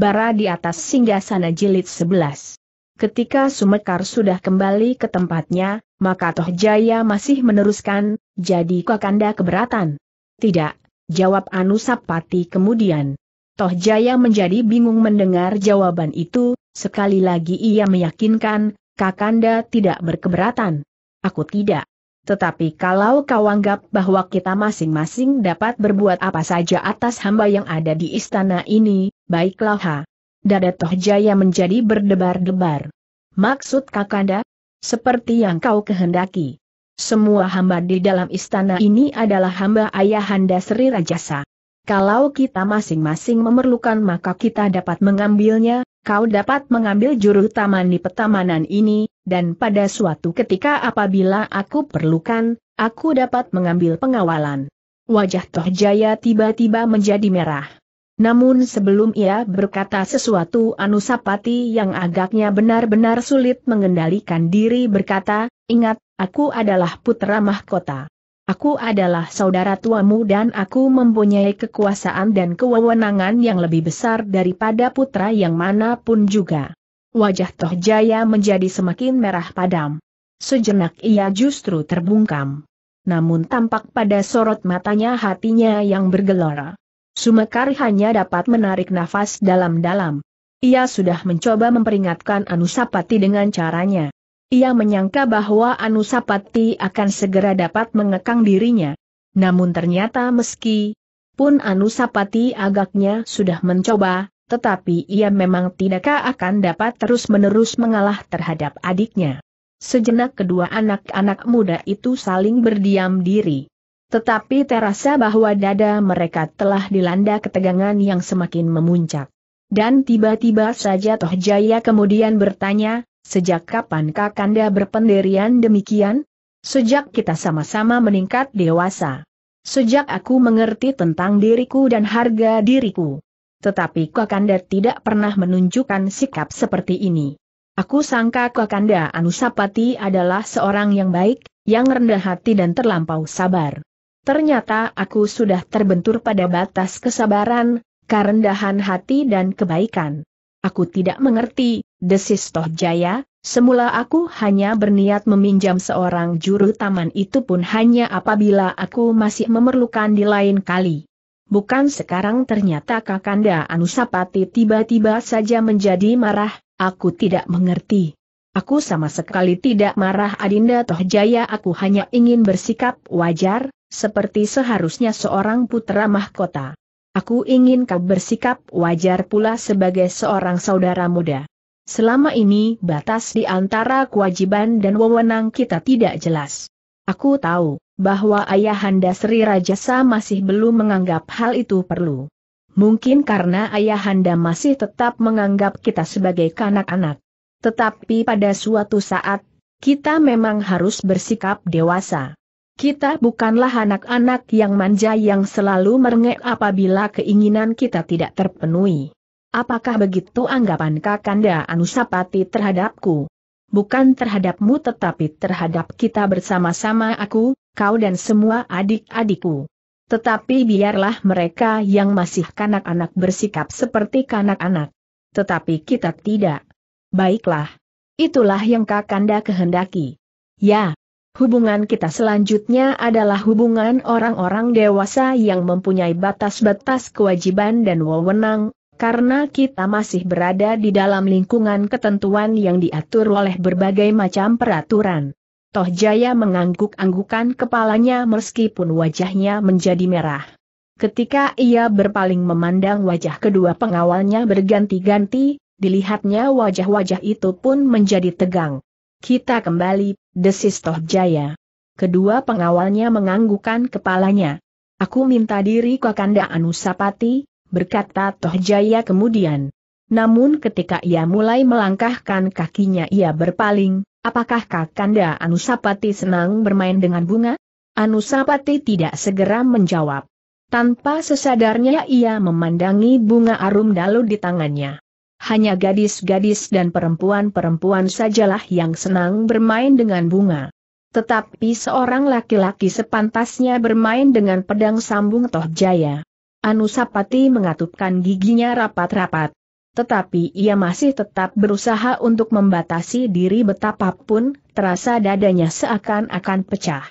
bara di atas singgah sana jilid 11. Ketika Sumekar sudah kembali ke tempatnya, maka Toh Jaya masih meneruskan, jadi Kakanda keberatan. Tidak, jawab Anusapati kemudian. Toh Jaya menjadi bingung mendengar jawaban itu, sekali lagi ia meyakinkan, Kakanda tidak berkeberatan. Aku tidak. Tetapi kalau kau anggap bahwa kita masing-masing dapat berbuat apa saja atas hamba yang ada di istana ini, Baiklah ha. Dada Toh menjadi berdebar-debar. Maksud Kakanda? Seperti yang kau kehendaki. Semua hamba di dalam istana ini adalah hamba ayahanda Sri Rajasa. Kalau kita masing-masing memerlukan maka kita dapat mengambilnya, kau dapat mengambil juru taman di petamanan ini, dan pada suatu ketika apabila aku perlukan, aku dapat mengambil pengawalan. Wajah Tohjaya tiba-tiba menjadi merah. Namun sebelum ia berkata sesuatu Anusapati yang agaknya benar-benar sulit mengendalikan diri berkata, ingat, aku adalah putra mahkota. Aku adalah saudara tuamu dan aku mempunyai kekuasaan dan kewenangan yang lebih besar daripada putra yang manapun juga. Wajah Tohjaya menjadi semakin merah padam. Sejenak ia justru terbungkam. Namun tampak pada sorot matanya hatinya yang bergelora. Sumekar hanya dapat menarik nafas dalam-dalam. Ia sudah mencoba memperingatkan Anusapati dengan caranya. Ia menyangka bahwa Anusapati akan segera dapat mengekang dirinya. Namun ternyata meski pun Anusapati agaknya sudah mencoba, tetapi ia memang tidak akan dapat terus-menerus mengalah terhadap adiknya. Sejenak kedua anak-anak muda itu saling berdiam diri. Tetapi terasa bahwa dada mereka telah dilanda ketegangan yang semakin memuncak. Dan tiba-tiba saja Toh Jaya kemudian bertanya, sejak kapan Kakanda berpendirian demikian? Sejak kita sama-sama meningkat dewasa. Sejak aku mengerti tentang diriku dan harga diriku. Tetapi Kakanda tidak pernah menunjukkan sikap seperti ini. Aku sangka Kakanda Anusapati adalah seorang yang baik, yang rendah hati dan terlampau sabar. Ternyata aku sudah terbentur pada batas kesabaran, kerendahan hati dan kebaikan. Aku tidak mengerti, desis Toh Jaya, semula aku hanya berniat meminjam seorang juru taman itu pun hanya apabila aku masih memerlukan di lain kali. Bukan sekarang ternyata Kakanda Anusapati tiba-tiba saja menjadi marah, aku tidak mengerti. Aku sama sekali tidak marah Adinda Tohjaya aku hanya ingin bersikap wajar, seperti seharusnya seorang putra mahkota. Aku ingin kau bersikap wajar pula sebagai seorang saudara muda. Selama ini batas di antara kewajiban dan wewenang kita tidak jelas. Aku tahu bahwa Ayahanda Sri Rajasa masih belum menganggap hal itu perlu. Mungkin karena Ayahanda masih tetap menganggap kita sebagai kanak kanak tetapi pada suatu saat, kita memang harus bersikap dewasa. Kita bukanlah anak-anak yang manja yang selalu merengek apabila keinginan kita tidak terpenuhi. Apakah begitu anggapan Kakanda Anusapati terhadapku? Bukan terhadapmu tetapi terhadap kita bersama-sama aku, kau dan semua adik-adikku. Tetapi biarlah mereka yang masih kanak-anak bersikap seperti kanak-anak. Tetapi kita tidak. Baiklah. Itulah yang Kakanda kehendaki. Ya. Hubungan kita selanjutnya adalah hubungan orang-orang dewasa yang mempunyai batas-batas kewajiban dan wewenang, karena kita masih berada di dalam lingkungan ketentuan yang diatur oleh berbagai macam peraturan. Toh Jaya mengangguk-anggukan kepalanya meskipun wajahnya menjadi merah. Ketika ia berpaling memandang wajah kedua pengawalnya berganti-ganti, dilihatnya wajah-wajah itu pun menjadi tegang. Kita kembali, desis Toh Jaya. Kedua pengawalnya menganggukkan kepalanya. Aku minta diri Kakanda Anusapati, berkata Toh Jaya kemudian. Namun ketika ia mulai melangkahkan kakinya ia berpaling, apakah Kakanda Anusapati senang bermain dengan bunga? Anusapati tidak segera menjawab. Tanpa sesadarnya ia memandangi bunga arum dalu di tangannya hanya gadis-gadis dan perempuan-perempuan sajalah yang senang bermain dengan bunga. Tetapi seorang laki-laki sepantasnya bermain dengan pedang sambung toh jaya. Anusapati mengatupkan giginya rapat-rapat. Tetapi ia masih tetap berusaha untuk membatasi diri betapapun, terasa dadanya seakan-akan pecah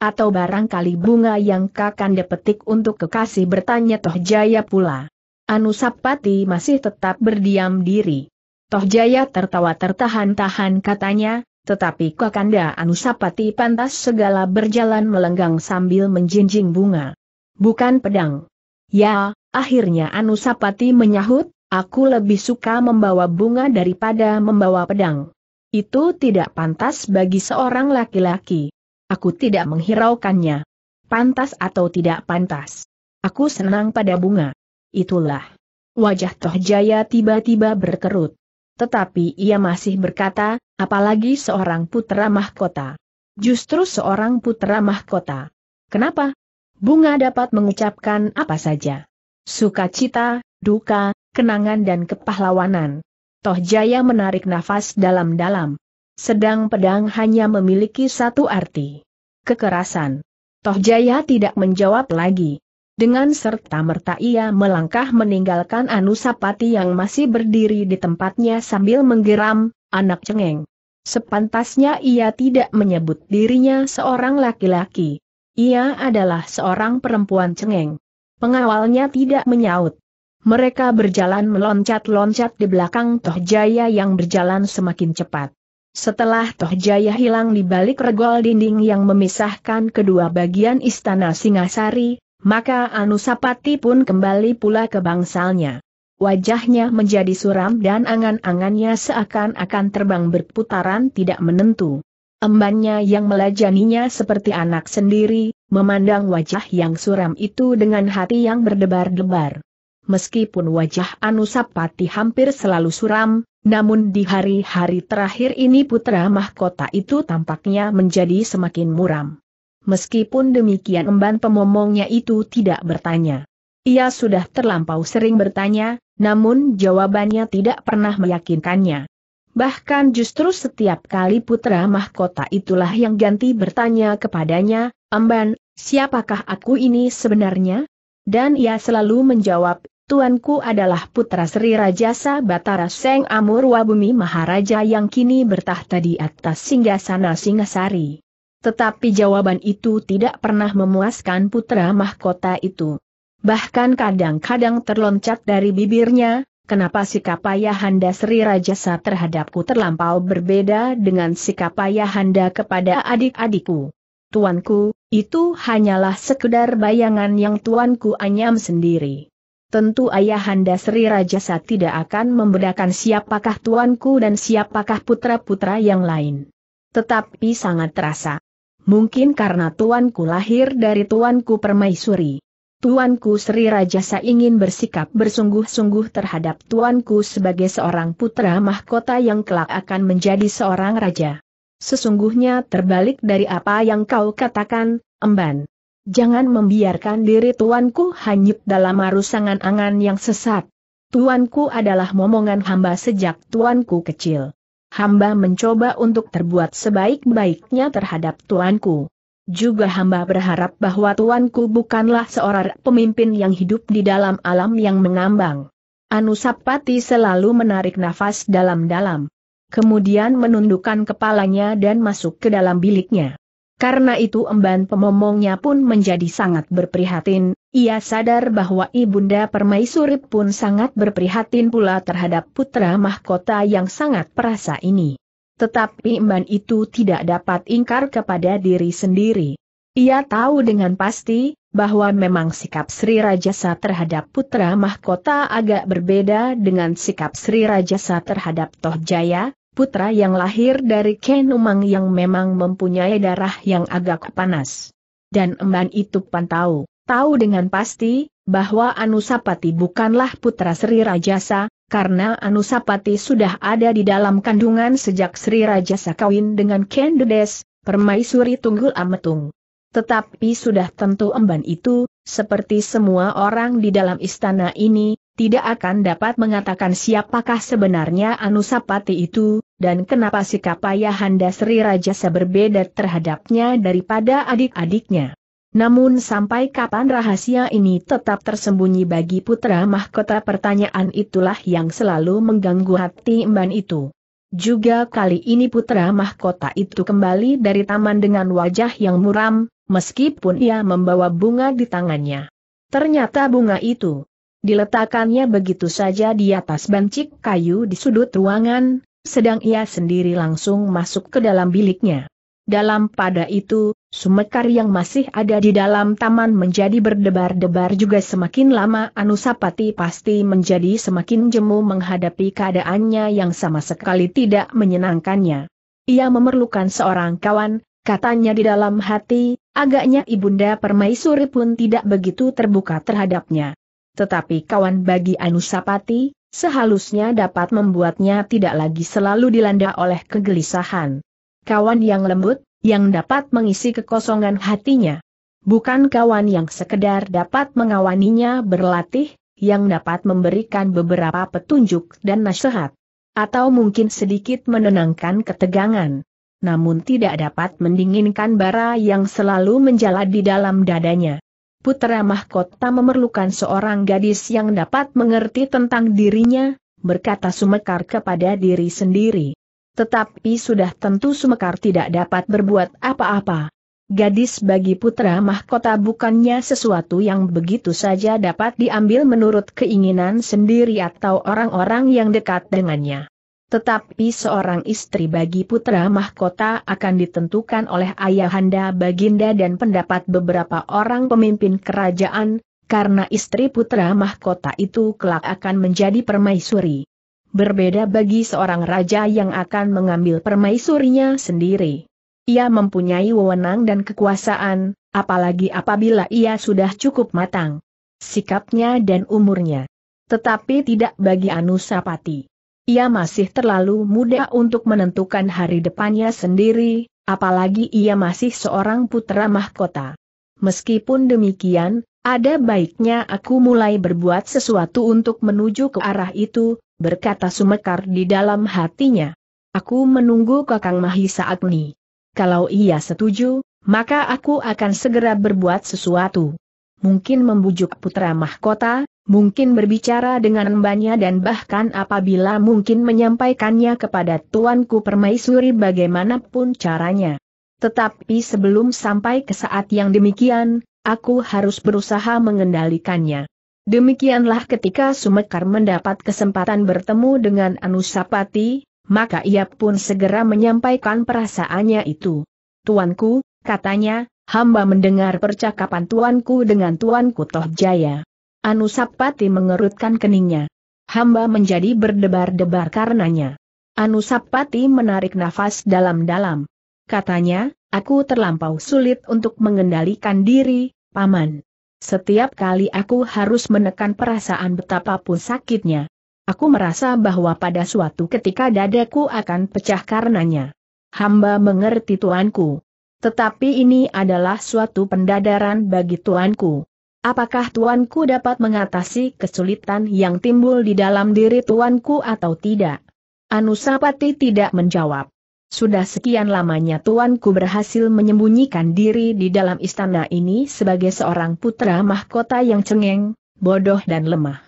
atau barangkali bunga yang kakanda petik untuk kekasih bertanya Toh Jaya pula. Anusapati masih tetap berdiam diri. Toh Jaya tertawa tertahan-tahan katanya, tetapi Kakanda Anusapati pantas segala berjalan melenggang sambil menjinjing bunga. Bukan pedang. Ya, akhirnya Anusapati menyahut, aku lebih suka membawa bunga daripada membawa pedang. Itu tidak pantas bagi seorang laki-laki. Aku tidak menghiraukannya. Pantas atau tidak pantas. Aku senang pada bunga. Itulah. Wajah Tohjaya tiba-tiba berkerut. Tetapi ia masih berkata, apalagi seorang putra mahkota. Justru seorang putra mahkota. Kenapa? Bunga dapat mengucapkan apa saja. Sukacita, duka, kenangan dan kepahlawanan. Tohjaya menarik nafas dalam-dalam. Sedang pedang hanya memiliki satu arti. Kekerasan. Tohjaya tidak menjawab lagi. Dengan serta-merta ia melangkah meninggalkan Anusapati yang masih berdiri di tempatnya sambil menggeram, anak cengeng. Sepantasnya ia tidak menyebut dirinya seorang laki-laki. Ia adalah seorang perempuan cengeng. Pengawalnya tidak menyaut. Mereka berjalan meloncat-loncat di belakang Tohjaya yang berjalan semakin cepat. Setelah Tohjaya hilang di balik regol dinding yang memisahkan kedua bagian istana Singasari, maka Anusapati pun kembali pula ke bangsalnya. Wajahnya menjadi suram dan angan-angannya seakan-akan terbang berputaran tidak menentu. Embannya yang melajaninya seperti anak sendiri, memandang wajah yang suram itu dengan hati yang berdebar-debar. Meskipun wajah Anusapati hampir selalu suram, namun di hari-hari terakhir ini putra mahkota itu tampaknya menjadi semakin muram meskipun demikian emban pemomongnya itu tidak bertanya. Ia sudah terlampau sering bertanya, namun jawabannya tidak pernah meyakinkannya. Bahkan justru setiap kali putra mahkota itulah yang ganti bertanya kepadanya, Emban, siapakah aku ini sebenarnya? Dan ia selalu menjawab, Tuanku adalah putra Sri Rajasa Batara Seng Amurwabumi Maharaja yang kini bertahta di atas singgasana Singasari. Tetapi jawaban itu tidak pernah memuaskan putra mahkota itu. Bahkan kadang-kadang terloncat dari bibirnya, kenapa sikap Ayahanda Sri Rajasa terhadapku terlampau berbeda dengan sikap Ayahanda kepada adik-adikku. Tuanku, itu hanyalah sekedar bayangan yang tuanku anyam sendiri. Tentu ayahanda Sri Rajasa tidak akan membedakan siapakah tuanku dan siapakah putra-putra yang lain. Tetapi sangat terasa, Mungkin karena tuanku lahir dari tuanku permaisuri. Tuanku Sri Rajasa ingin bersikap bersungguh-sungguh terhadap tuanku sebagai seorang putra mahkota yang kelak akan menjadi seorang raja. Sesungguhnya terbalik dari apa yang kau katakan, emban. Jangan membiarkan diri tuanku hanyut dalam arus angan-angan yang sesat. Tuanku adalah momongan hamba sejak tuanku kecil hamba mencoba untuk terbuat sebaik-baiknya terhadap tuanku. Juga hamba berharap bahwa tuanku bukanlah seorang pemimpin yang hidup di dalam alam yang mengambang. Anusapati selalu menarik nafas dalam-dalam. Kemudian menundukkan kepalanya dan masuk ke dalam biliknya. Karena itu emban pemomongnya pun menjadi sangat berprihatin, ia sadar bahwa Ibunda Permaisuri pun sangat berprihatin pula terhadap putra mahkota yang sangat perasa ini. Tetapi iman itu tidak dapat ingkar kepada diri sendiri. Ia tahu dengan pasti, bahwa memang sikap Sri Rajasa terhadap putra mahkota agak berbeda dengan sikap Sri Rajasa terhadap Toh Jaya, putra yang lahir dari Kenumang yang memang mempunyai darah yang agak panas. Dan emban itu pantau tahu dengan pasti, bahwa Anusapati bukanlah putra Sri Rajasa, karena Anusapati sudah ada di dalam kandungan sejak Sri Rajasa kawin dengan Kendedes, Permaisuri Tunggul Ametung. Tetapi sudah tentu emban itu, seperti semua orang di dalam istana ini, tidak akan dapat mengatakan siapakah sebenarnya Anusapati itu, dan kenapa sikap ayahanda Sri Rajasa berbeda terhadapnya daripada adik-adiknya. Namun sampai kapan rahasia ini tetap tersembunyi bagi putra mahkota pertanyaan itulah yang selalu mengganggu hati emban itu. Juga kali ini putra mahkota itu kembali dari taman dengan wajah yang muram, meskipun ia membawa bunga di tangannya. Ternyata bunga itu diletakkannya begitu saja di atas bancik kayu di sudut ruangan, sedang ia sendiri langsung masuk ke dalam biliknya. Dalam pada itu, Sumekar yang masih ada di dalam taman menjadi berdebar-debar juga semakin lama Anusapati pasti menjadi semakin jemu menghadapi keadaannya yang sama sekali tidak menyenangkannya. Ia memerlukan seorang kawan, katanya di dalam hati, agaknya Ibunda Permaisuri pun tidak begitu terbuka terhadapnya. Tetapi kawan bagi Anusapati, sehalusnya dapat membuatnya tidak lagi selalu dilanda oleh kegelisahan. Kawan yang lembut, yang dapat mengisi kekosongan hatinya. Bukan kawan yang sekedar dapat mengawaninya berlatih, yang dapat memberikan beberapa petunjuk dan nasihat. Atau mungkin sedikit menenangkan ketegangan. Namun tidak dapat mendinginkan bara yang selalu menjala di dalam dadanya. Putra mahkota memerlukan seorang gadis yang dapat mengerti tentang dirinya, berkata Sumekar kepada diri sendiri. Tetapi sudah tentu Sumekar tidak dapat berbuat apa-apa. Gadis bagi putra mahkota bukannya sesuatu yang begitu saja dapat diambil menurut keinginan sendiri atau orang-orang yang dekat dengannya. Tetapi seorang istri bagi putra mahkota akan ditentukan oleh ayahanda baginda dan pendapat beberapa orang pemimpin kerajaan, karena istri putra mahkota itu kelak akan menjadi permaisuri berbeda bagi seorang raja yang akan mengambil permaisurinya sendiri. Ia mempunyai wewenang dan kekuasaan, apalagi apabila ia sudah cukup matang sikapnya dan umurnya. Tetapi tidak bagi Anusapati. Ia masih terlalu muda untuk menentukan hari depannya sendiri, apalagi ia masih seorang putra mahkota. Meskipun demikian, ada baiknya aku mulai berbuat sesuatu untuk menuju ke arah itu, berkata Sumekar di dalam hatinya. Aku menunggu Kakang Mahisa Agni. Kalau ia setuju, maka aku akan segera berbuat sesuatu. Mungkin membujuk putra mahkota, mungkin berbicara dengan mbaknya dan bahkan apabila mungkin menyampaikannya kepada tuanku permaisuri bagaimanapun caranya. Tetapi sebelum sampai ke saat yang demikian, aku harus berusaha mengendalikannya. Demikianlah ketika Sumekar mendapat kesempatan bertemu dengan Anusapati, maka ia pun segera menyampaikan perasaannya itu. Tuanku, katanya, hamba mendengar percakapan tuanku dengan tuanku Tohjaya. Anusapati mengerutkan keningnya. Hamba menjadi berdebar-debar karenanya. Anusapati menarik nafas dalam-dalam. Katanya, aku terlampau sulit untuk mengendalikan diri, Paman. Setiap kali aku harus menekan perasaan betapapun sakitnya. Aku merasa bahwa pada suatu ketika dadaku akan pecah karenanya. Hamba mengerti tuanku. Tetapi ini adalah suatu pendadaran bagi tuanku. Apakah tuanku dapat mengatasi kesulitan yang timbul di dalam diri tuanku atau tidak? Anusapati tidak menjawab. Sudah sekian lamanya tuanku berhasil menyembunyikan diri di dalam istana ini sebagai seorang putra mahkota yang cengeng, bodoh dan lemah.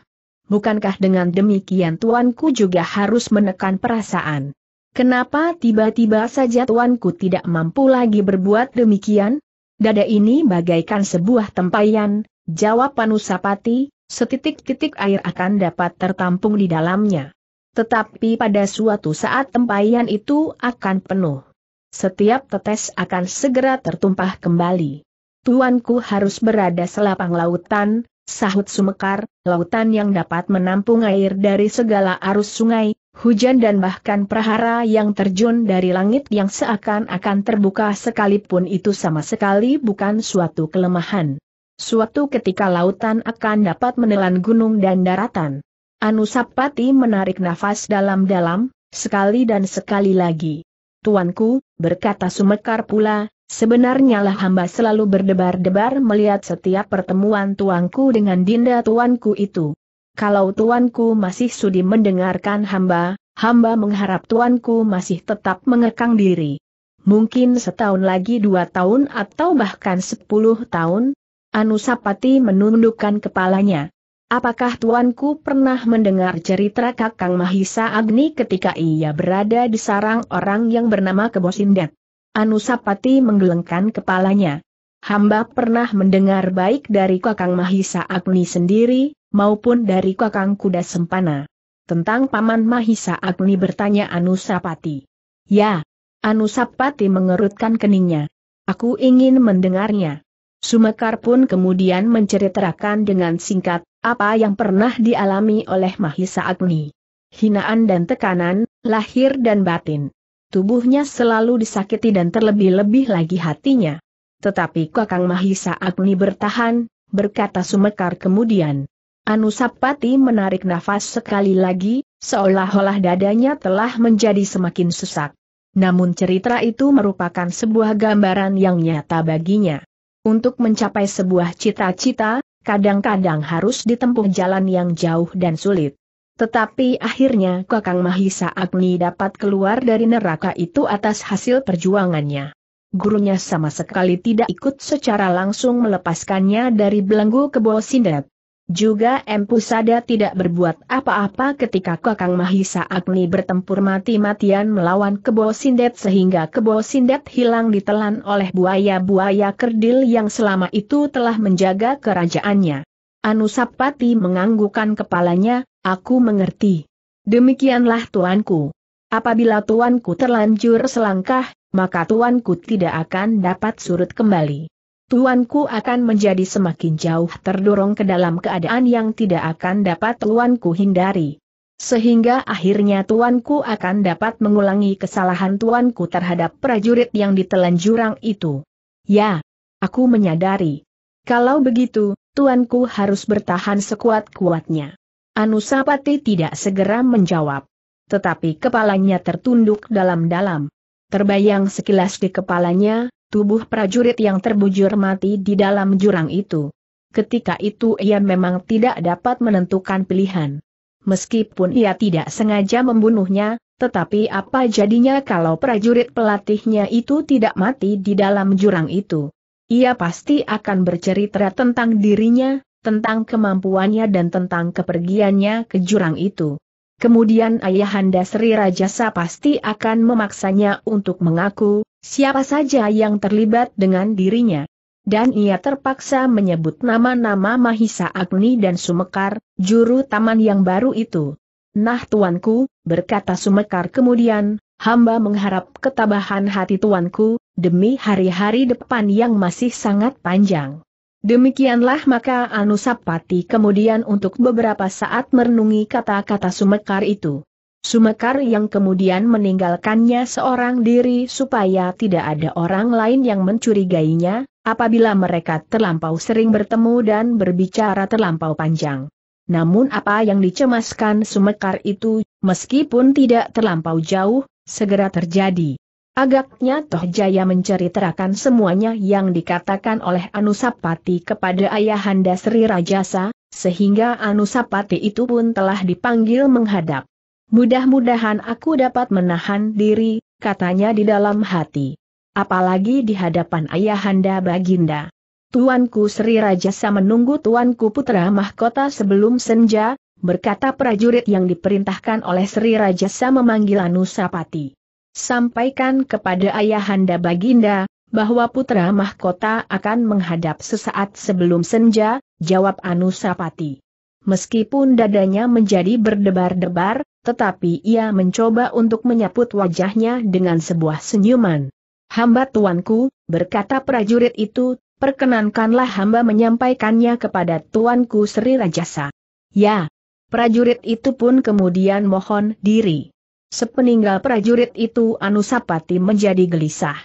Bukankah dengan demikian tuanku juga harus menekan perasaan? Kenapa tiba-tiba saja tuanku tidak mampu lagi berbuat demikian? Dada ini bagaikan sebuah tempayan, jawab Panusapati, setitik-titik air akan dapat tertampung di dalamnya. Tetapi pada suatu saat tempayan itu akan penuh. Setiap tetes akan segera tertumpah kembali. Tuanku harus berada selapang lautan, sahut Sumekar, lautan yang dapat menampung air dari segala arus sungai, hujan dan bahkan prahara yang terjun dari langit yang seakan-akan terbuka sekalipun itu sama sekali bukan suatu kelemahan. Suatu ketika lautan akan dapat menelan gunung dan daratan. Anusapati menarik nafas dalam-dalam, sekali dan sekali lagi. Tuanku, berkata Sumekar pula, sebenarnya lah hamba selalu berdebar-debar melihat setiap pertemuan tuanku dengan dinda tuanku itu. Kalau tuanku masih sudi mendengarkan hamba, hamba mengharap tuanku masih tetap mengekang diri. Mungkin setahun lagi dua tahun atau bahkan sepuluh tahun, Anusapati menundukkan kepalanya. Apakah tuanku pernah mendengar cerita Kakang Mahisa Agni ketika ia berada di sarang orang yang bernama Kebosindet? Anusapati menggelengkan kepalanya. Hamba pernah mendengar baik dari Kakang Mahisa Agni sendiri, maupun dari Kakang Kuda Sempana. Tentang Paman Mahisa Agni bertanya Anusapati. Ya, Anusapati mengerutkan keningnya. Aku ingin mendengarnya. Sumekar pun kemudian menceritakan dengan singkat, apa yang pernah dialami oleh Mahisa Agni? Hinaan dan tekanan, lahir dan batin. Tubuhnya selalu disakiti dan terlebih-lebih lagi hatinya. Tetapi Kakang Mahisa Agni bertahan, berkata sumekar kemudian. Anusapati menarik nafas sekali lagi, seolah-olah dadanya telah menjadi semakin sesak. Namun cerita itu merupakan sebuah gambaran yang nyata baginya. Untuk mencapai sebuah cita-cita, kadang-kadang harus ditempuh jalan yang jauh dan sulit. Tetapi akhirnya Kakang Mahisa Agni dapat keluar dari neraka itu atas hasil perjuangannya. Gurunya sama sekali tidak ikut secara langsung melepaskannya dari belenggu kebo sindet. Juga M. Pusada tidak berbuat apa-apa ketika Kakang Mahisa Agni bertempur mati-matian melawan Kebo Sindet sehingga Kebo Sindet hilang ditelan oleh buaya-buaya kerdil yang selama itu telah menjaga kerajaannya. Anusapati menganggukan kepalanya, aku mengerti. Demikianlah tuanku. Apabila tuanku terlanjur selangkah, maka tuanku tidak akan dapat surut kembali tuanku akan menjadi semakin jauh terdorong ke dalam keadaan yang tidak akan dapat tuanku hindari. Sehingga akhirnya tuanku akan dapat mengulangi kesalahan tuanku terhadap prajurit yang ditelan jurang itu. Ya, aku menyadari. Kalau begitu, tuanku harus bertahan sekuat-kuatnya. Anusapati tidak segera menjawab. Tetapi kepalanya tertunduk dalam-dalam. Terbayang sekilas di kepalanya, tubuh prajurit yang terbujur mati di dalam jurang itu. Ketika itu ia memang tidak dapat menentukan pilihan. Meskipun ia tidak sengaja membunuhnya, tetapi apa jadinya kalau prajurit pelatihnya itu tidak mati di dalam jurang itu? Ia pasti akan bercerita tentang dirinya, tentang kemampuannya dan tentang kepergiannya ke jurang itu. Kemudian Ayahanda Sri Rajasa pasti akan memaksanya untuk mengaku, siapa saja yang terlibat dengan dirinya. Dan ia terpaksa menyebut nama-nama Mahisa Agni dan Sumekar, juru taman yang baru itu. Nah tuanku, berkata Sumekar kemudian, hamba mengharap ketabahan hati tuanku, demi hari-hari depan yang masih sangat panjang. Demikianlah maka Anusapati kemudian untuk beberapa saat merenungi kata-kata Sumekar itu. Sumekar yang kemudian meninggalkannya seorang diri supaya tidak ada orang lain yang mencurigainya, apabila mereka terlampau sering bertemu dan berbicara terlampau panjang. Namun apa yang dicemaskan Sumekar itu, meskipun tidak terlampau jauh, segera terjadi. Agaknya Tohjaya Jaya menceritakan semuanya yang dikatakan oleh Anusapati kepada Ayahanda Sri Rajasa, sehingga Anusapati itu pun telah dipanggil menghadap. Mudah-mudahan aku dapat menahan diri, katanya di dalam hati. Apalagi di hadapan ayahanda Baginda. Tuanku Sri Rajasa menunggu Tuanku Putra Mahkota sebelum senja, berkata prajurit yang diperintahkan oleh Sri Rajasa memanggil Anusapati. Sampaikan kepada ayahanda Baginda, bahwa Putra Mahkota akan menghadap sesaat sebelum senja, jawab Anusapati. Meskipun dadanya menjadi berdebar-debar, tetapi ia mencoba untuk menyaput wajahnya dengan sebuah senyuman. Hamba tuanku, berkata prajurit itu, perkenankanlah hamba menyampaikannya kepada tuanku Sri Rajasa. Ya, prajurit itu pun kemudian mohon diri. Sepeninggal prajurit itu Anusapati menjadi gelisah.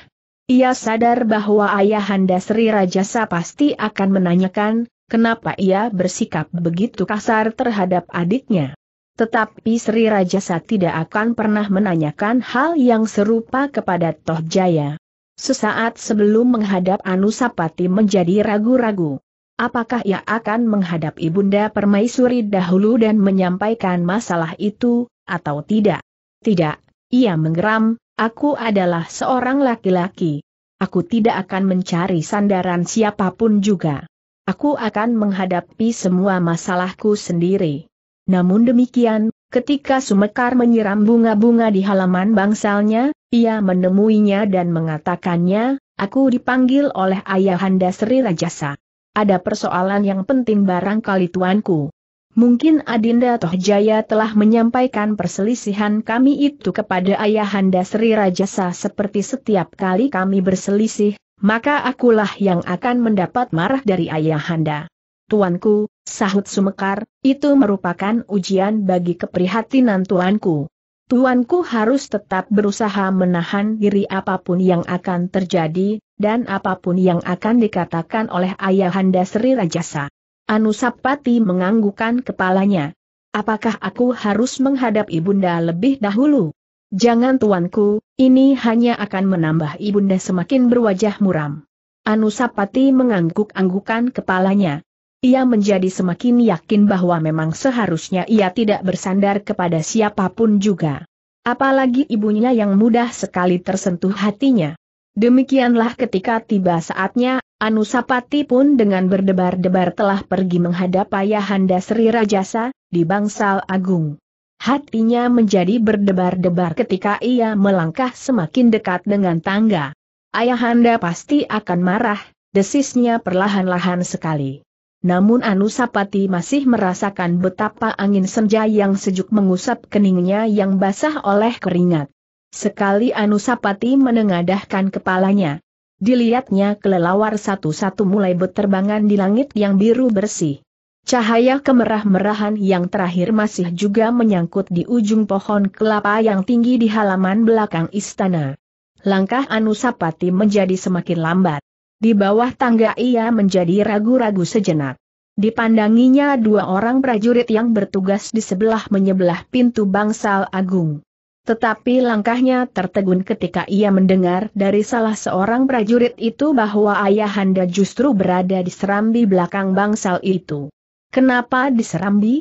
Ia sadar bahwa ayahanda Sri Rajasa pasti akan menanyakan, kenapa ia bersikap begitu kasar terhadap adiknya. Tetapi Sri Rajasa tidak akan pernah menanyakan hal yang serupa kepada Toh Jaya. Sesaat sebelum menghadap Anusapati menjadi ragu-ragu. Apakah ia akan menghadap Ibunda Permaisuri dahulu dan menyampaikan masalah itu, atau tidak? Tidak, ia menggeram, aku adalah seorang laki-laki. Aku tidak akan mencari sandaran siapapun juga. Aku akan menghadapi semua masalahku sendiri. Namun demikian, ketika Sumekar menyiram bunga-bunga di halaman bangsalnya, ia menemuinya dan mengatakannya, aku dipanggil oleh ayahanda Sri Rajasa. Ada persoalan yang penting barangkali tuanku. Mungkin Adinda Tohjaya telah menyampaikan perselisihan kami itu kepada ayahanda Sri Rajasa seperti setiap kali kami berselisih, maka akulah yang akan mendapat marah dari ayahanda. Tuanku, sahut Sumekar, itu merupakan ujian bagi keprihatinan Tuanku. Tuanku harus tetap berusaha menahan diri apapun yang akan terjadi, dan apapun yang akan dikatakan oleh Ayahanda Sri Rajasa. Anusapati menganggukkan kepalanya. Apakah aku harus menghadap Ibunda lebih dahulu? Jangan tuanku, ini hanya akan menambah Ibunda semakin berwajah muram. Anusapati mengangguk-anggukan kepalanya ia menjadi semakin yakin bahwa memang seharusnya ia tidak bersandar kepada siapapun juga. Apalagi ibunya yang mudah sekali tersentuh hatinya. Demikianlah ketika tiba saatnya, Anusapati pun dengan berdebar-debar telah pergi menghadap Ayahanda Sri Rajasa, di Bangsal Agung. Hatinya menjadi berdebar-debar ketika ia melangkah semakin dekat dengan tangga. Ayahanda pasti akan marah, desisnya perlahan-lahan sekali namun Anusapati masih merasakan betapa angin senja yang sejuk mengusap keningnya yang basah oleh keringat. Sekali Anusapati menengadahkan kepalanya. Dilihatnya kelelawar satu-satu mulai berterbangan di langit yang biru bersih. Cahaya kemerah-merahan yang terakhir masih juga menyangkut di ujung pohon kelapa yang tinggi di halaman belakang istana. Langkah Anusapati menjadi semakin lambat. Di bawah tangga ia menjadi ragu-ragu sejenak. Dipandanginya dua orang prajurit yang bertugas di sebelah menyebelah pintu bangsal agung. Tetapi langkahnya tertegun ketika ia mendengar dari salah seorang prajurit itu bahwa ayahanda justru berada di serambi belakang bangsal itu. Kenapa di serambi?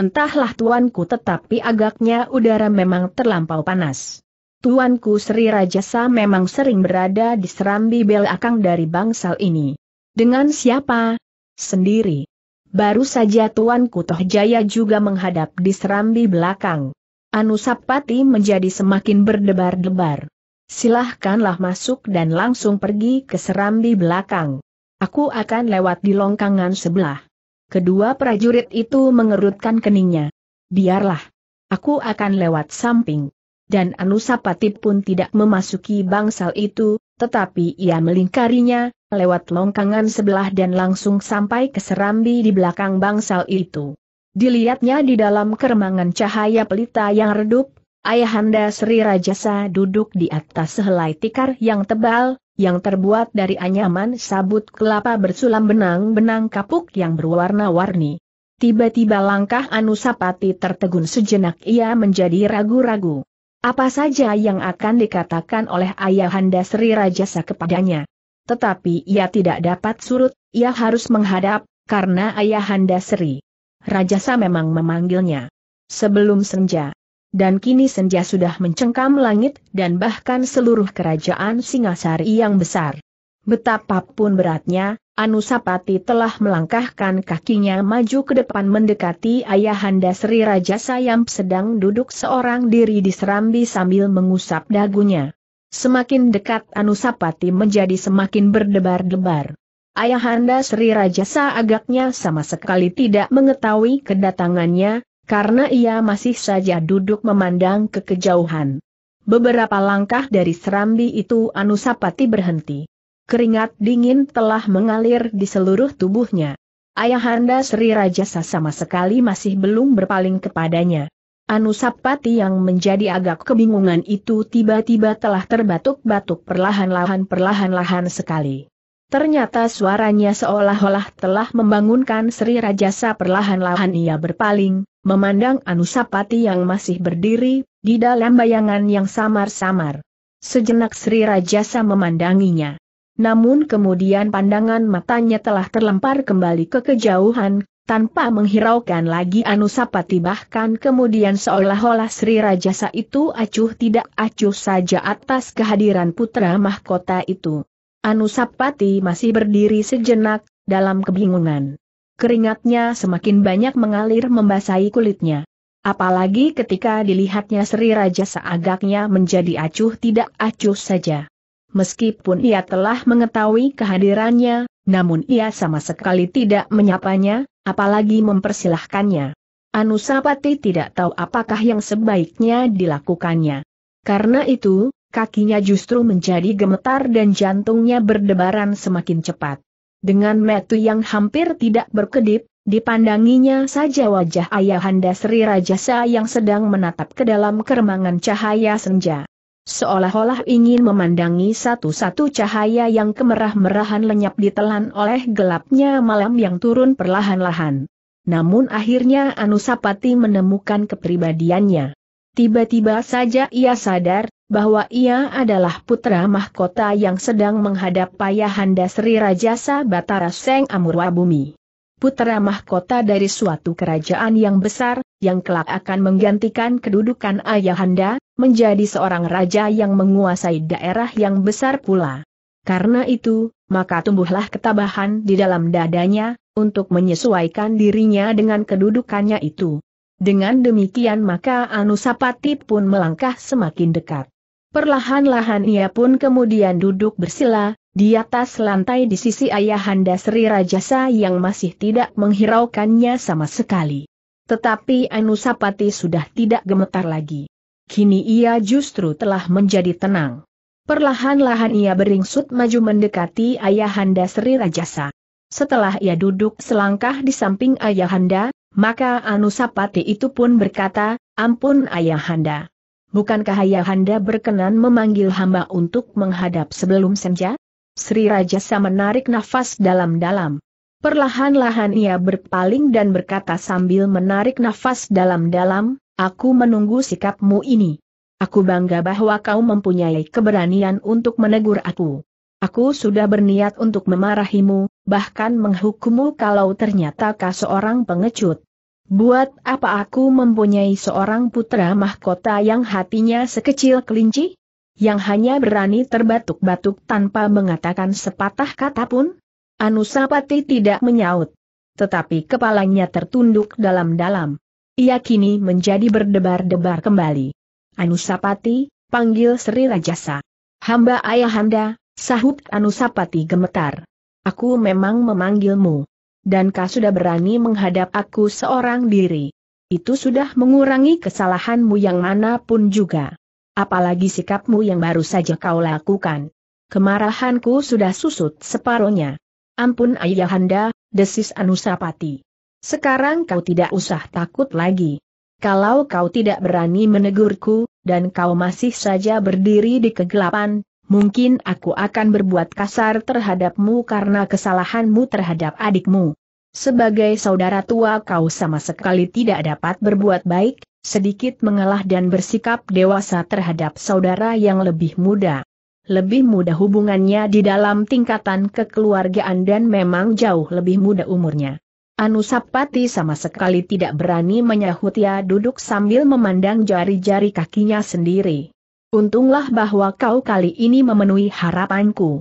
Entahlah tuanku tetapi agaknya udara memang terlampau panas. Tuanku Sri Rajasa memang sering berada di serambi belakang dari bangsal ini. Dengan siapa? Sendiri. Baru saja Tuanku Toh Jaya juga menghadap di serambi belakang. Anusapati menjadi semakin berdebar-debar. Silahkanlah masuk dan langsung pergi ke serambi belakang. Aku akan lewat di longkangan sebelah. Kedua prajurit itu mengerutkan keningnya. Biarlah. Aku akan lewat samping dan Anusapati pun tidak memasuki bangsal itu, tetapi ia melingkarinya, lewat longkangan sebelah dan langsung sampai ke serambi di belakang bangsal itu. Dilihatnya di dalam keremangan cahaya pelita yang redup, Ayahanda Sri Rajasa duduk di atas sehelai tikar yang tebal, yang terbuat dari anyaman sabut kelapa bersulam benang-benang kapuk yang berwarna-warni. Tiba-tiba langkah Anusapati tertegun sejenak ia menjadi ragu-ragu apa saja yang akan dikatakan oleh Ayahanda Sri Rajasa kepadanya. Tetapi ia tidak dapat surut, ia harus menghadap, karena Ayahanda Sri Rajasa memang memanggilnya. Sebelum senja. Dan kini senja sudah mencengkam langit dan bahkan seluruh kerajaan Singasari yang besar. Betapapun beratnya, Anusapati telah melangkahkan kakinya maju ke depan mendekati Ayahanda Sri Raja Sayam sedang duduk seorang diri di serambi sambil mengusap dagunya. Semakin dekat Anusapati menjadi semakin berdebar-debar. Ayahanda Sri Rajasa agaknya sama sekali tidak mengetahui kedatangannya, karena ia masih saja duduk memandang ke kejauhan. Beberapa langkah dari serambi itu Anusapati berhenti. Keringat dingin telah mengalir di seluruh tubuhnya. Ayahanda Sri Rajasa sama sekali masih belum berpaling kepadanya. Anusapati yang menjadi agak kebingungan itu tiba-tiba telah terbatuk-batuk perlahan-lahan perlahan-lahan sekali. Ternyata suaranya seolah-olah telah membangunkan Sri Rajasa perlahan-lahan ia berpaling, memandang Anusapati yang masih berdiri, di dalam bayangan yang samar-samar. Sejenak Sri Rajasa memandanginya namun kemudian pandangan matanya telah terlempar kembali ke kejauhan, tanpa menghiraukan lagi Anusapati bahkan kemudian seolah-olah Sri Rajasa itu acuh tidak acuh saja atas kehadiran putra mahkota itu. Anusapati masih berdiri sejenak, dalam kebingungan. Keringatnya semakin banyak mengalir membasahi kulitnya. Apalagi ketika dilihatnya Sri Rajasa agaknya menjadi acuh tidak acuh saja meskipun ia telah mengetahui kehadirannya, namun ia sama sekali tidak menyapanya, apalagi mempersilahkannya. Anusapati tidak tahu apakah yang sebaiknya dilakukannya. Karena itu, kakinya justru menjadi gemetar dan jantungnya berdebaran semakin cepat. Dengan metu yang hampir tidak berkedip, Dipandanginya saja wajah ayahanda Sri Rajasa yang sedang menatap ke dalam keremangan cahaya senja. Seolah-olah ingin memandangi satu-satu cahaya yang kemerah-merahan lenyap ditelan oleh gelapnya malam yang turun perlahan-lahan. Namun akhirnya Anusapati menemukan kepribadiannya. Tiba-tiba saja ia sadar, bahwa ia adalah putra mahkota yang sedang menghadap Payahanda Sri Rajasa Batara Seng Amurwa Bumi. Putra mahkota dari suatu kerajaan yang besar, yang kelak akan menggantikan kedudukan Ayahanda, menjadi seorang raja yang menguasai daerah yang besar pula. Karena itu, maka tumbuhlah ketabahan di dalam dadanya, untuk menyesuaikan dirinya dengan kedudukannya itu. Dengan demikian maka Anusapati pun melangkah semakin dekat. Perlahan-lahan ia pun kemudian duduk bersila, di atas lantai di sisi ayahanda Sri Rajasa yang masih tidak menghiraukannya sama sekali. Tetapi Anusapati sudah tidak gemetar lagi kini ia justru telah menjadi tenang. Perlahan-lahan ia beringsut maju mendekati Ayahanda Sri Rajasa. Setelah ia duduk selangkah di samping Ayahanda, maka Anusapati itu pun berkata, Ampun Ayahanda. Bukankah Ayahanda berkenan memanggil hamba untuk menghadap sebelum senja? Sri Rajasa menarik nafas dalam-dalam. Perlahan-lahan ia berpaling dan berkata sambil menarik nafas dalam-dalam, Aku menunggu sikapmu ini. Aku bangga bahwa kau mempunyai keberanian untuk menegur aku. Aku sudah berniat untuk memarahimu, bahkan menghukummu kalau ternyata kau seorang pengecut. Buat apa aku mempunyai seorang putra mahkota yang hatinya sekecil kelinci? Yang hanya berani terbatuk-batuk tanpa mengatakan sepatah kata pun? Anusapati tidak menyaut. Tetapi kepalanya tertunduk dalam-dalam. Ia kini menjadi berdebar-debar kembali. Anusapati, panggil Sri Rajasa. Hamba ayahanda, sahut Anusapati gemetar. Aku memang memanggilmu. Dan kau sudah berani menghadap aku seorang diri. Itu sudah mengurangi kesalahanmu yang manapun juga. Apalagi sikapmu yang baru saja kau lakukan. Kemarahanku sudah susut separohnya. Ampun ayahanda, desis Anusapati. Sekarang kau tidak usah takut lagi. Kalau kau tidak berani menegurku, dan kau masih saja berdiri di kegelapan, mungkin aku akan berbuat kasar terhadapmu karena kesalahanmu terhadap adikmu. Sebagai saudara tua kau sama sekali tidak dapat berbuat baik, sedikit mengalah dan bersikap dewasa terhadap saudara yang lebih muda. Lebih muda hubungannya di dalam tingkatan kekeluargaan dan memang jauh lebih muda umurnya. Anusapati sama sekali tidak berani menyahut ya duduk sambil memandang jari-jari kakinya sendiri. Untunglah bahwa kau kali ini memenuhi harapanku.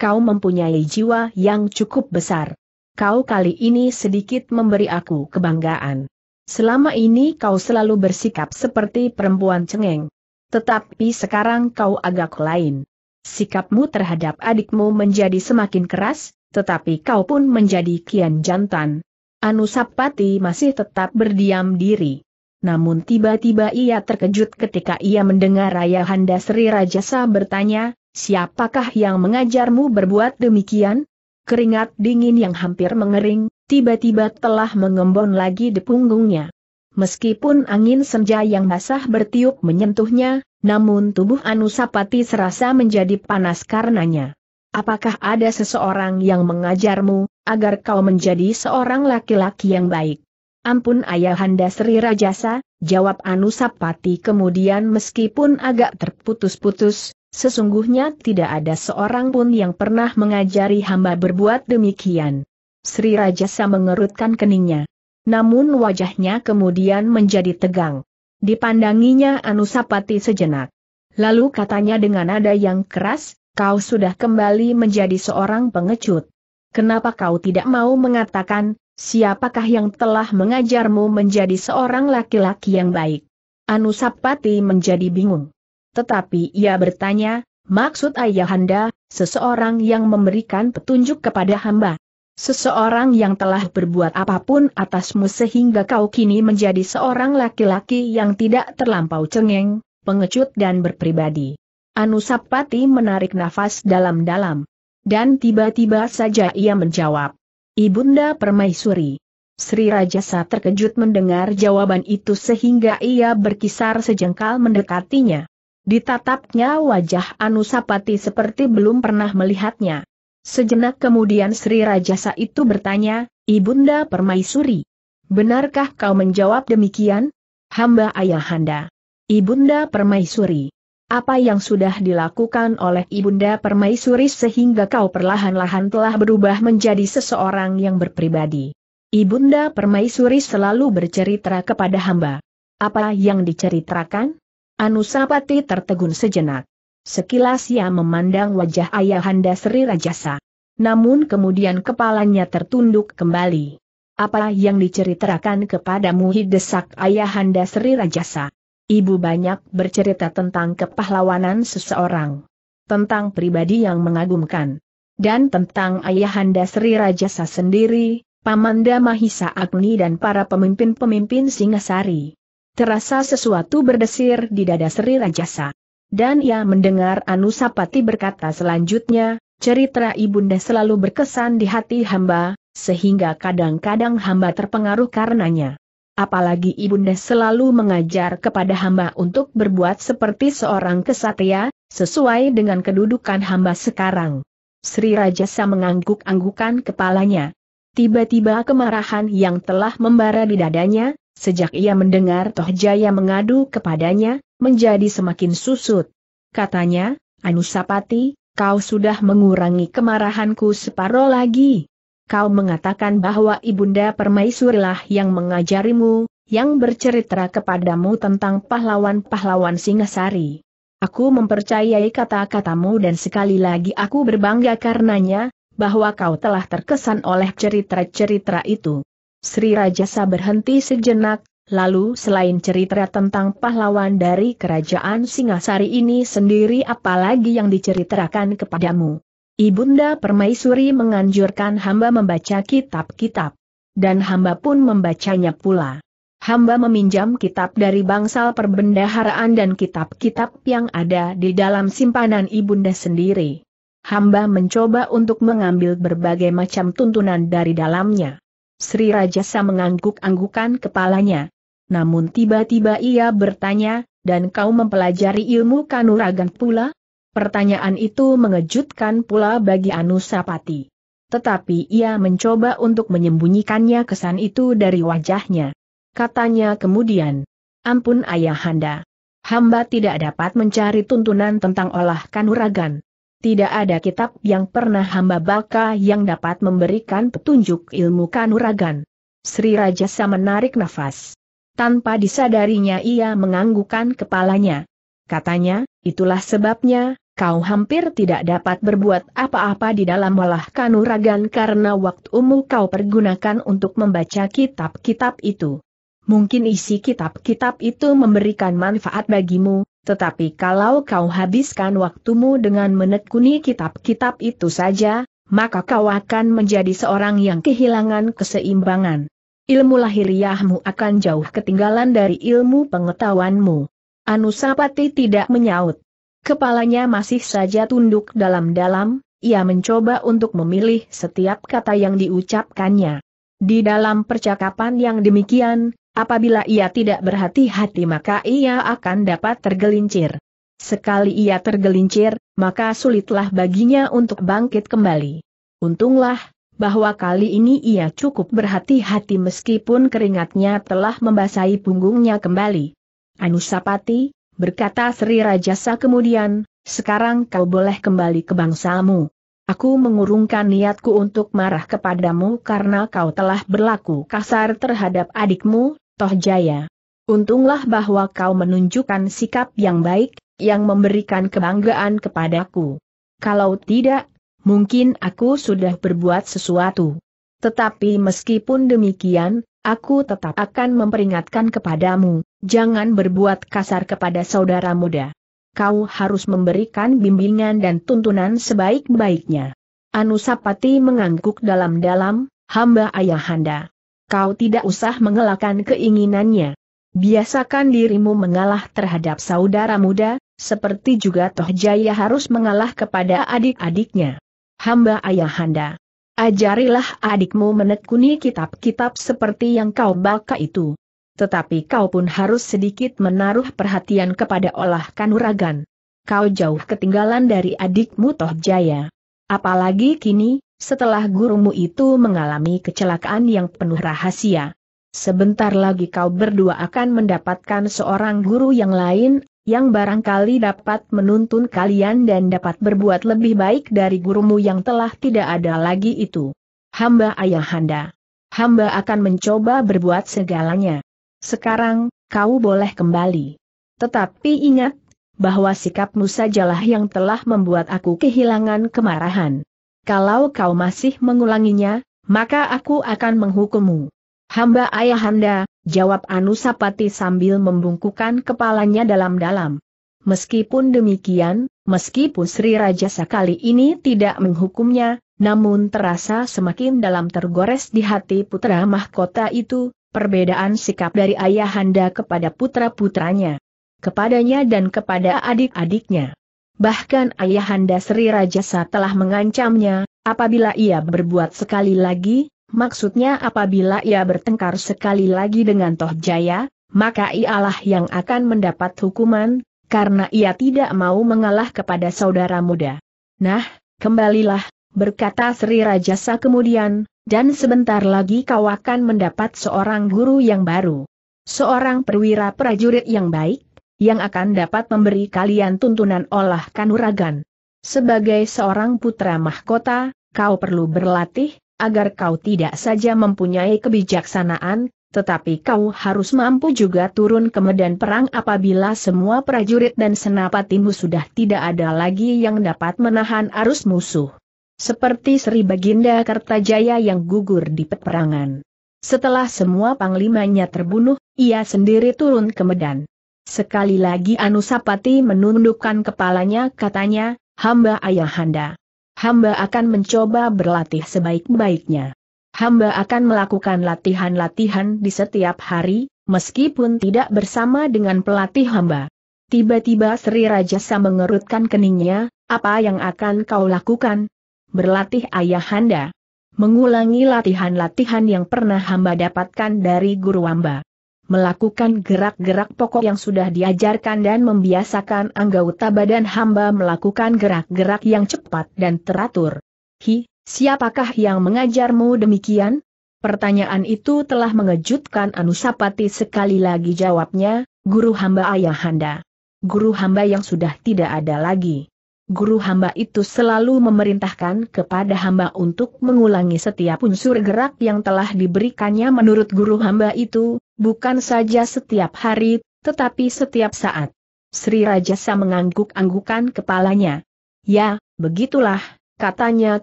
Kau mempunyai jiwa yang cukup besar. Kau kali ini sedikit memberi aku kebanggaan. Selama ini kau selalu bersikap seperti perempuan cengeng. Tetapi sekarang kau agak lain. Sikapmu terhadap adikmu menjadi semakin keras, tetapi kau pun menjadi kian jantan. Anusapati masih tetap berdiam diri. Namun tiba-tiba ia terkejut ketika ia mendengar Ayahanda Sri Rajasa bertanya, siapakah yang mengajarmu berbuat demikian? Keringat dingin yang hampir mengering, tiba-tiba telah mengembon lagi di punggungnya. Meskipun angin senja yang basah bertiup menyentuhnya, namun tubuh Anusapati serasa menjadi panas karenanya apakah ada seseorang yang mengajarmu, agar kau menjadi seorang laki-laki yang baik? Ampun Ayahanda Sri Rajasa, jawab Anusapati kemudian meskipun agak terputus-putus, sesungguhnya tidak ada seorang pun yang pernah mengajari hamba berbuat demikian. Sri Rajasa mengerutkan keningnya. Namun wajahnya kemudian menjadi tegang. Dipandanginya Anusapati sejenak. Lalu katanya dengan nada yang keras, kau sudah kembali menjadi seorang pengecut. Kenapa kau tidak mau mengatakan, siapakah yang telah mengajarmu menjadi seorang laki-laki yang baik? Anusapati menjadi bingung. Tetapi ia bertanya, maksud ayahanda, seseorang yang memberikan petunjuk kepada hamba. Seseorang yang telah berbuat apapun atasmu sehingga kau kini menjadi seorang laki-laki yang tidak terlampau cengeng, pengecut dan berpribadi. Anusapati menarik nafas dalam-dalam. Dan tiba-tiba saja ia menjawab. Ibunda Permaisuri. Sri Rajasa terkejut mendengar jawaban itu sehingga ia berkisar sejengkal mendekatinya. Ditatapnya wajah Anusapati seperti belum pernah melihatnya. Sejenak kemudian Sri Rajasa itu bertanya, Ibunda Permaisuri, benarkah kau menjawab demikian? Hamba ayahanda. Ibunda Permaisuri, apa yang sudah dilakukan oleh Ibunda Permaisuri sehingga kau perlahan-lahan telah berubah menjadi seseorang yang berpribadi. Ibunda Permaisuri selalu bercerita kepada hamba. Apa yang diceritakan? Anusapati tertegun sejenak. Sekilas ia memandang wajah ayahanda Sri Rajasa. Namun kemudian kepalanya tertunduk kembali. Apa yang diceritakan kepadamu hidesak ayahanda Sri Rajasa? Ibu banyak bercerita tentang kepahlawanan seseorang, tentang pribadi yang mengagumkan, dan tentang ayahanda Sri Rajasa sendiri, Pamanda Mahisa Agni dan para pemimpin-pemimpin Singasari. Terasa sesuatu berdesir di dada Sri Rajasa. Dan ia mendengar Anusapati berkata selanjutnya, cerita ibunda selalu berkesan di hati hamba, sehingga kadang-kadang hamba terpengaruh karenanya apalagi Ibunda selalu mengajar kepada hamba untuk berbuat seperti seorang kesatria, sesuai dengan kedudukan hamba sekarang. Sri Rajasa mengangguk-anggukan kepalanya. Tiba-tiba kemarahan yang telah membara di dadanya, sejak ia mendengar Tohjaya mengadu kepadanya, menjadi semakin susut. Katanya, Anusapati, kau sudah mengurangi kemarahanku separuh lagi kau mengatakan bahwa Ibunda Permaisurilah yang mengajarimu, yang bercerita kepadamu tentang pahlawan-pahlawan Singasari. Aku mempercayai kata-katamu dan sekali lagi aku berbangga karenanya, bahwa kau telah terkesan oleh cerita-cerita itu. Sri Rajasa berhenti sejenak, lalu selain cerita tentang pahlawan dari kerajaan Singasari ini sendiri apalagi yang diceritakan kepadamu. Ibunda Permaisuri menganjurkan hamba membaca kitab-kitab. Dan hamba pun membacanya pula. Hamba meminjam kitab dari bangsal perbendaharaan dan kitab-kitab yang ada di dalam simpanan ibunda sendiri. Hamba mencoba untuk mengambil berbagai macam tuntunan dari dalamnya. Sri Rajasa mengangguk-anggukan kepalanya. Namun tiba-tiba ia bertanya, dan kau mempelajari ilmu kanuragan pula? Pertanyaan itu mengejutkan pula bagi Anusapati. Tetapi ia mencoba untuk menyembunyikannya kesan itu dari wajahnya. Katanya kemudian, Ampun ayahanda. Hamba tidak dapat mencari tuntunan tentang olah kanuragan. Tidak ada kitab yang pernah hamba baca yang dapat memberikan petunjuk ilmu kanuragan. Sri Rajasa menarik nafas. Tanpa disadarinya ia menganggukkan kepalanya. Katanya, itulah sebabnya, kau hampir tidak dapat berbuat apa-apa di dalam walah kanuragan karena waktumu kau pergunakan untuk membaca kitab-kitab itu. Mungkin isi kitab-kitab itu memberikan manfaat bagimu, tetapi kalau kau habiskan waktumu dengan menekuni kitab-kitab itu saja, maka kau akan menjadi seorang yang kehilangan keseimbangan. Ilmu lahiriahmu akan jauh ketinggalan dari ilmu pengetahuanmu. Anusapati tidak menyaut. Kepalanya masih saja tunduk dalam-dalam, ia mencoba untuk memilih setiap kata yang diucapkannya. Di dalam percakapan yang demikian, apabila ia tidak berhati-hati maka ia akan dapat tergelincir. Sekali ia tergelincir, maka sulitlah baginya untuk bangkit kembali. Untunglah, bahwa kali ini ia cukup berhati-hati meskipun keringatnya telah membasahi punggungnya kembali. Anusapati, berkata Sri Rajasa kemudian, sekarang kau boleh kembali ke bangsamu. Aku mengurungkan niatku untuk marah kepadamu karena kau telah berlaku kasar terhadap adikmu, Tohjaya. Untunglah bahwa kau menunjukkan sikap yang baik, yang memberikan kebanggaan kepadaku. Kalau tidak, mungkin aku sudah berbuat sesuatu. Tetapi meskipun demikian, aku tetap akan memperingatkan kepadamu, Jangan berbuat kasar kepada saudara muda. Kau harus memberikan bimbingan dan tuntunan sebaik-baiknya. Anusapati mengangguk dalam-dalam, hamba ayahanda. Kau tidak usah mengelakkan keinginannya. Biasakan dirimu mengalah terhadap saudara muda, seperti juga Toh Jaya harus mengalah kepada adik-adiknya. Hamba ayahanda. Ajarilah adikmu menekuni kitab-kitab seperti yang kau baca itu tetapi kau pun harus sedikit menaruh perhatian kepada olah kanuragan. Kau jauh ketinggalan dari adikmu Toh Jaya. Apalagi kini, setelah gurumu itu mengalami kecelakaan yang penuh rahasia. Sebentar lagi kau berdua akan mendapatkan seorang guru yang lain, yang barangkali dapat menuntun kalian dan dapat berbuat lebih baik dari gurumu yang telah tidak ada lagi itu. Hamba ayahanda. Hamba akan mencoba berbuat segalanya. Sekarang, kau boleh kembali. Tetapi ingat, bahwa sikapmu sajalah yang telah membuat aku kehilangan kemarahan. Kalau kau masih mengulanginya, maka aku akan menghukummu. Hamba ayahanda, jawab Anusapati sambil membungkukan kepalanya dalam-dalam. Meskipun demikian, meskipun Sri Raja sekali ini tidak menghukumnya, namun terasa semakin dalam tergores di hati putra mahkota itu, perbedaan sikap dari ayahanda kepada putra-putranya, kepadanya dan kepada adik-adiknya. Bahkan ayahanda Sri Rajasa telah mengancamnya, apabila ia berbuat sekali lagi, maksudnya apabila ia bertengkar sekali lagi dengan Toh Jaya, maka ialah yang akan mendapat hukuman, karena ia tidak mau mengalah kepada saudara muda. Nah, kembalilah, berkata Sri Rajasa kemudian, dan sebentar lagi kau akan mendapat seorang guru yang baru. Seorang perwira prajurit yang baik, yang akan dapat memberi kalian tuntunan olah kanuragan. Sebagai seorang putra mahkota, kau perlu berlatih, agar kau tidak saja mempunyai kebijaksanaan, tetapi kau harus mampu juga turun ke medan perang apabila semua prajurit dan senapatimu sudah tidak ada lagi yang dapat menahan arus musuh seperti Sri Baginda Kertajaya yang gugur di peperangan. Setelah semua panglimanya terbunuh, ia sendiri turun ke Medan. Sekali lagi Anusapati menundukkan kepalanya katanya, hamba ayahanda. Hamba akan mencoba berlatih sebaik-baiknya. Hamba akan melakukan latihan-latihan di setiap hari, meskipun tidak bersama dengan pelatih hamba. Tiba-tiba Sri Rajasa mengerutkan keningnya, apa yang akan kau lakukan, berlatih ayahanda. Mengulangi latihan-latihan yang pernah hamba dapatkan dari guru hamba. Melakukan gerak-gerak pokok yang sudah diajarkan dan membiasakan anggota badan hamba melakukan gerak-gerak yang cepat dan teratur. Hi, siapakah yang mengajarmu demikian? Pertanyaan itu telah mengejutkan Anusapati sekali lagi jawabnya, guru hamba ayahanda. Guru hamba yang sudah tidak ada lagi guru hamba itu selalu memerintahkan kepada hamba untuk mengulangi setiap unsur gerak yang telah diberikannya menurut guru hamba itu, bukan saja setiap hari, tetapi setiap saat. Sri Rajasa mengangguk-anggukan kepalanya. Ya, begitulah, katanya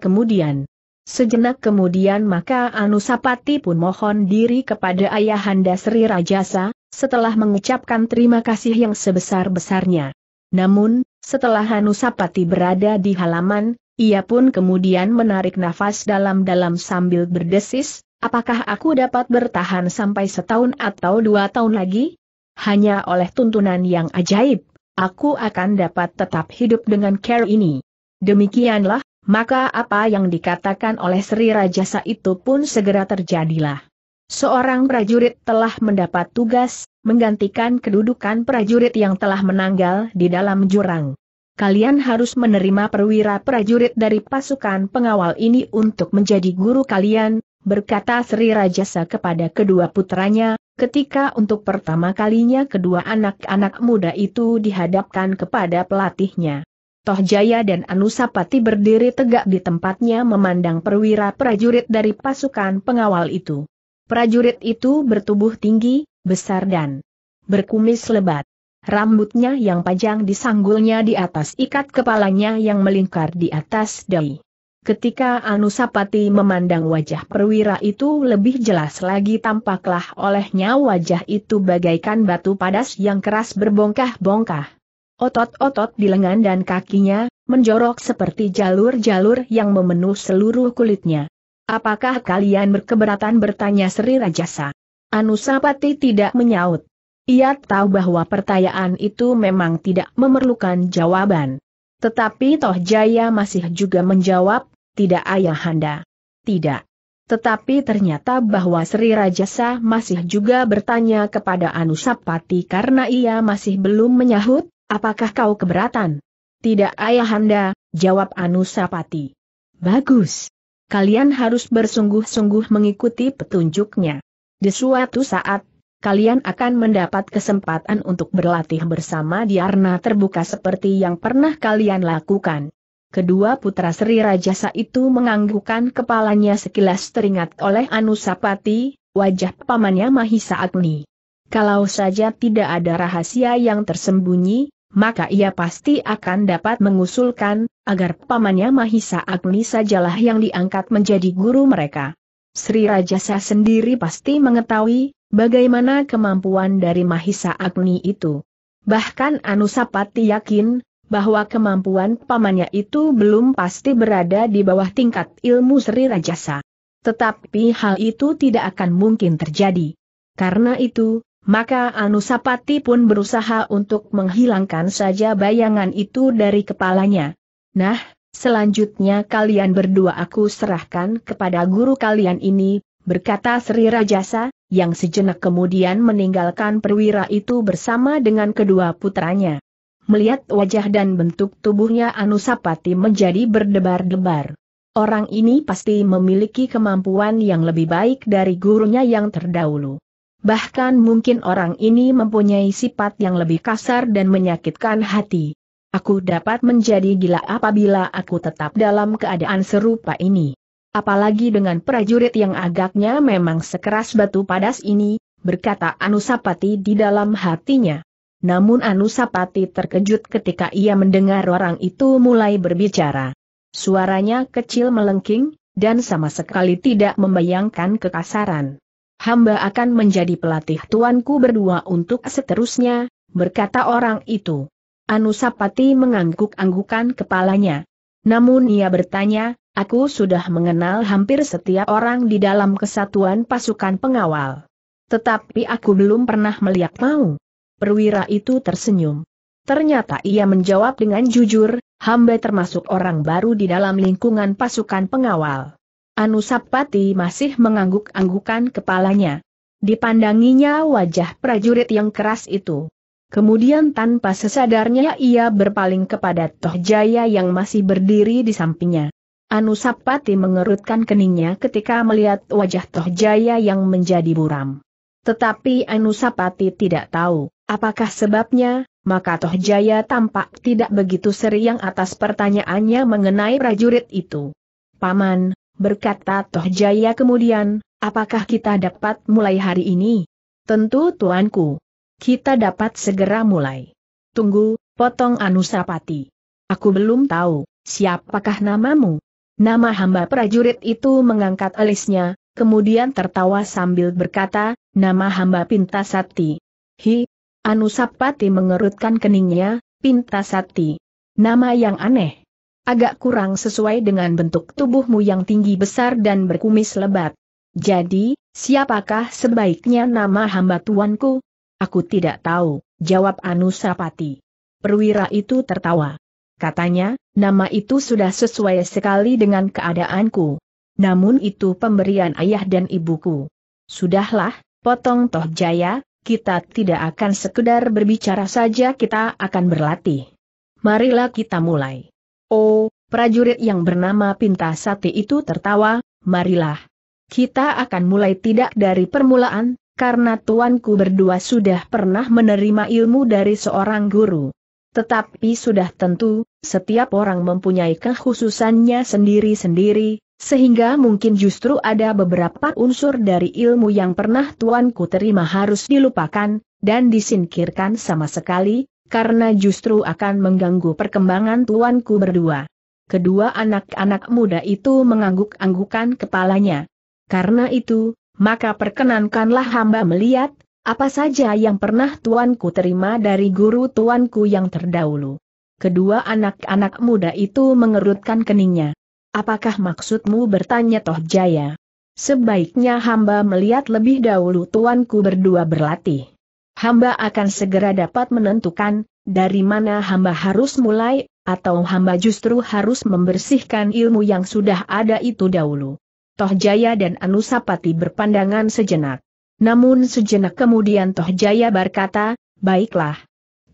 kemudian. Sejenak kemudian maka Anusapati pun mohon diri kepada Ayahanda Sri Rajasa, setelah mengucapkan terima kasih yang sebesar-besarnya. Namun, setelah Hanusapati berada di halaman, ia pun kemudian menarik nafas dalam-dalam sambil berdesis, apakah aku dapat bertahan sampai setahun atau dua tahun lagi? Hanya oleh tuntunan yang ajaib, aku akan dapat tetap hidup dengan care ini. Demikianlah, maka apa yang dikatakan oleh Sri Rajasa itu pun segera terjadilah. Seorang prajurit telah mendapat tugas, menggantikan kedudukan prajurit yang telah menanggal di dalam jurang. Kalian harus menerima perwira prajurit dari pasukan pengawal ini untuk menjadi guru kalian, berkata Sri Rajasa kepada kedua putranya, ketika untuk pertama kalinya kedua anak-anak muda itu dihadapkan kepada pelatihnya. Toh Jaya dan Anusapati berdiri tegak di tempatnya memandang perwira prajurit dari pasukan pengawal itu. Prajurit itu bertubuh tinggi, besar dan berkumis lebat. Rambutnya yang panjang disanggulnya di atas ikat kepalanya yang melingkar di atas dai. Ketika Anusapati memandang wajah perwira itu lebih jelas lagi tampaklah olehnya wajah itu bagaikan batu padas yang keras berbongkah-bongkah. Otot-otot di lengan dan kakinya, menjorok seperti jalur-jalur yang memenuh seluruh kulitnya. Apakah kalian berkeberatan bertanya Sri Rajasa? Anusapati tidak menyaut. Ia tahu bahwa pertanyaan itu memang tidak memerlukan jawaban. Tetapi Toh Jaya masih juga menjawab, tidak ayahanda. Tidak. Tetapi ternyata bahwa Sri Rajasa masih juga bertanya kepada Anusapati karena ia masih belum menyahut, apakah kau keberatan? Tidak ayahanda, jawab Anusapati. Bagus. Kalian harus bersungguh-sungguh mengikuti petunjuknya. Di suatu saat, kalian akan mendapat kesempatan untuk berlatih bersama di arena terbuka seperti yang pernah kalian lakukan. Kedua putra Sri Rajasa itu menganggukkan kepalanya sekilas teringat oleh Anusapati, wajah pamannya Mahisa Agni. Kalau saja tidak ada rahasia yang tersembunyi, maka ia pasti akan dapat mengusulkan, agar pamannya Mahisa Agni sajalah yang diangkat menjadi guru mereka. Sri Rajasa sendiri pasti mengetahui bagaimana kemampuan dari Mahisa Agni itu. Bahkan Anusapati yakin bahwa kemampuan pamannya itu belum pasti berada di bawah tingkat ilmu Sri Rajasa. Tetapi hal itu tidak akan mungkin terjadi. Karena itu, maka Anusapati pun berusaha untuk menghilangkan saja bayangan itu dari kepalanya. Nah, Selanjutnya kalian berdua aku serahkan kepada guru kalian ini, berkata Sri Rajasa, yang sejenak kemudian meninggalkan perwira itu bersama dengan kedua putranya. Melihat wajah dan bentuk tubuhnya Anusapati menjadi berdebar-debar. Orang ini pasti memiliki kemampuan yang lebih baik dari gurunya yang terdahulu. Bahkan mungkin orang ini mempunyai sifat yang lebih kasar dan menyakitkan hati. Aku dapat menjadi gila apabila aku tetap dalam keadaan serupa ini. Apalagi dengan prajurit yang agaknya memang sekeras batu padas ini, berkata Anusapati di dalam hatinya. Namun Anusapati terkejut ketika ia mendengar orang itu mulai berbicara. Suaranya kecil melengking, dan sama sekali tidak membayangkan kekasaran. Hamba akan menjadi pelatih tuanku berdua untuk seterusnya, berkata orang itu. Anusapati mengangguk-anggukan kepalanya. Namun ia bertanya, aku sudah mengenal hampir setiap orang di dalam kesatuan pasukan pengawal. Tetapi aku belum pernah melihat mau. Perwira itu tersenyum. Ternyata ia menjawab dengan jujur, hamba termasuk orang baru di dalam lingkungan pasukan pengawal. Anusapati masih mengangguk-anggukan kepalanya. Dipandanginya wajah prajurit yang keras itu. Kemudian tanpa sesadarnya ia berpaling kepada Toh Jaya yang masih berdiri di sampingnya. Anusapati mengerutkan keningnya ketika melihat wajah Toh Jaya yang menjadi buram. Tetapi Anusapati tidak tahu, apakah sebabnya, maka Toh Jaya tampak tidak begitu seriang atas pertanyaannya mengenai prajurit itu. Paman, berkata Toh Jaya kemudian, apakah kita dapat mulai hari ini? Tentu tuanku. Kita dapat segera mulai. Tunggu, potong Anusapati. Aku belum tahu, siapakah namamu? Nama hamba prajurit itu mengangkat alisnya, kemudian tertawa sambil berkata, nama hamba Pintasati. Hi, Anusapati mengerutkan keningnya, Pintasati. Nama yang aneh. Agak kurang sesuai dengan bentuk tubuhmu yang tinggi besar dan berkumis lebat. Jadi, siapakah sebaiknya nama hamba tuanku? Aku tidak tahu, jawab Anusapati. Perwira itu tertawa. Katanya, nama itu sudah sesuai sekali dengan keadaanku. Namun itu pemberian ayah dan ibuku. Sudahlah, potong toh jaya, kita tidak akan sekedar berbicara saja kita akan berlatih. Marilah kita mulai. Oh, prajurit yang bernama Sati itu tertawa, marilah. Kita akan mulai tidak dari permulaan, karena tuanku berdua sudah pernah menerima ilmu dari seorang guru. Tetapi sudah tentu, setiap orang mempunyai kekhususannya sendiri-sendiri, sehingga mungkin justru ada beberapa unsur dari ilmu yang pernah tuanku terima harus dilupakan, dan disingkirkan sama sekali, karena justru akan mengganggu perkembangan tuanku berdua. Kedua anak-anak muda itu mengangguk-anggukan kepalanya. Karena itu, maka perkenankanlah hamba melihat, apa saja yang pernah tuanku terima dari guru tuanku yang terdahulu. Kedua anak-anak muda itu mengerutkan keningnya. Apakah maksudmu bertanya Toh Jaya? Sebaiknya hamba melihat lebih dahulu tuanku berdua berlatih. Hamba akan segera dapat menentukan, dari mana hamba harus mulai, atau hamba justru harus membersihkan ilmu yang sudah ada itu dahulu. Tohjaya dan Anusapati berpandangan sejenak. Namun sejenak kemudian Tohjaya berkata, baiklah.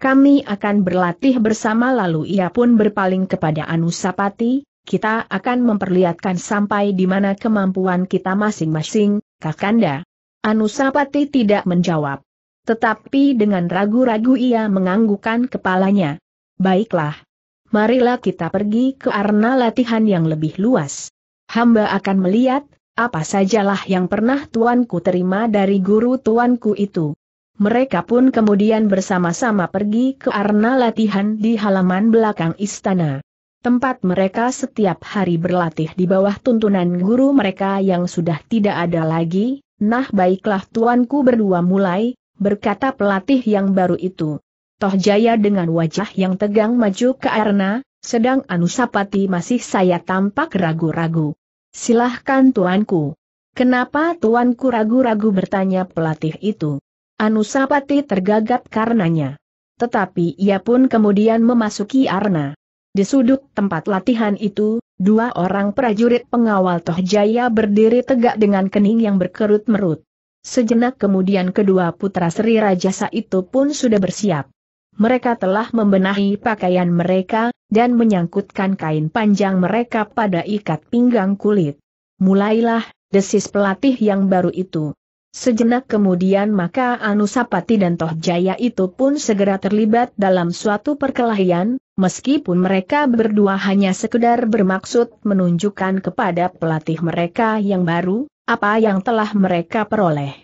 Kami akan berlatih bersama lalu ia pun berpaling kepada Anusapati, kita akan memperlihatkan sampai di mana kemampuan kita masing-masing, Kakanda. Anusapati tidak menjawab. Tetapi dengan ragu-ragu ia menganggukkan kepalanya. Baiklah. Marilah kita pergi ke arena latihan yang lebih luas hamba akan melihat, apa sajalah yang pernah tuanku terima dari guru tuanku itu. Mereka pun kemudian bersama-sama pergi ke arena latihan di halaman belakang istana. Tempat mereka setiap hari berlatih di bawah tuntunan guru mereka yang sudah tidak ada lagi, nah baiklah tuanku berdua mulai, berkata pelatih yang baru itu. Toh Jaya dengan wajah yang tegang maju ke arena, sedang Anusapati masih saya tampak ragu-ragu. Silahkan tuanku. Kenapa tuanku ragu-ragu bertanya pelatih itu? Anusapati tergagap karenanya. Tetapi ia pun kemudian memasuki arna. Di sudut tempat latihan itu, dua orang prajurit pengawal tohjaya berdiri tegak dengan kening yang berkerut merut. Sejenak kemudian kedua putra Sri Rajasa itu pun sudah bersiap mereka telah membenahi pakaian mereka, dan menyangkutkan kain panjang mereka pada ikat pinggang kulit. Mulailah, desis pelatih yang baru itu. Sejenak kemudian maka Anusapati dan Toh Jaya itu pun segera terlibat dalam suatu perkelahian, meskipun mereka berdua hanya sekedar bermaksud menunjukkan kepada pelatih mereka yang baru, apa yang telah mereka peroleh.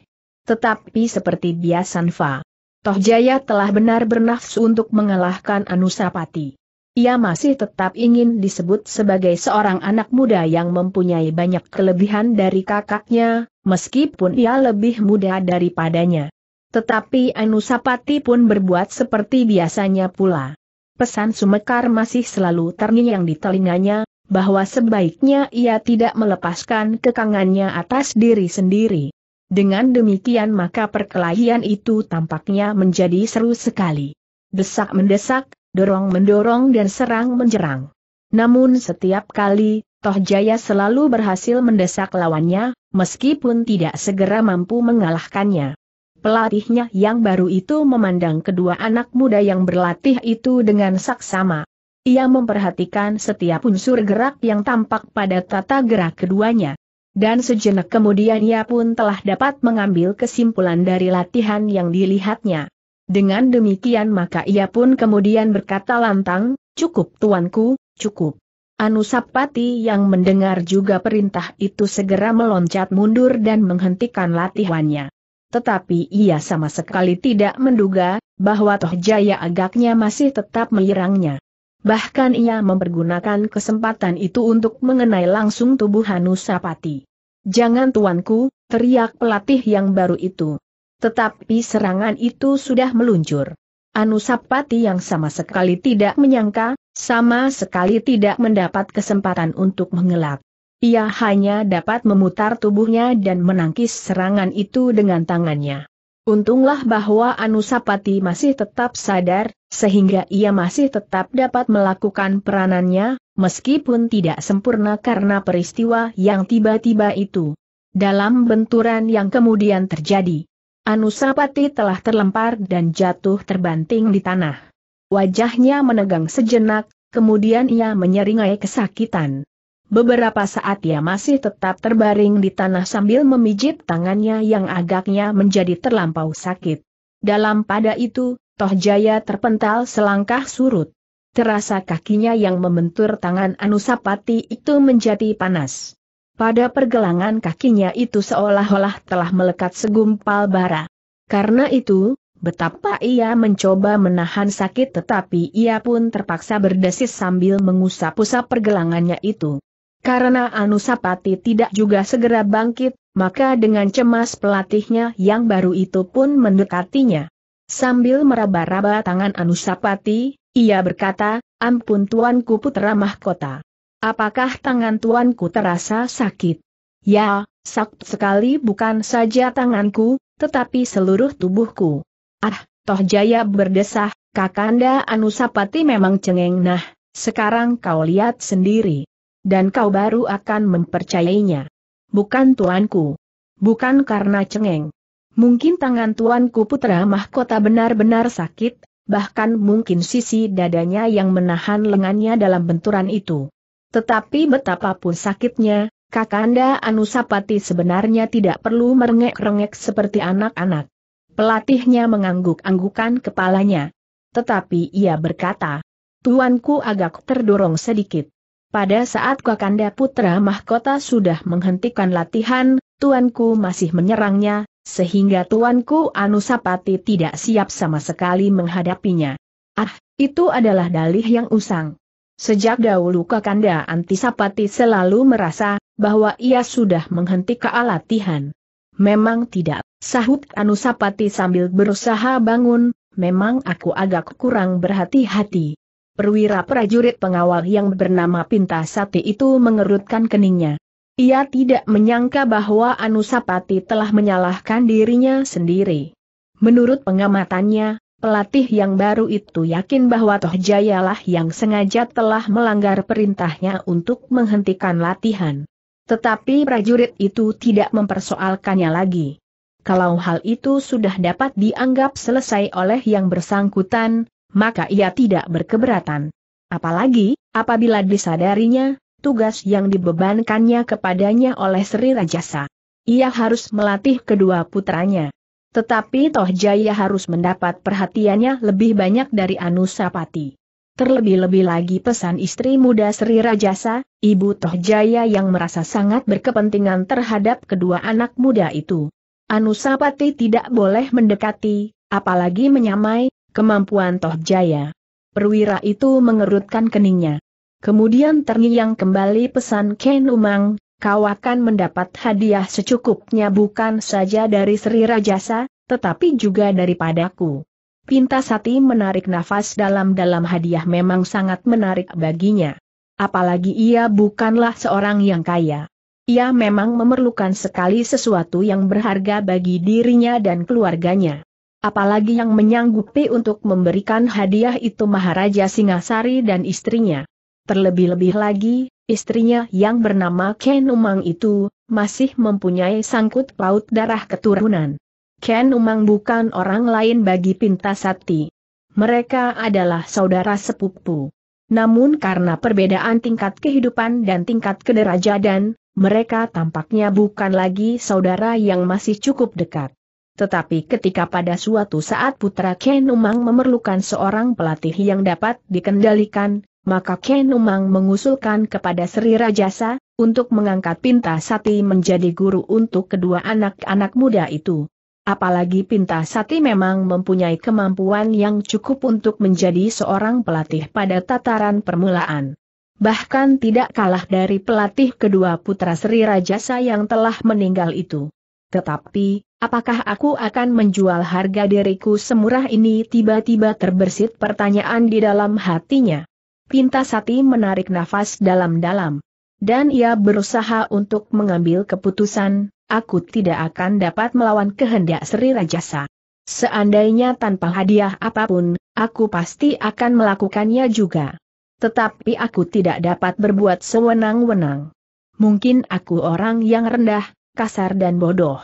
Tetapi seperti biasa Nfa, Tohjaya telah benar bernafsu untuk mengalahkan Anusapati. Ia masih tetap ingin disebut sebagai seorang anak muda yang mempunyai banyak kelebihan dari kakaknya, meskipun ia lebih muda daripadanya. Tetapi Anusapati pun berbuat seperti biasanya pula. Pesan Sumekar masih selalu terngiang di telinganya, bahwa sebaiknya ia tidak melepaskan kekangannya atas diri sendiri. Dengan demikian maka perkelahian itu tampaknya menjadi seru sekali. Desak mendesak, dorong mendorong dan serang menjerang. Namun setiap kali, Toh Jaya selalu berhasil mendesak lawannya, meskipun tidak segera mampu mengalahkannya. Pelatihnya yang baru itu memandang kedua anak muda yang berlatih itu dengan saksama. Ia memperhatikan setiap unsur gerak yang tampak pada tata gerak keduanya. Dan sejenak kemudian ia pun telah dapat mengambil kesimpulan dari latihan yang dilihatnya. Dengan demikian maka ia pun kemudian berkata lantang, cukup tuanku, cukup. Anusapati yang mendengar juga perintah itu segera meloncat mundur dan menghentikan latihannya. Tetapi ia sama sekali tidak menduga, bahwa Tohjaya agaknya masih tetap menyerangnya. Bahkan ia mempergunakan kesempatan itu untuk mengenai langsung tubuh Hanusapati. Jangan tuanku, teriak pelatih yang baru itu. Tetapi serangan itu sudah meluncur. Anusapati yang sama sekali tidak menyangka, sama sekali tidak mendapat kesempatan untuk mengelak. Ia hanya dapat memutar tubuhnya dan menangkis serangan itu dengan tangannya. Untunglah bahwa Anusapati masih tetap sadar, sehingga ia masih tetap dapat melakukan peranannya, meskipun tidak sempurna karena peristiwa yang tiba-tiba itu. Dalam benturan yang kemudian terjadi, Anusapati telah terlempar dan jatuh terbanting di tanah. Wajahnya menegang sejenak, kemudian ia menyeringai kesakitan. Beberapa saat ia masih tetap terbaring di tanah sambil memijit tangannya yang agaknya menjadi terlampau sakit. Dalam pada itu, Toh Jaya terpental selangkah surut. Terasa kakinya yang membentur tangan Anusapati itu menjadi panas. Pada pergelangan kakinya itu seolah-olah telah melekat segumpal bara. Karena itu, betapa ia mencoba menahan sakit tetapi ia pun terpaksa berdesis sambil mengusap-usap pergelangannya itu. Karena Anusapati tidak juga segera bangkit, maka dengan cemas pelatihnya yang baru itu pun mendekatinya. Sambil meraba-raba tangan Anusapati, ia berkata, ampun tuanku Putra mahkota. Apakah tangan tuanku terasa sakit? Ya, sakit sekali bukan saja tanganku, tetapi seluruh tubuhku. Ah, toh jaya berdesah, kakanda Anusapati memang cengeng nah, sekarang kau lihat sendiri. Dan kau baru akan mempercayainya. Bukan tuanku. Bukan karena cengeng. Mungkin tangan tuanku putra mahkota benar-benar sakit, bahkan mungkin sisi dadanya yang menahan lengannya dalam benturan itu. Tetapi betapapun sakitnya, Kakanda Anusapati sebenarnya tidak perlu merengek-rengek seperti anak-anak. Pelatihnya mengangguk-anggukan kepalanya. Tetapi ia berkata, Tuanku agak terdorong sedikit. Pada saat Kakanda Putra Mahkota sudah menghentikan latihan, Tuanku masih menyerangnya, sehingga tuanku Anusapati tidak siap sama sekali menghadapinya. Ah, itu adalah dalih yang usang. Sejak dahulu Kakanda Antisapati selalu merasa bahwa ia sudah menghentikan latihan. Memang tidak, sahut Anusapati sambil berusaha bangun, memang aku agak kurang berhati-hati. Perwira prajurit pengawal yang bernama Pintasati itu mengerutkan keningnya. Ia tidak menyangka bahwa Anusapati telah menyalahkan dirinya sendiri. Menurut pengamatannya, pelatih yang baru itu yakin bahwa Tohjayalah yang sengaja telah melanggar perintahnya untuk menghentikan latihan. Tetapi prajurit itu tidak mempersoalkannya lagi. Kalau hal itu sudah dapat dianggap selesai oleh yang bersangkutan, maka ia tidak berkeberatan. Apalagi, apabila disadarinya, tugas yang dibebankannya kepadanya oleh Sri Rajasa. Ia harus melatih kedua putranya. Tetapi Toh Jaya harus mendapat perhatiannya lebih banyak dari Anusapati. Terlebih-lebih lagi pesan istri muda Sri Rajasa, Ibu Toh Jaya yang merasa sangat berkepentingan terhadap kedua anak muda itu. Anusapati tidak boleh mendekati, apalagi menyamai, kemampuan Toh Jaya. Perwira itu mengerutkan keningnya. Kemudian terngiang kembali pesan Ken Umang, kau akan mendapat hadiah secukupnya bukan saja dari Sri Rajasa, tetapi juga daripadaku. Pintas hati menarik nafas dalam-dalam hadiah memang sangat menarik baginya. Apalagi ia bukanlah seorang yang kaya. Ia memang memerlukan sekali sesuatu yang berharga bagi dirinya dan keluarganya. Apalagi yang menyanggupi untuk memberikan hadiah itu Maharaja Singasari dan istrinya. Terlebih-lebih lagi, istrinya yang bernama Ken Umang itu, masih mempunyai sangkut paut darah keturunan. Ken Umang bukan orang lain bagi Pintasati. Mereka adalah saudara sepupu. Namun karena perbedaan tingkat kehidupan dan tingkat kederajatan, mereka tampaknya bukan lagi saudara yang masih cukup dekat. Tetapi ketika pada suatu saat putra Ken Umang memerlukan seorang pelatih yang dapat dikendalikan, maka Kenumang mengusulkan kepada Sri Rajasa, untuk mengangkat Pinta Sati menjadi guru untuk kedua anak-anak muda itu. Apalagi Pinta Sati memang mempunyai kemampuan yang cukup untuk menjadi seorang pelatih pada tataran permulaan. Bahkan tidak kalah dari pelatih kedua putra Sri Rajasa yang telah meninggal itu. Tetapi, apakah aku akan menjual harga diriku semurah ini tiba-tiba terbersit pertanyaan di dalam hatinya? Pintas hati menarik nafas dalam-dalam. Dan ia berusaha untuk mengambil keputusan, aku tidak akan dapat melawan kehendak Sri Rajasa. Seandainya tanpa hadiah apapun, aku pasti akan melakukannya juga. Tetapi aku tidak dapat berbuat sewenang-wenang. Mungkin aku orang yang rendah, kasar dan bodoh.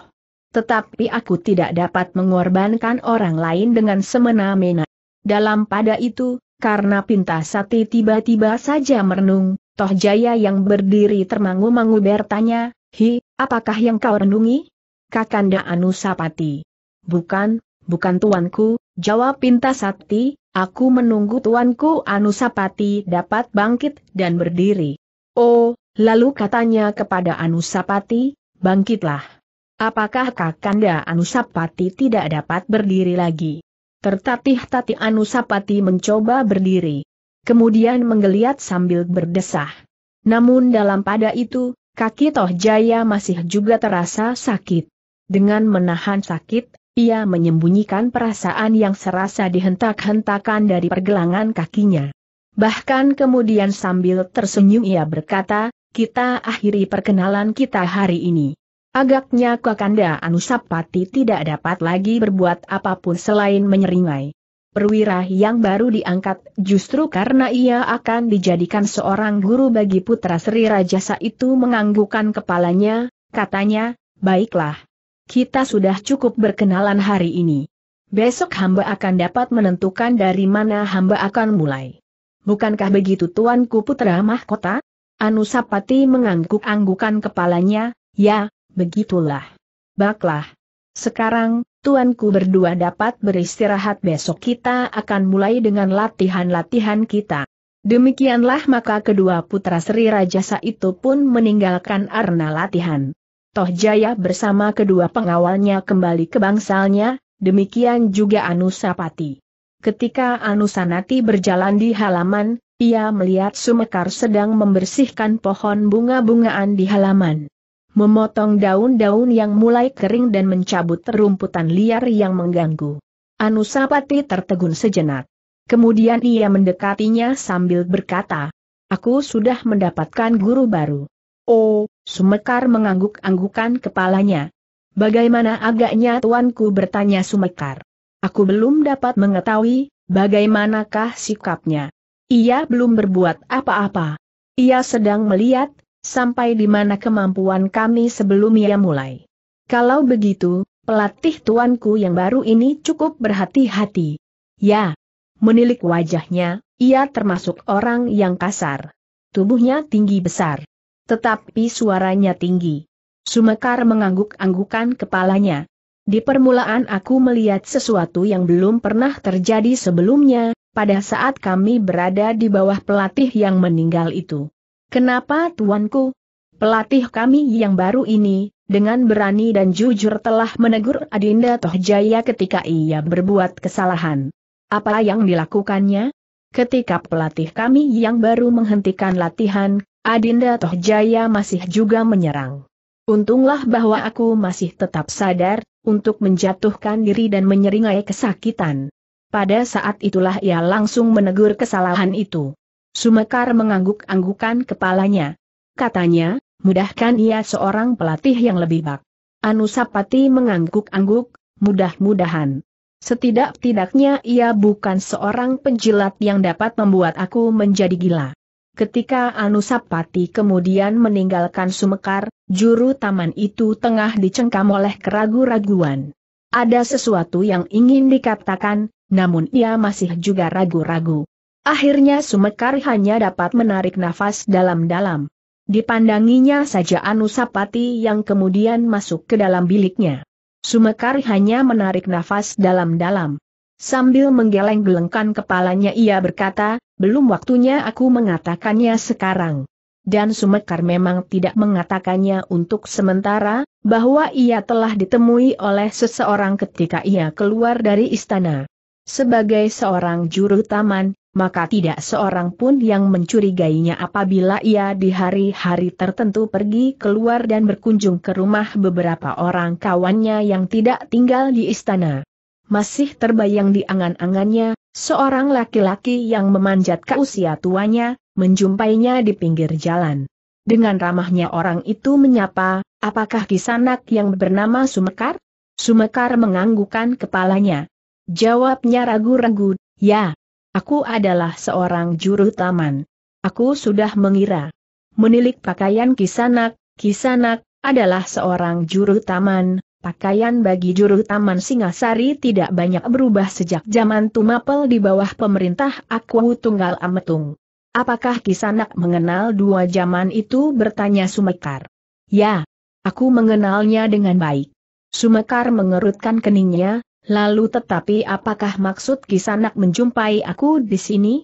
Tetapi aku tidak dapat mengorbankan orang lain dengan semena-mena. Dalam pada itu, karena pinta sati tiba-tiba saja merenung, Toh Jaya yang berdiri termangu-mangu bertanya, Hi, apakah yang kau renungi? Kakanda Anusapati. Bukan, bukan tuanku, jawab Pinta Sati. aku menunggu tuanku Anusapati dapat bangkit dan berdiri. Oh, lalu katanya kepada Anusapati, bangkitlah. Apakah Kakanda Anusapati tidak dapat berdiri lagi? Tertatih-tatih Anusapati mencoba berdiri. Kemudian menggeliat sambil berdesah. Namun dalam pada itu, kaki Toh Jaya masih juga terasa sakit. Dengan menahan sakit, ia menyembunyikan perasaan yang serasa dihentak-hentakan dari pergelangan kakinya. Bahkan kemudian sambil tersenyum ia berkata, kita akhiri perkenalan kita hari ini. Agaknya Kakanda Anusapati tidak dapat lagi berbuat apapun selain menyeringai. Perwira yang baru diangkat justru karena ia akan dijadikan seorang guru bagi putra Sri Rajasa itu menganggukkan kepalanya, katanya, baiklah. Kita sudah cukup berkenalan hari ini. Besok hamba akan dapat menentukan dari mana hamba akan mulai. Bukankah begitu tuanku putra mahkota? Anusapati mengangguk-anggukan kepalanya, ya, begitulah. Baklah. Sekarang, tuanku berdua dapat beristirahat besok kita akan mulai dengan latihan-latihan kita. Demikianlah maka kedua putra Sri Rajasa itu pun meninggalkan arna latihan. Toh Jaya bersama kedua pengawalnya kembali ke bangsalnya, demikian juga Anusapati. Ketika Anusanati berjalan di halaman, ia melihat Sumekar sedang membersihkan pohon bunga-bungaan di halaman memotong daun-daun yang mulai kering dan mencabut rumputan liar yang mengganggu. Anusapati tertegun sejenak. Kemudian ia mendekatinya sambil berkata, Aku sudah mendapatkan guru baru. Oh, Sumekar mengangguk-anggukan kepalanya. Bagaimana agaknya tuanku bertanya Sumekar. Aku belum dapat mengetahui, bagaimanakah sikapnya. Ia belum berbuat apa-apa. Ia sedang melihat sampai di mana kemampuan kami sebelum ia mulai. Kalau begitu, pelatih tuanku yang baru ini cukup berhati-hati. Ya, menilik wajahnya, ia termasuk orang yang kasar. Tubuhnya tinggi besar. Tetapi suaranya tinggi. Sumekar mengangguk-anggukan kepalanya. Di permulaan aku melihat sesuatu yang belum pernah terjadi sebelumnya, pada saat kami berada di bawah pelatih yang meninggal itu. Kenapa tuanku? Pelatih kami yang baru ini, dengan berani dan jujur telah menegur Adinda Tohjaya ketika ia berbuat kesalahan. Apa yang dilakukannya? Ketika pelatih kami yang baru menghentikan latihan, Adinda Tohjaya masih juga menyerang. Untunglah bahwa aku masih tetap sadar, untuk menjatuhkan diri dan menyeringai kesakitan. Pada saat itulah ia langsung menegur kesalahan itu. Sumekar mengangguk-anggukan kepalanya. Katanya, mudahkan ia seorang pelatih yang lebih bak. Anusapati mengangguk-angguk, mudah-mudahan. Setidak-tidaknya ia bukan seorang penjilat yang dapat membuat aku menjadi gila. Ketika Anusapati kemudian meninggalkan Sumekar, juru taman itu tengah dicengkam oleh keragu-raguan. Ada sesuatu yang ingin dikatakan, namun ia masih juga ragu-ragu. Akhirnya Sumekar hanya dapat menarik nafas dalam-dalam. Dipandanginya saja Anusapati yang kemudian masuk ke dalam biliknya. Sumekar hanya menarik nafas dalam-dalam. Sambil menggeleng-gelengkan kepalanya ia berkata, belum waktunya aku mengatakannya sekarang. Dan Sumekar memang tidak mengatakannya untuk sementara, bahwa ia telah ditemui oleh seseorang ketika ia keluar dari istana. Sebagai seorang juru taman, maka tidak seorang pun yang mencurigainya apabila ia di hari-hari tertentu pergi keluar dan berkunjung ke rumah beberapa orang kawannya yang tidak tinggal di istana. Masih terbayang di angan-angannya, seorang laki-laki yang memanjat ke usia tuanya, menjumpainya di pinggir jalan. Dengan ramahnya orang itu menyapa, apakah kisanak yang bernama Sumekar? Sumekar menganggukan kepalanya. Jawabnya ragu-ragu, ya, Aku adalah seorang juru taman. Aku sudah mengira. Menilik pakaian Kisanak, Kisanak adalah seorang juru taman, Pakaian bagi juru taman Singasari tidak banyak berubah sejak zaman Tumapel di bawah pemerintah Akwu Tunggal Ametung. Apakah Kisanak mengenal dua zaman itu bertanya Sumekar. Ya, aku mengenalnya dengan baik. Sumekar mengerutkan keningnya, Lalu tetapi apakah maksud Kisanak menjumpai aku di sini?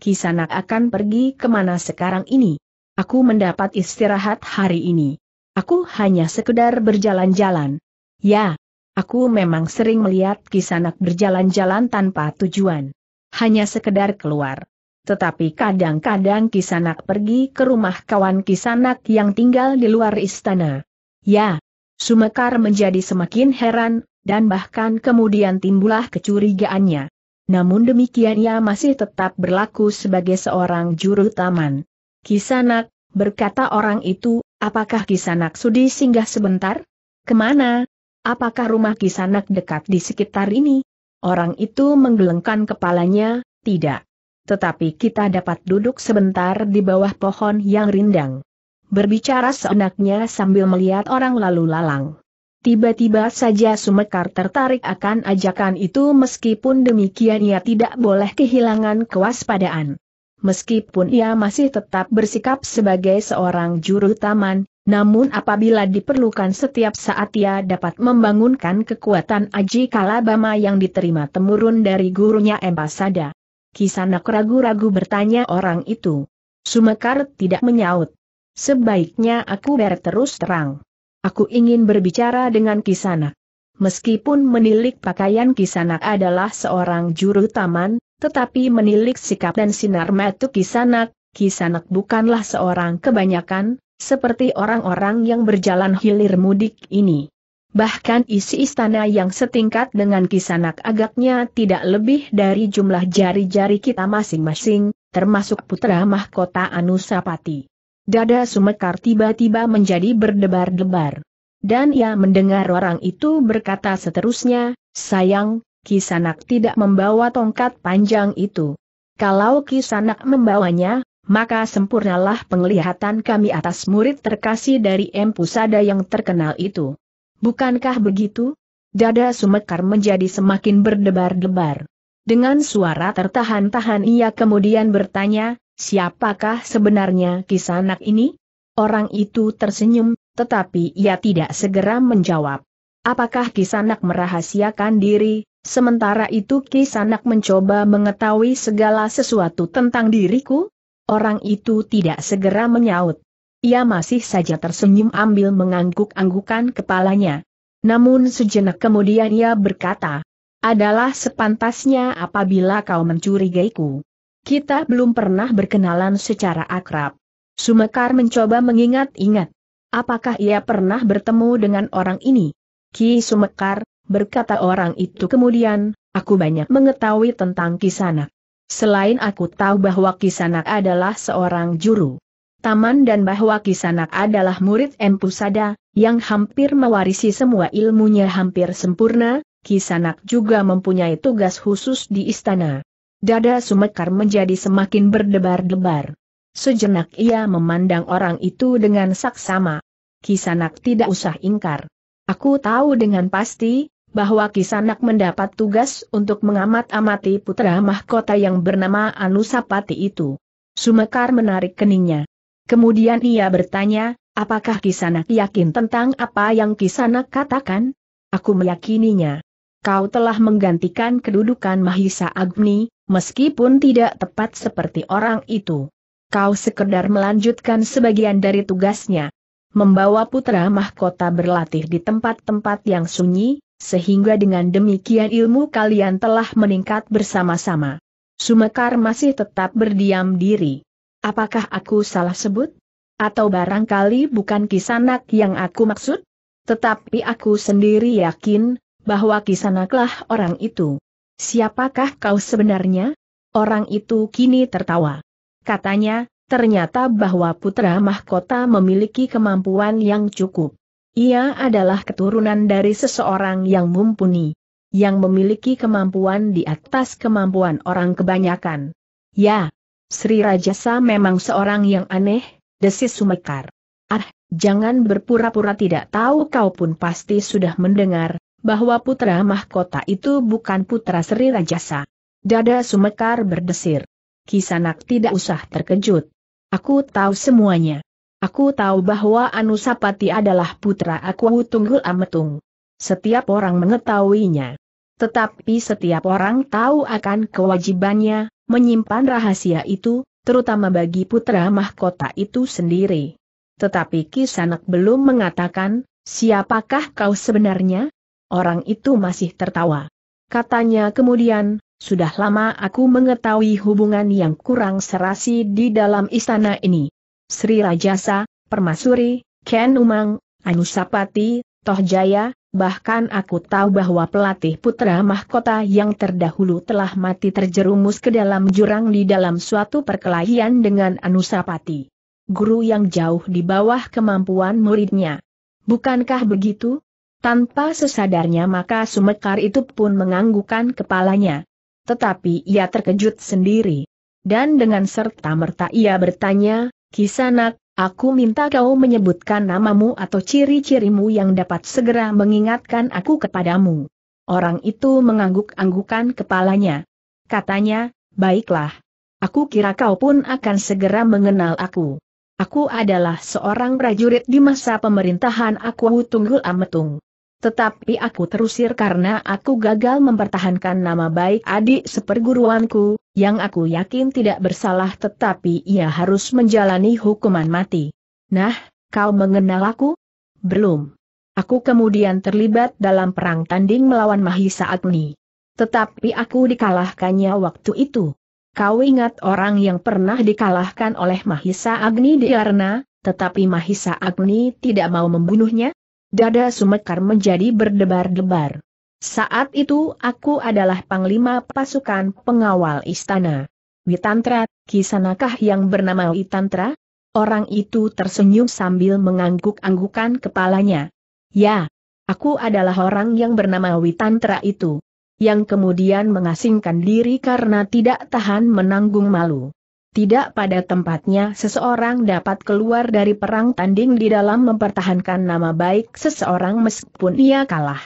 Kisanak akan pergi kemana sekarang ini? Aku mendapat istirahat hari ini. Aku hanya sekedar berjalan-jalan. Ya, aku memang sering melihat Kisanak berjalan-jalan tanpa tujuan. Hanya sekedar keluar. Tetapi kadang-kadang Kisanak pergi ke rumah kawan Kisanak yang tinggal di luar istana. Ya, Sumekar menjadi semakin heran dan bahkan kemudian timbullah kecurigaannya. Namun demikian ia masih tetap berlaku sebagai seorang juru taman. Kisanak, berkata orang itu, apakah Kisanak sudi singgah sebentar? Kemana? Apakah rumah Kisanak dekat di sekitar ini? Orang itu menggelengkan kepalanya, tidak. Tetapi kita dapat duduk sebentar di bawah pohon yang rindang. Berbicara seenaknya sambil melihat orang lalu lalang. Tiba-tiba saja Sumekar tertarik akan ajakan itu meskipun demikian ia tidak boleh kehilangan kewaspadaan. Meskipun ia masih tetap bersikap sebagai seorang juru taman, namun apabila diperlukan setiap saat ia dapat membangunkan kekuatan Aji Kalabama yang diterima temurun dari gurunya Empasada. Kisanak ragu-ragu bertanya orang itu. Sumekar tidak menyaut. Sebaiknya aku berterus terang. Aku ingin berbicara dengan Kisanak. Meskipun menilik pakaian Kisanak adalah seorang juru taman, tetapi menilik sikap dan sinar mata Kisanak, Kisanak bukanlah seorang kebanyakan, seperti orang-orang yang berjalan hilir mudik ini. Bahkan isi istana yang setingkat dengan kisanak agaknya tidak lebih dari jumlah jari-jari kita masing-masing, termasuk putra mahkota Anusapati. Dada Sumekar tiba-tiba menjadi berdebar-debar. Dan ia mendengar orang itu berkata seterusnya, sayang, Kisanak tidak membawa tongkat panjang itu. Kalau Kisanak membawanya, maka sempurnalah penglihatan kami atas murid terkasih dari Empusada Sada yang terkenal itu. Bukankah begitu? Dada Sumekar menjadi semakin berdebar-debar. Dengan suara tertahan-tahan ia kemudian bertanya, Siapakah sebenarnya kisanak ini? Orang itu tersenyum, tetapi ia tidak segera menjawab. Apakah kisanak merahasiakan diri, sementara itu kisanak mencoba mengetahui segala sesuatu tentang diriku? Orang itu tidak segera menyaut. Ia masih saja tersenyum ambil mengangguk-anggukan kepalanya. Namun sejenak kemudian ia berkata, adalah sepantasnya apabila kau mencurigaiku. Kita belum pernah berkenalan secara akrab. Sumekar mencoba mengingat-ingat. Apakah ia pernah bertemu dengan orang ini? Ki Sumekar, berkata orang itu kemudian, aku banyak mengetahui tentang Kisanak. Selain aku tahu bahwa Kisanak adalah seorang juru taman dan bahwa Kisanak adalah murid Empusada Sada, yang hampir mewarisi semua ilmunya hampir sempurna, Kisanak juga mempunyai tugas khusus di istana. Dada Sumekar menjadi semakin berdebar-debar. Sejenak ia memandang orang itu dengan saksama. Kisanak tidak usah ingkar. Aku tahu dengan pasti, bahwa Kisanak mendapat tugas untuk mengamat-amati putra mahkota yang bernama Anusapati itu. Sumekar menarik keningnya. Kemudian ia bertanya, apakah Kisanak yakin tentang apa yang Kisanak katakan? Aku meyakininya. Kau telah menggantikan kedudukan Mahisa Agni, meskipun tidak tepat seperti orang itu. Kau sekedar melanjutkan sebagian dari tugasnya, membawa putra mahkota berlatih di tempat-tempat yang sunyi, sehingga dengan demikian ilmu kalian telah meningkat bersama-sama. Sumekar masih tetap berdiam diri. Apakah aku salah sebut? Atau barangkali bukan kisanak yang aku maksud? Tetapi aku sendiri yakin, bahwa kisanaklah orang itu. Siapakah kau sebenarnya? Orang itu kini tertawa. Katanya, ternyata bahwa putra mahkota memiliki kemampuan yang cukup. Ia adalah keturunan dari seseorang yang mumpuni, yang memiliki kemampuan di atas kemampuan orang kebanyakan. Ya, Sri Rajasa memang seorang yang aneh, desis Sumekar. Ah, jangan berpura-pura tidak tahu kau pun pasti sudah mendengar, bahwa putra mahkota itu bukan putra Sri Rajasa. Dada Sumekar berdesir. Kisanak tidak usah terkejut. Aku tahu semuanya. Aku tahu bahwa Anusapati adalah putra aku Tunggul Ametung. Setiap orang mengetahuinya. Tetapi setiap orang tahu akan kewajibannya, menyimpan rahasia itu, terutama bagi putra mahkota itu sendiri. Tetapi Kisanak belum mengatakan, siapakah kau sebenarnya? Orang itu masih tertawa. Katanya kemudian, sudah lama aku mengetahui hubungan yang kurang serasi di dalam istana ini. Sri Rajasa, Permasuri, Ken Umang, Anusapati, Tohjaya, bahkan aku tahu bahwa pelatih putra mahkota yang terdahulu telah mati terjerumus ke dalam jurang di dalam suatu perkelahian dengan Anusapati. Guru yang jauh di bawah kemampuan muridnya. Bukankah begitu? Tanpa sesadarnya maka Sumekar itu pun menganggukkan kepalanya. Tetapi ia terkejut sendiri. Dan dengan serta-merta ia bertanya, Kisanak, aku minta kau menyebutkan namamu atau ciri-cirimu yang dapat segera mengingatkan aku kepadamu. Orang itu mengangguk-anggukan kepalanya. Katanya, baiklah. Aku kira kau pun akan segera mengenal aku. Aku adalah seorang prajurit di masa pemerintahan Aku Tunggul Ametung. Tetapi aku terusir karena aku gagal mempertahankan nama baik adik seperguruanku, yang aku yakin tidak bersalah tetapi ia harus menjalani hukuman mati. Nah, kau mengenal aku? Belum. Aku kemudian terlibat dalam perang tanding melawan Mahisa Agni. Tetapi aku dikalahkannya waktu itu. Kau ingat orang yang pernah dikalahkan oleh Mahisa Agni di Arna, tetapi Mahisa Agni tidak mau membunuhnya? Dada Sumekar menjadi berdebar-debar. Saat itu aku adalah panglima pasukan pengawal istana. Witantra, kisanakah yang bernama Witantra? Orang itu tersenyum sambil mengangguk-anggukan kepalanya. Ya, aku adalah orang yang bernama Witantra itu. Yang kemudian mengasingkan diri karena tidak tahan menanggung malu. Tidak pada tempatnya seseorang dapat keluar dari perang tanding di dalam mempertahankan nama baik seseorang meskipun ia kalah.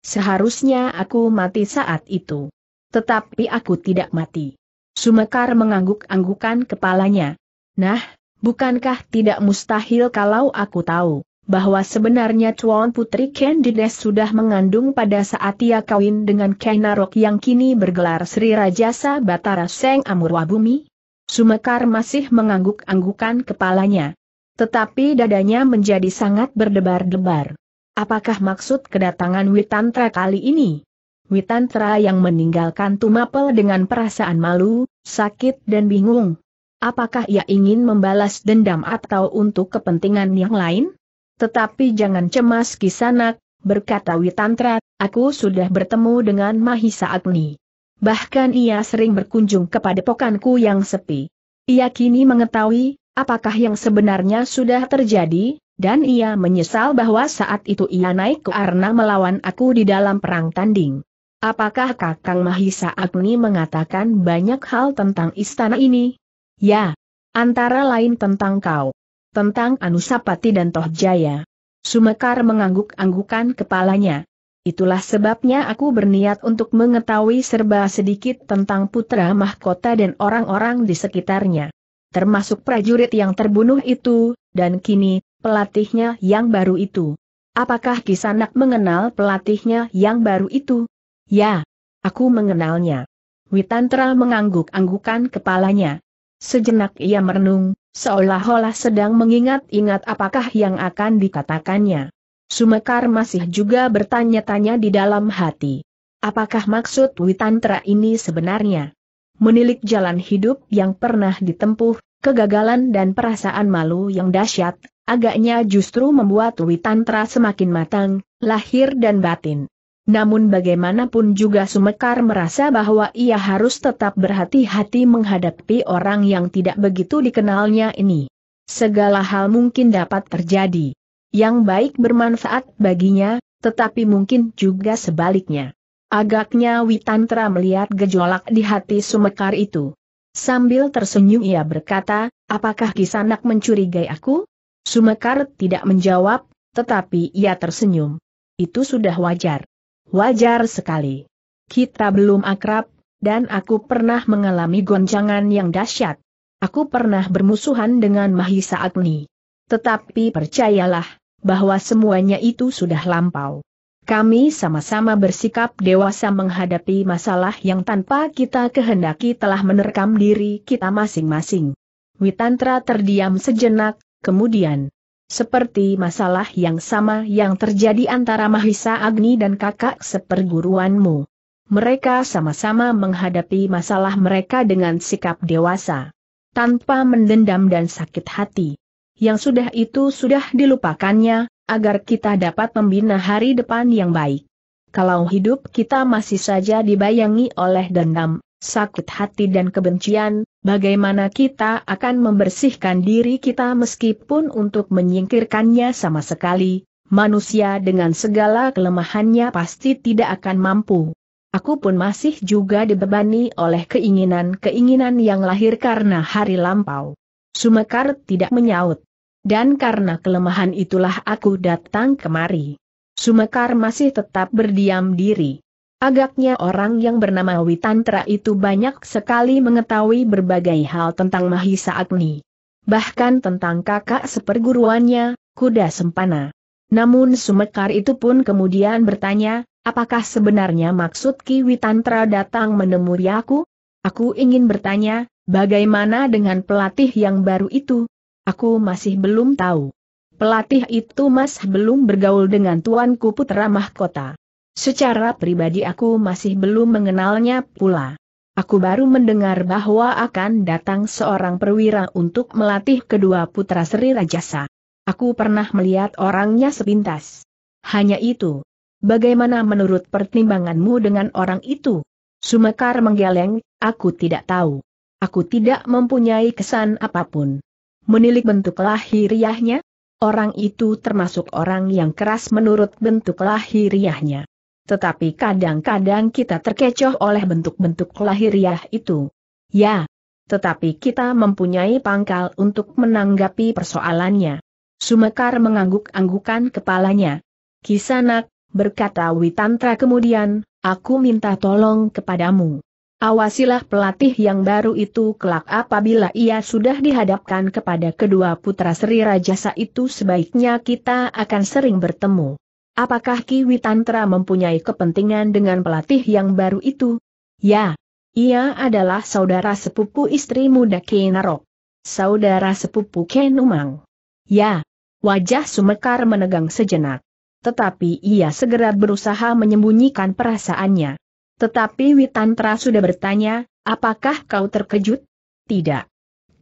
Seharusnya aku mati saat itu. Tetapi aku tidak mati. Sumekar mengangguk-anggukan kepalanya. Nah, bukankah tidak mustahil kalau aku tahu bahwa sebenarnya Tuan Putri Candides sudah mengandung pada saat ia kawin dengan Kainarok yang kini bergelar Sri Rajasa Batara Seng Amurwabumi? Sumekar masih mengangguk-anggukan kepalanya. Tetapi dadanya menjadi sangat berdebar-debar. Apakah maksud kedatangan Witantra kali ini? Witantra yang meninggalkan Tumapel dengan perasaan malu, sakit dan bingung. Apakah ia ingin membalas dendam atau untuk kepentingan yang lain? Tetapi jangan cemas kisanak, berkata Witantra, aku sudah bertemu dengan Mahisa Agni bahkan ia sering berkunjung kepada pokanku yang sepi. Ia kini mengetahui, apakah yang sebenarnya sudah terjadi, dan ia menyesal bahwa saat itu ia naik ke Arna melawan aku di dalam perang tanding. Apakah Kakang Mahisa Agni mengatakan banyak hal tentang istana ini? Ya. Antara lain tentang kau. Tentang Anusapati dan Tohjaya. Sumekar mengangguk-anggukan kepalanya. Itulah sebabnya aku berniat untuk mengetahui serba sedikit tentang putra mahkota dan orang-orang di sekitarnya. Termasuk prajurit yang terbunuh itu, dan kini, pelatihnya yang baru itu. Apakah Kisanak mengenal pelatihnya yang baru itu? Ya, aku mengenalnya. Witantra mengangguk-anggukan kepalanya. Sejenak ia merenung, seolah-olah sedang mengingat-ingat apakah yang akan dikatakannya. Sumekar masih juga bertanya-tanya di dalam hati. Apakah maksud Witantra ini sebenarnya? Menilik jalan hidup yang pernah ditempuh, kegagalan dan perasaan malu yang dahsyat, agaknya justru membuat Witantra semakin matang, lahir dan batin. Namun bagaimanapun juga Sumekar merasa bahwa ia harus tetap berhati-hati menghadapi orang yang tidak begitu dikenalnya ini. Segala hal mungkin dapat terjadi yang baik bermanfaat baginya, tetapi mungkin juga sebaliknya. Agaknya Witantra melihat gejolak di hati Sumekar itu. Sambil tersenyum ia berkata, apakah Kisanak mencurigai aku? Sumekar tidak menjawab, tetapi ia tersenyum. Itu sudah wajar. Wajar sekali. Kita belum akrab, dan aku pernah mengalami goncangan yang dahsyat. Aku pernah bermusuhan dengan Mahisa Agni. Tetapi percayalah, bahwa semuanya itu sudah lampau. Kami sama-sama bersikap dewasa menghadapi masalah yang tanpa kita kehendaki telah menerkam diri kita masing-masing. Witantra terdiam sejenak, kemudian. Seperti masalah yang sama yang terjadi antara Mahisa Agni dan kakak seperguruanmu. Mereka sama-sama menghadapi masalah mereka dengan sikap dewasa. Tanpa mendendam dan sakit hati yang sudah itu sudah dilupakannya, agar kita dapat membina hari depan yang baik. Kalau hidup kita masih saja dibayangi oleh dendam, sakit hati dan kebencian, bagaimana kita akan membersihkan diri kita meskipun untuk menyingkirkannya sama sekali, manusia dengan segala kelemahannya pasti tidak akan mampu. Aku pun masih juga dibebani oleh keinginan-keinginan yang lahir karena hari lampau. Sumekar tidak menyaut. Dan karena kelemahan itulah aku datang kemari. Sumekar masih tetap berdiam diri. Agaknya orang yang bernama Witantra itu banyak sekali mengetahui berbagai hal tentang Mahisa Agni. Bahkan tentang kakak seperguruannya, kuda sempana. Namun Sumekar itu pun kemudian bertanya, apakah sebenarnya maksud Ki Witantra datang menemui aku? Aku ingin bertanya, bagaimana dengan pelatih yang baru itu? Aku masih belum tahu. Pelatih itu masih belum bergaul dengan tuanku putra mahkota. Secara pribadi aku masih belum mengenalnya pula. Aku baru mendengar bahwa akan datang seorang perwira untuk melatih kedua putra Sri Rajasa. Aku pernah melihat orangnya sepintas. Hanya itu. Bagaimana menurut pertimbanganmu dengan orang itu? Sumekar menggeleng, aku tidak tahu. Aku tidak mempunyai kesan apapun. Menilik bentuk lahiriahnya, orang itu termasuk orang yang keras menurut bentuk lahiriahnya. Tetapi kadang-kadang kita terkecoh oleh bentuk-bentuk lahiriah itu. Ya, tetapi kita mempunyai pangkal untuk menanggapi persoalannya. Sumekar mengangguk-anggukan kepalanya. Kisanak, berkata Witantra kemudian, aku minta tolong kepadamu. Awasilah pelatih yang baru itu kelak apabila ia sudah dihadapkan kepada kedua putra Sri Rajasa itu sebaiknya kita akan sering bertemu. Apakah Ki Witantra mempunyai kepentingan dengan pelatih yang baru itu? Ya, ia adalah saudara sepupu istri muda Kenarok. Saudara sepupu Ken Umang. Ya, wajah Sumekar menegang sejenak. Tetapi ia segera berusaha menyembunyikan perasaannya. Tetapi Witantra sudah bertanya, apakah kau terkejut? Tidak.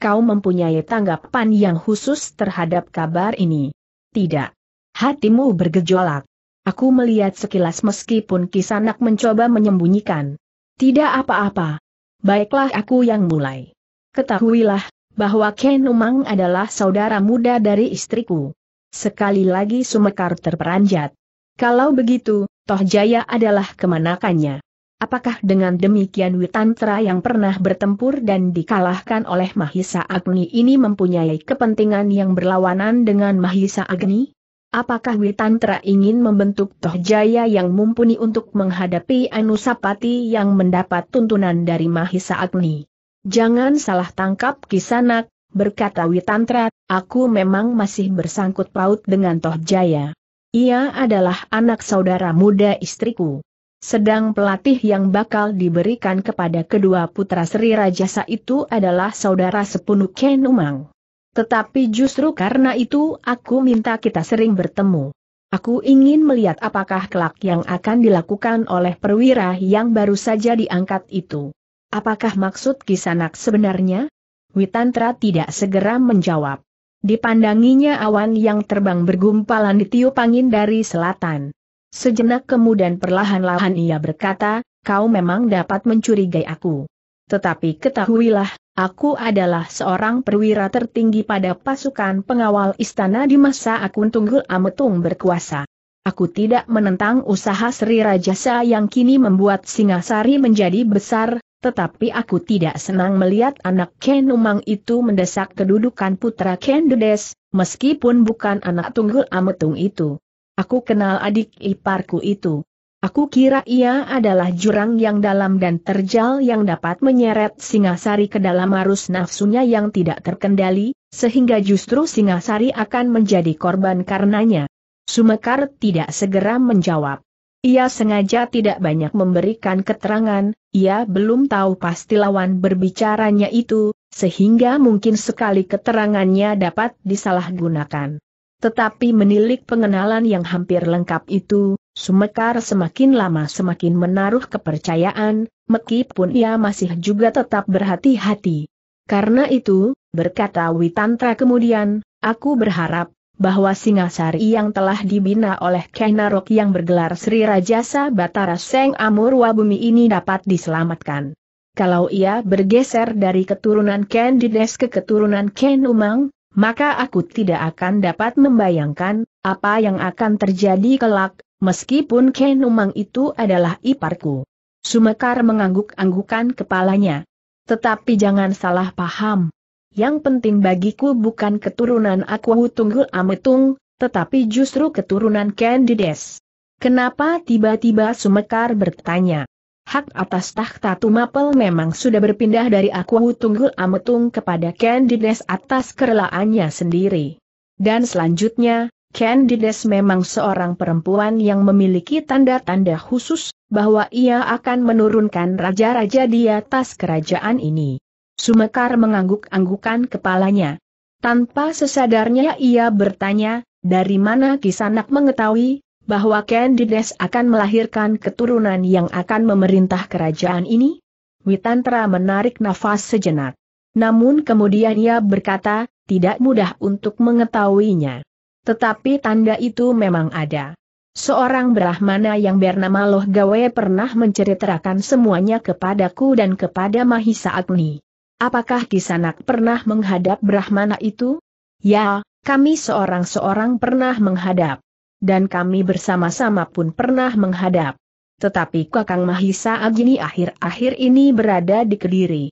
Kau mempunyai tanggapan yang khusus terhadap kabar ini? Tidak. Hatimu bergejolak. Aku melihat sekilas meskipun Kisanak mencoba menyembunyikan. Tidak apa-apa. Baiklah aku yang mulai. Ketahuilah, bahwa Kenumang adalah saudara muda dari istriku. Sekali lagi Sumekar terperanjat. Kalau begitu, Tohjaya adalah kemanakannya. Apakah dengan demikian Witantra yang pernah bertempur dan dikalahkan oleh Mahisa Agni ini mempunyai kepentingan yang berlawanan dengan Mahisa Agni? Apakah Witantra ingin membentuk Tohjaya yang mumpuni untuk menghadapi Anusapati yang mendapat tuntunan dari Mahisa Agni? Jangan salah tangkap kisanak, berkata Witantra, aku memang masih bersangkut paut dengan Tohjaya. Ia adalah anak saudara muda istriku. Sedang pelatih yang bakal diberikan kepada kedua putra Sri Rajasa itu adalah saudara sepenuh Ken Tetapi justru karena itu aku minta kita sering bertemu. Aku ingin melihat apakah kelak yang akan dilakukan oleh perwira yang baru saja diangkat itu. Apakah maksud kisanak sebenarnya? Witantra tidak segera menjawab. Dipandanginya awan yang terbang bergumpalan ditiup angin dari selatan. Sejenak kemudian perlahan-lahan ia berkata, kau memang dapat mencurigai aku. Tetapi ketahuilah, aku adalah seorang perwira tertinggi pada pasukan pengawal istana di masa akun Tunggul Ametung berkuasa. Aku tidak menentang usaha Sri Rajasa yang kini membuat Singasari menjadi besar, tetapi aku tidak senang melihat anak Ken Umang itu mendesak kedudukan putra Ken Dedes, meskipun bukan anak Tunggul Ametung itu. Aku kenal adik iparku itu. Aku kira ia adalah jurang yang dalam dan terjal yang dapat menyeret Singasari ke dalam arus nafsunya yang tidak terkendali, sehingga justru Singasari akan menjadi korban karenanya. Sumekar tidak segera menjawab. Ia sengaja tidak banyak memberikan keterangan, ia belum tahu pasti lawan berbicaranya itu, sehingga mungkin sekali keterangannya dapat disalahgunakan. Tetapi menilik pengenalan yang hampir lengkap itu, Sumekar semakin lama semakin menaruh kepercayaan, meskipun ia masih juga tetap berhati-hati. Karena itu, berkata Witantra kemudian, aku berharap, bahwa Singasari yang telah dibina oleh Kainarok yang bergelar Sri Rajasa Batara Seng Amurwa Bumi ini dapat diselamatkan. Kalau ia bergeser dari keturunan Ken Dides ke keturunan Ken Umang, maka aku tidak akan dapat membayangkan apa yang akan terjadi kelak, meskipun Ken Umang itu adalah iparku. Sumekar mengangguk-anggukan kepalanya. Tetapi jangan salah paham. Yang penting bagiku bukan keturunan aku Tunggul Ametung, tetapi justru keturunan Candides. Kenapa tiba-tiba Sumekar bertanya? hak atas takhta Tumapel memang sudah berpindah dari Aku Tunggul Ametung kepada Candides atas kerelaannya sendiri. Dan selanjutnya, Candides memang seorang perempuan yang memiliki tanda-tanda khusus, bahwa ia akan menurunkan raja-raja di atas kerajaan ini. Sumekar mengangguk-anggukan kepalanya. Tanpa sesadarnya ia bertanya, dari mana Kisanak mengetahui, bahwa Candides akan melahirkan keturunan yang akan memerintah kerajaan ini? Witantra menarik nafas sejenak. Namun kemudian ia berkata, tidak mudah untuk mengetahuinya. Tetapi tanda itu memang ada. Seorang Brahmana yang bernama Loh Gawe pernah menceritakan semuanya kepadaku dan kepada Mahisa Agni. Apakah Kisanak pernah menghadap Brahmana itu? Ya, kami seorang-seorang pernah menghadap dan kami bersama-sama pun pernah menghadap. Tetapi Kakang Mahisa Agini akhir-akhir ini berada di Kediri.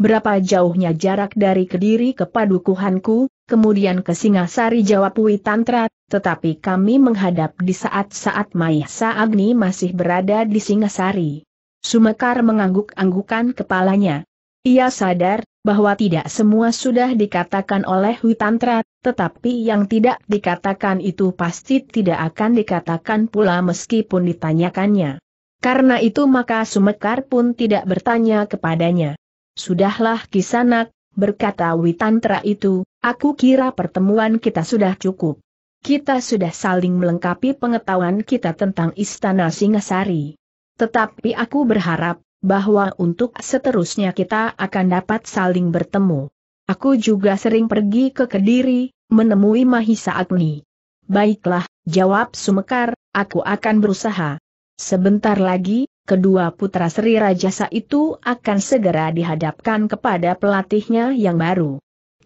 Berapa jauhnya jarak dari Kediri ke padukuhanku, kemudian ke Singasari jawab Witantra, tetapi kami menghadap di saat-saat Mahisa Agni masih berada di Singasari. Sumekar mengangguk-anggukan kepalanya. Ia sadar, bahwa tidak semua sudah dikatakan oleh Witantra, tetapi yang tidak dikatakan itu pasti tidak akan dikatakan pula meskipun ditanyakannya. Karena itu maka Sumekar pun tidak bertanya kepadanya. Sudahlah kisanak, berkata Witantra itu, aku kira pertemuan kita sudah cukup. Kita sudah saling melengkapi pengetahuan kita tentang Istana Singasari. Tetapi aku berharap, bahwa untuk seterusnya kita akan dapat saling bertemu. Aku juga sering pergi ke Kediri, menemui Mahisa Agni. Baiklah, jawab Sumekar, aku akan berusaha. Sebentar lagi, kedua putra Sri Rajasa itu akan segera dihadapkan kepada pelatihnya yang baru.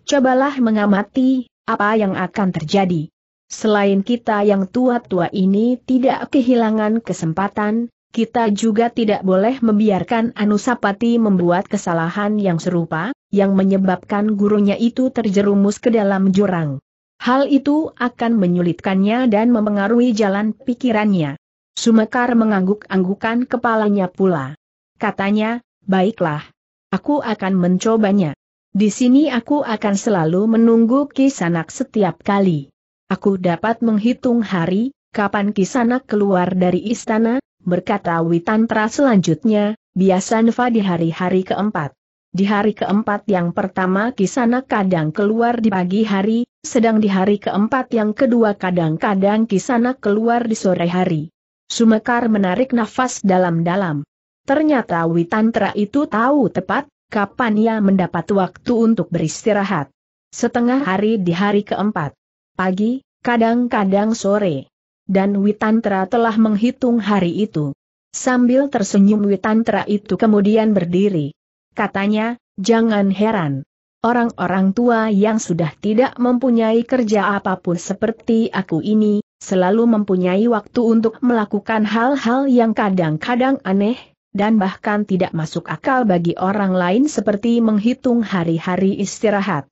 Cobalah mengamati, apa yang akan terjadi. Selain kita yang tua-tua ini tidak kehilangan kesempatan, kita juga tidak boleh membiarkan Anusapati membuat kesalahan yang serupa, yang menyebabkan gurunya itu terjerumus ke dalam jurang. Hal itu akan menyulitkannya dan memengaruhi jalan pikirannya. Sumekar mengangguk-anggukan kepalanya pula. Katanya, baiklah. Aku akan mencobanya. Di sini aku akan selalu menunggu kisanak setiap kali. Aku dapat menghitung hari, kapan kisana keluar dari istana, berkata Witantra selanjutnya, biasa Neva di hari-hari keempat. Di hari keempat yang pertama kisana kadang keluar di pagi hari, sedang di hari keempat yang kedua kadang-kadang kisana keluar di sore hari. Sumekar menarik nafas dalam-dalam. Ternyata Witantra itu tahu tepat, kapan ia mendapat waktu untuk beristirahat. Setengah hari di hari keempat. Pagi, kadang-kadang sore dan Witantra telah menghitung hari itu. Sambil tersenyum Witantra itu kemudian berdiri. Katanya, jangan heran. Orang-orang tua yang sudah tidak mempunyai kerja apapun seperti aku ini, selalu mempunyai waktu untuk melakukan hal-hal yang kadang-kadang aneh, dan bahkan tidak masuk akal bagi orang lain seperti menghitung hari-hari istirahat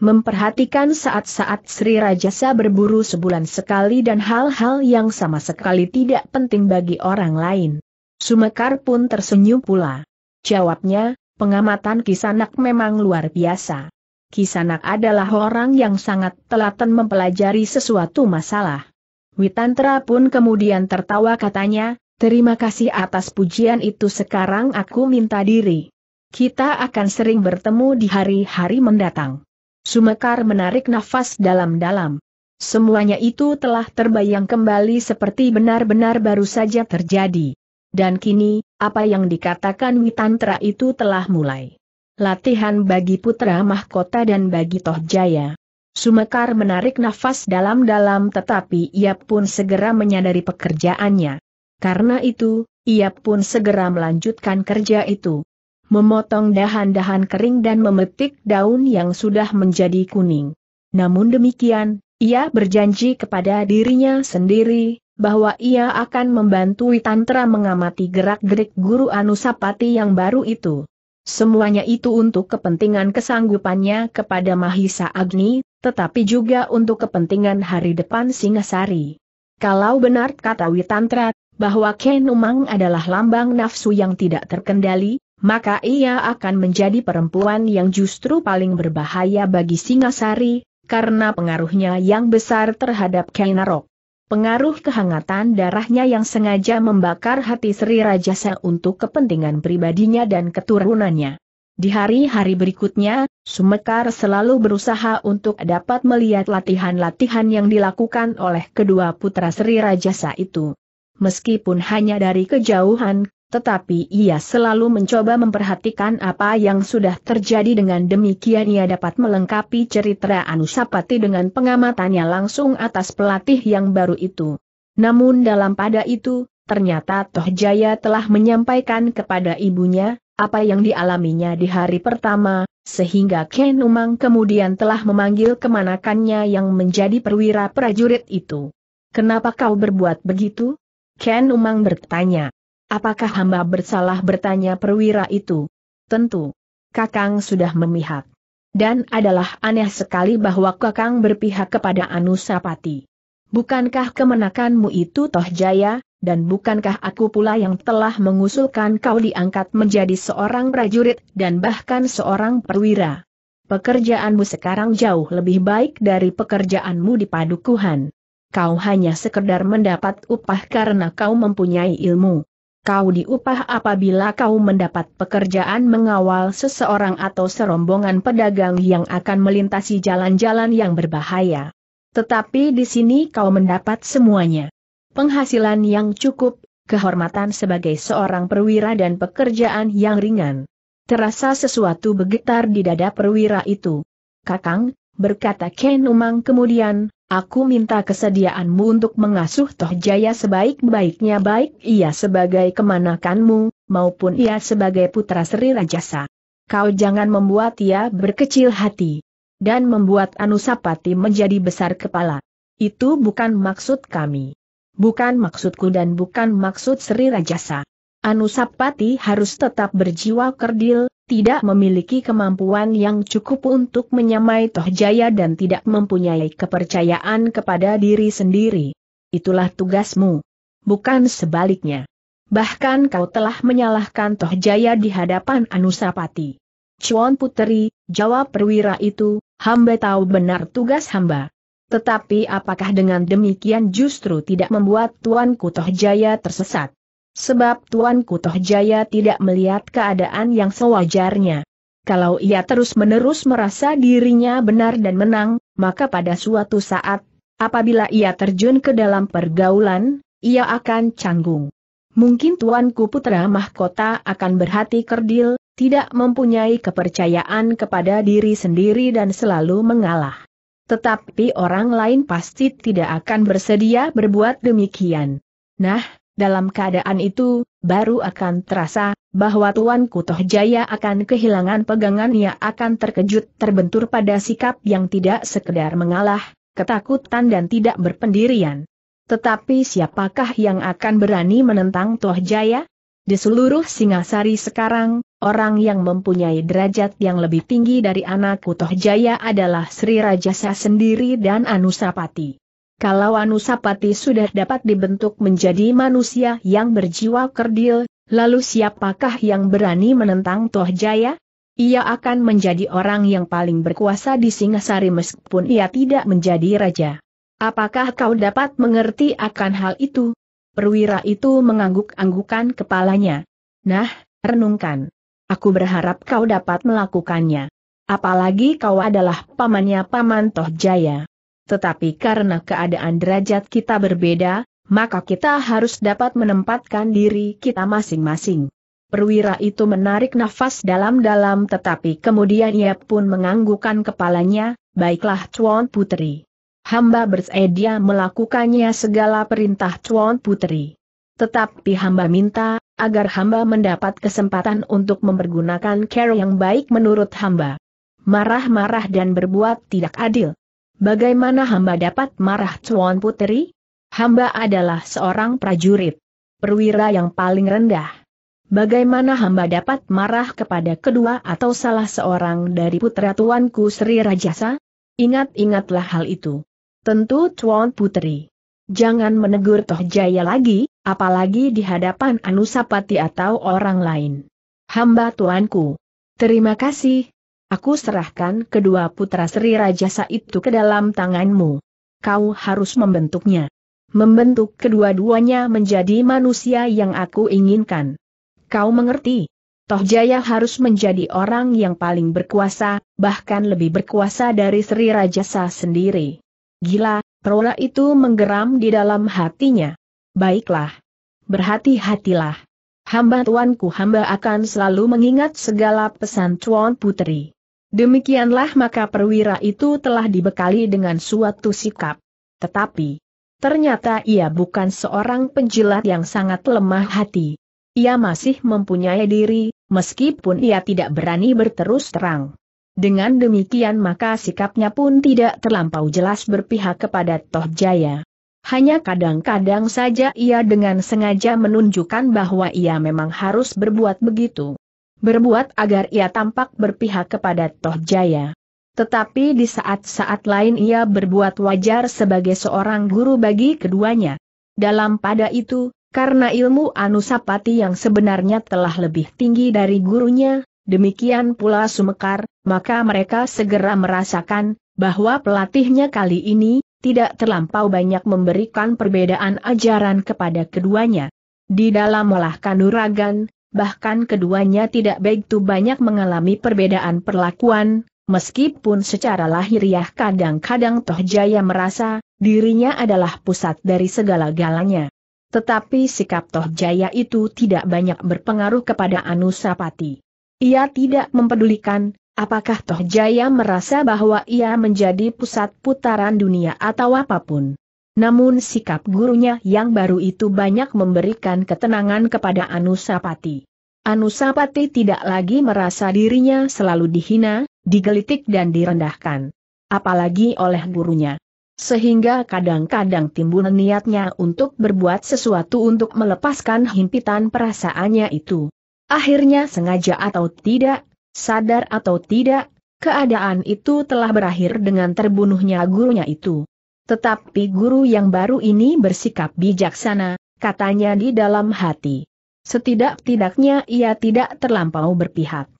memperhatikan saat-saat Sri Rajasa berburu sebulan sekali dan hal-hal yang sama sekali tidak penting bagi orang lain. Sumekar pun tersenyum pula. Jawabnya, pengamatan Kisanak memang luar biasa. Kisanak adalah orang yang sangat telaten mempelajari sesuatu masalah. Witantra pun kemudian tertawa katanya, terima kasih atas pujian itu sekarang aku minta diri. Kita akan sering bertemu di hari-hari mendatang. Sumekar menarik nafas dalam-dalam. Semuanya itu telah terbayang kembali seperti benar-benar baru saja terjadi. Dan kini, apa yang dikatakan Witantra itu telah mulai. Latihan bagi putra mahkota dan bagi Tohjaya. Sumekar menarik nafas dalam-dalam tetapi ia pun segera menyadari pekerjaannya. Karena itu, ia pun segera melanjutkan kerja itu memotong dahan-dahan kering dan memetik daun yang sudah menjadi kuning. Namun demikian, ia berjanji kepada dirinya sendiri, bahwa ia akan membantu Tantra mengamati gerak-gerik guru Anusapati yang baru itu. Semuanya itu untuk kepentingan kesanggupannya kepada Mahisa Agni, tetapi juga untuk kepentingan hari depan Singasari. Kalau benar kata Witantra, bahwa Ken adalah lambang nafsu yang tidak terkendali, maka ia akan menjadi perempuan yang justru paling berbahaya bagi Singasari, karena pengaruhnya yang besar terhadap Kainarok. Pengaruh kehangatan darahnya yang sengaja membakar hati Sri Rajasa untuk kepentingan pribadinya dan keturunannya. Di hari-hari berikutnya, Sumekar selalu berusaha untuk dapat melihat latihan-latihan yang dilakukan oleh kedua putra Sri Rajasa itu. Meskipun hanya dari kejauhan, tetapi ia selalu mencoba memperhatikan apa yang sudah terjadi dengan demikian ia dapat melengkapi cerita Anusapati dengan pengamatannya langsung atas pelatih yang baru itu. Namun dalam pada itu, ternyata Tohjaya telah menyampaikan kepada ibunya, apa yang dialaminya di hari pertama, sehingga Ken Umang kemudian telah memanggil kemanakannya yang menjadi perwira prajurit itu. Kenapa kau berbuat begitu? Ken Umang bertanya. Apakah hamba bersalah bertanya perwira itu? Tentu. Kakang sudah memihak. Dan adalah aneh sekali bahwa Kakang berpihak kepada Anusapati. Bukankah kemenakanmu itu toh jaya, dan bukankah aku pula yang telah mengusulkan kau diangkat menjadi seorang prajurit dan bahkan seorang perwira? Pekerjaanmu sekarang jauh lebih baik dari pekerjaanmu di padukuhan. Kau hanya sekedar mendapat upah karena kau mempunyai ilmu kau diupah apabila kau mendapat pekerjaan mengawal seseorang atau serombongan pedagang yang akan melintasi jalan-jalan yang berbahaya. Tetapi di sini kau mendapat semuanya. Penghasilan yang cukup, kehormatan sebagai seorang perwira dan pekerjaan yang ringan. Terasa sesuatu bergetar di dada perwira itu. Kakang, berkata Ken Umang kemudian, Aku minta kesediaanmu untuk mengasuh Toh Jaya sebaik-baiknya baik ia sebagai kemanakanmu, maupun ia sebagai putra Sri Rajasa. Kau jangan membuat ia berkecil hati. Dan membuat Anusapati menjadi besar kepala. Itu bukan maksud kami. Bukan maksudku dan bukan maksud Sri Rajasa. Anusapati harus tetap berjiwa kerdil, tidak memiliki kemampuan yang cukup untuk menyamai Tohjaya dan tidak mempunyai kepercayaan kepada diri sendiri. Itulah tugasmu. Bukan sebaliknya. Bahkan kau telah menyalahkan Tohjaya di hadapan Anusapati. Cuan Puteri, jawab perwira itu, hamba tahu benar tugas hamba. Tetapi apakah dengan demikian justru tidak membuat Tuan Kutohjaya tersesat? Sebab Tuanku Toh Jaya tidak melihat keadaan yang sewajarnya. Kalau ia terus-menerus merasa dirinya benar dan menang, maka pada suatu saat, apabila ia terjun ke dalam pergaulan, ia akan canggung. Mungkin Tuanku Putra Mahkota akan berhati kerdil, tidak mempunyai kepercayaan kepada diri sendiri dan selalu mengalah. Tetapi orang lain pasti tidak akan bersedia berbuat demikian. Nah, dalam keadaan itu, baru akan terasa, bahwa Tuan Kutoh Jaya akan kehilangan pegangan pegangannya akan terkejut terbentur pada sikap yang tidak sekedar mengalah, ketakutan dan tidak berpendirian. Tetapi siapakah yang akan berani menentang Toh Jaya? Di seluruh Singasari sekarang, orang yang mempunyai derajat yang lebih tinggi dari anak Kutoh Jaya adalah Sri Rajasa sendiri dan Anusapati. Kalau Anusapati sudah dapat dibentuk menjadi manusia yang berjiwa kerdil, lalu siapakah yang berani menentang Tohjaya? Ia akan menjadi orang yang paling berkuasa di Singasari meskipun ia tidak menjadi raja. Apakah kau dapat mengerti akan hal itu? Perwira itu mengangguk-anggukan kepalanya. Nah, renungkan. Aku berharap kau dapat melakukannya. Apalagi kau adalah pamannya Paman Tohjaya tetapi karena keadaan derajat kita berbeda, maka kita harus dapat menempatkan diri kita masing-masing. Perwira itu menarik nafas dalam-dalam tetapi kemudian ia pun menganggukkan kepalanya, baiklah Tuan Putri. Hamba bersedia melakukannya segala perintah Tuan Putri. Tetapi hamba minta, agar hamba mendapat kesempatan untuk mempergunakan care yang baik menurut hamba. Marah-marah dan berbuat tidak adil. Bagaimana hamba dapat marah Tuan Putri? Hamba adalah seorang prajurit. Perwira yang paling rendah. Bagaimana hamba dapat marah kepada kedua atau salah seorang dari putra tuanku Sri Rajasa? Ingat-ingatlah hal itu. Tentu Tuan Putri. Jangan menegur Toh Jaya lagi, apalagi di hadapan Anusapati atau orang lain. Hamba tuanku. Terima kasih, Aku serahkan kedua putra Sri Rajasa itu ke dalam tanganmu. Kau harus membentuknya. Membentuk kedua-duanya menjadi manusia yang aku inginkan. Kau mengerti? Toh Jaya harus menjadi orang yang paling berkuasa, bahkan lebih berkuasa dari Sri Rajasa sendiri. Gila, Prora itu menggeram di dalam hatinya. Baiklah. Berhati-hatilah. Hamba tuanku hamba akan selalu mengingat segala pesan Tuan Putri. Demikianlah maka perwira itu telah dibekali dengan suatu sikap. Tetapi, ternyata ia bukan seorang penjilat yang sangat lemah hati. Ia masih mempunyai diri, meskipun ia tidak berani berterus terang. Dengan demikian maka sikapnya pun tidak terlampau jelas berpihak kepada Toh Jaya. Hanya kadang-kadang saja ia dengan sengaja menunjukkan bahwa ia memang harus berbuat begitu berbuat agar ia tampak berpihak kepada Toh Jaya. Tetapi di saat-saat lain ia berbuat wajar sebagai seorang guru bagi keduanya. Dalam pada itu, karena ilmu Anusapati yang sebenarnya telah lebih tinggi dari gurunya, demikian pula Sumekar, maka mereka segera merasakan bahwa pelatihnya kali ini tidak terlampau banyak memberikan perbedaan ajaran kepada keduanya. Di dalam olah kanuragan, bahkan keduanya tidak begitu banyak mengalami perbedaan perlakuan, meskipun secara lahiriah ya kadang-kadang Toh Jaya merasa, dirinya adalah pusat dari segala-galanya. Tetapi sikap Toh Jaya itu tidak banyak berpengaruh kepada Anusapati. Ia tidak mempedulikan, apakah Toh Jaya merasa bahwa ia menjadi pusat putaran dunia atau apapun. Namun sikap gurunya yang baru itu banyak memberikan ketenangan kepada Anusapati. Anusapati tidak lagi merasa dirinya selalu dihina, digelitik dan direndahkan. Apalagi oleh gurunya. Sehingga kadang-kadang timbul niatnya untuk berbuat sesuatu untuk melepaskan himpitan perasaannya itu. Akhirnya sengaja atau tidak, sadar atau tidak, keadaan itu telah berakhir dengan terbunuhnya gurunya itu. Tetapi guru yang baru ini bersikap bijaksana, katanya di dalam hati. Setidak-tidaknya ia tidak terlampau berpihak.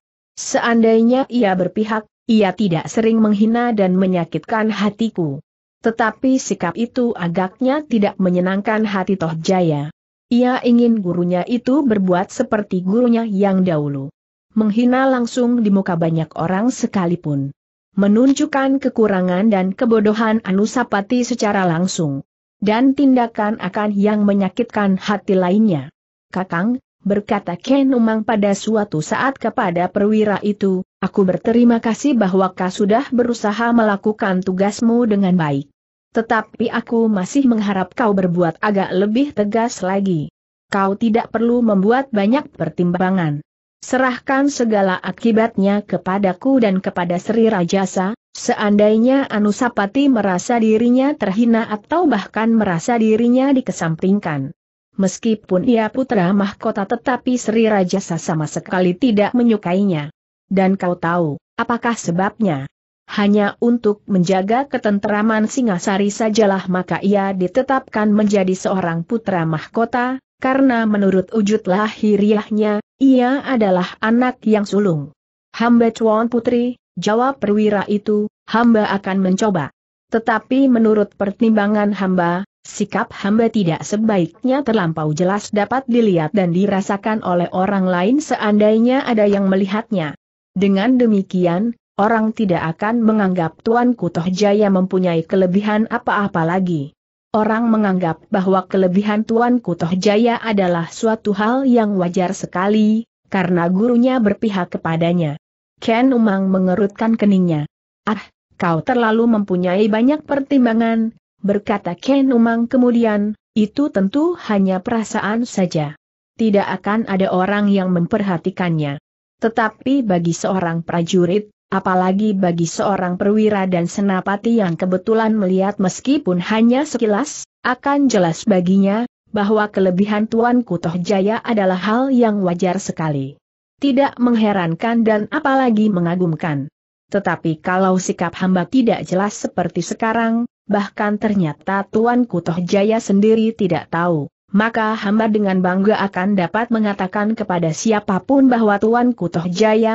Seandainya ia berpihak, ia tidak sering menghina dan menyakitkan hatiku. Tetapi sikap itu agaknya tidak menyenangkan hati Toh Jaya. Ia ingin gurunya itu berbuat seperti gurunya yang dahulu. Menghina langsung di muka banyak orang sekalipun menunjukkan kekurangan dan kebodohan Anusapati secara langsung. Dan tindakan akan yang menyakitkan hati lainnya. Kakang, berkata Ken Umang pada suatu saat kepada perwira itu, aku berterima kasih bahwa kau sudah berusaha melakukan tugasmu dengan baik. Tetapi aku masih mengharap kau berbuat agak lebih tegas lagi. Kau tidak perlu membuat banyak pertimbangan. Serahkan segala akibatnya kepadaku dan kepada Sri Rajasa, seandainya Anusapati merasa dirinya terhina atau bahkan merasa dirinya dikesampingkan. Meskipun ia putra mahkota tetapi Sri Rajasa sama sekali tidak menyukainya. Dan kau tahu, apakah sebabnya? Hanya untuk menjaga ketenteraman Singasari sajalah maka ia ditetapkan menjadi seorang putra mahkota, karena menurut wujud lahiriahnya, ia adalah anak yang sulung. Hamba cuan Putri, jawab perwira itu, hamba akan mencoba. Tetapi menurut pertimbangan hamba, sikap hamba tidak sebaiknya terlampau jelas dapat dilihat dan dirasakan oleh orang lain seandainya ada yang melihatnya. Dengan demikian, orang tidak akan menganggap Tuan Kutoh Jaya mempunyai kelebihan apa-apa lagi. Orang menganggap bahwa kelebihan Tuan Kutoh Jaya adalah suatu hal yang wajar sekali, karena gurunya berpihak kepadanya. Ken Umang mengerutkan keningnya. Ah, kau terlalu mempunyai banyak pertimbangan, berkata Ken Umang kemudian, itu tentu hanya perasaan saja. Tidak akan ada orang yang memperhatikannya. Tetapi bagi seorang prajurit, apalagi bagi seorang perwira dan senapati yang kebetulan melihat meskipun hanya sekilas, akan jelas baginya, bahwa kelebihan Tuan Kutoh Jaya adalah hal yang wajar sekali. Tidak mengherankan dan apalagi mengagumkan. Tetapi kalau sikap hamba tidak jelas seperti sekarang, bahkan ternyata Tuan Kutoh Jaya sendiri tidak tahu maka hamba dengan bangga akan dapat mengatakan kepada siapapun bahwa Tuanku Toh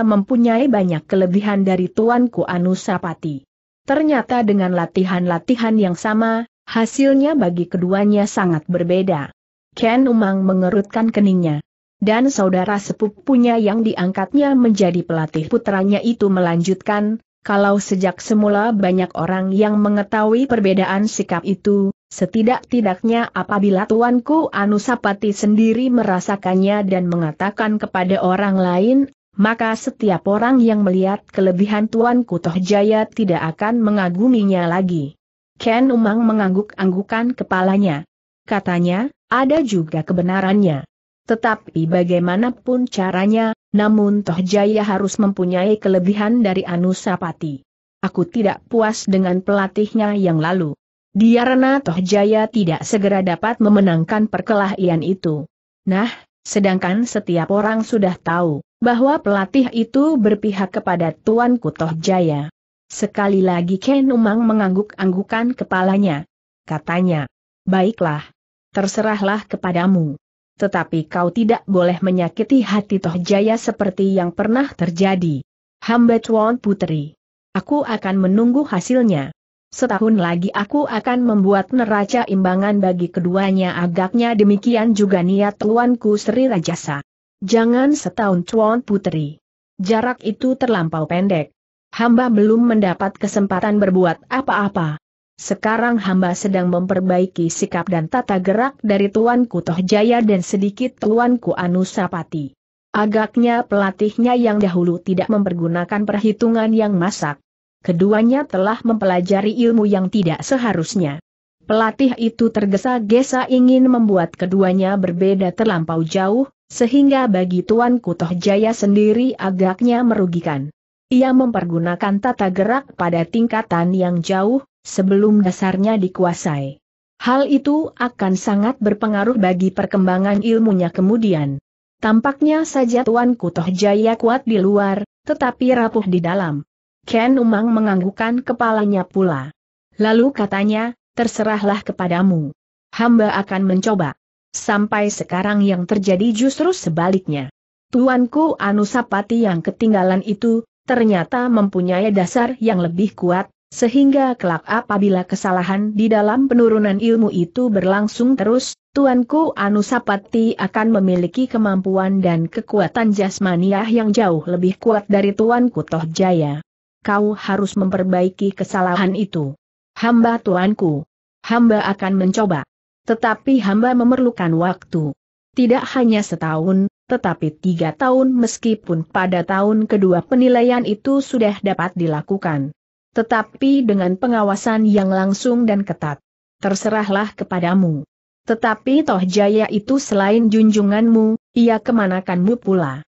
mempunyai banyak kelebihan dari Tuanku Anusapati. Ternyata dengan latihan-latihan yang sama, hasilnya bagi keduanya sangat berbeda. Ken Umang mengerutkan keningnya. Dan saudara sepupunya yang diangkatnya menjadi pelatih putranya itu melanjutkan, kalau sejak semula banyak orang yang mengetahui perbedaan sikap itu, Setidak-tidaknya apabila tuanku Anusapati sendiri merasakannya dan mengatakan kepada orang lain, maka setiap orang yang melihat kelebihan tuanku Tohjaya tidak akan mengaguminya lagi. Ken Umang mengangguk-anggukan kepalanya. Katanya, ada juga kebenarannya. Tetapi bagaimanapun caranya, namun Tohjaya harus mempunyai kelebihan dari Anusapati. Aku tidak puas dengan pelatihnya yang lalu. Diarana Tohjaya tidak segera dapat memenangkan perkelahian itu. Nah, sedangkan setiap orang sudah tahu bahwa pelatih itu berpihak kepada Tuan Kutohjaya. Sekali lagi Ken Umang mengangguk-anggukan kepalanya. Katanya, baiklah, terserahlah kepadamu. Tetapi kau tidak boleh menyakiti hati Tohjaya seperti yang pernah terjadi. Hamba Tuan Putri. Aku akan menunggu hasilnya setahun lagi aku akan membuat neraca imbangan bagi keduanya agaknya demikian juga niat tuanku Sri Rajasa. Jangan setahun tuan putri. Jarak itu terlampau pendek. Hamba belum mendapat kesempatan berbuat apa-apa. Sekarang hamba sedang memperbaiki sikap dan tata gerak dari Tuanku Toh Jaya dan sedikit Tuanku Anusapati. Agaknya pelatihnya yang dahulu tidak mempergunakan perhitungan yang masak keduanya telah mempelajari ilmu yang tidak seharusnya. Pelatih itu tergesa-gesa ingin membuat keduanya berbeda terlampau jauh, sehingga bagi Tuan Kutoh Jaya sendiri agaknya merugikan. Ia mempergunakan tata gerak pada tingkatan yang jauh, sebelum dasarnya dikuasai. Hal itu akan sangat berpengaruh bagi perkembangan ilmunya kemudian. Tampaknya saja Tuan Kutoh Jaya kuat di luar, tetapi rapuh di dalam. Ken Umang menganggukkan kepalanya pula. Lalu katanya, terserahlah kepadamu. Hamba akan mencoba. Sampai sekarang yang terjadi justru sebaliknya. Tuanku Anusapati yang ketinggalan itu, ternyata mempunyai dasar yang lebih kuat, sehingga kelak apabila kesalahan di dalam penurunan ilmu itu berlangsung terus, Tuanku Anusapati akan memiliki kemampuan dan kekuatan jasmaniah yang jauh lebih kuat dari Tuanku Tohjaya kau harus memperbaiki kesalahan itu. Hamba tuanku. Hamba akan mencoba. Tetapi hamba memerlukan waktu. Tidak hanya setahun, tetapi tiga tahun meskipun pada tahun kedua penilaian itu sudah dapat dilakukan. Tetapi dengan pengawasan yang langsung dan ketat. Terserahlah kepadamu. Tetapi toh jaya itu selain junjunganmu, ia kemanakanmu pula.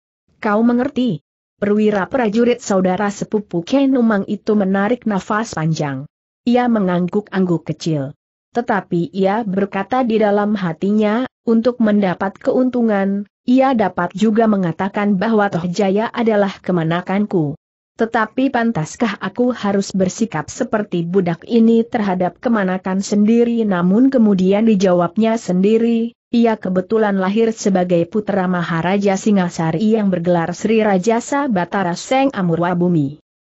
Kau mengerti? perwira prajurit saudara sepupu Kenumang itu menarik nafas panjang. Ia mengangguk-angguk kecil. Tetapi ia berkata di dalam hatinya, untuk mendapat keuntungan, ia dapat juga mengatakan bahwa Toh Jaya adalah kemanakanku. Tetapi pantaskah aku harus bersikap seperti budak ini terhadap kemanakan sendiri namun kemudian dijawabnya sendiri, ia kebetulan lahir sebagai putra Maharaja Singasari yang bergelar Sri Rajasa Batara Seng Amurwa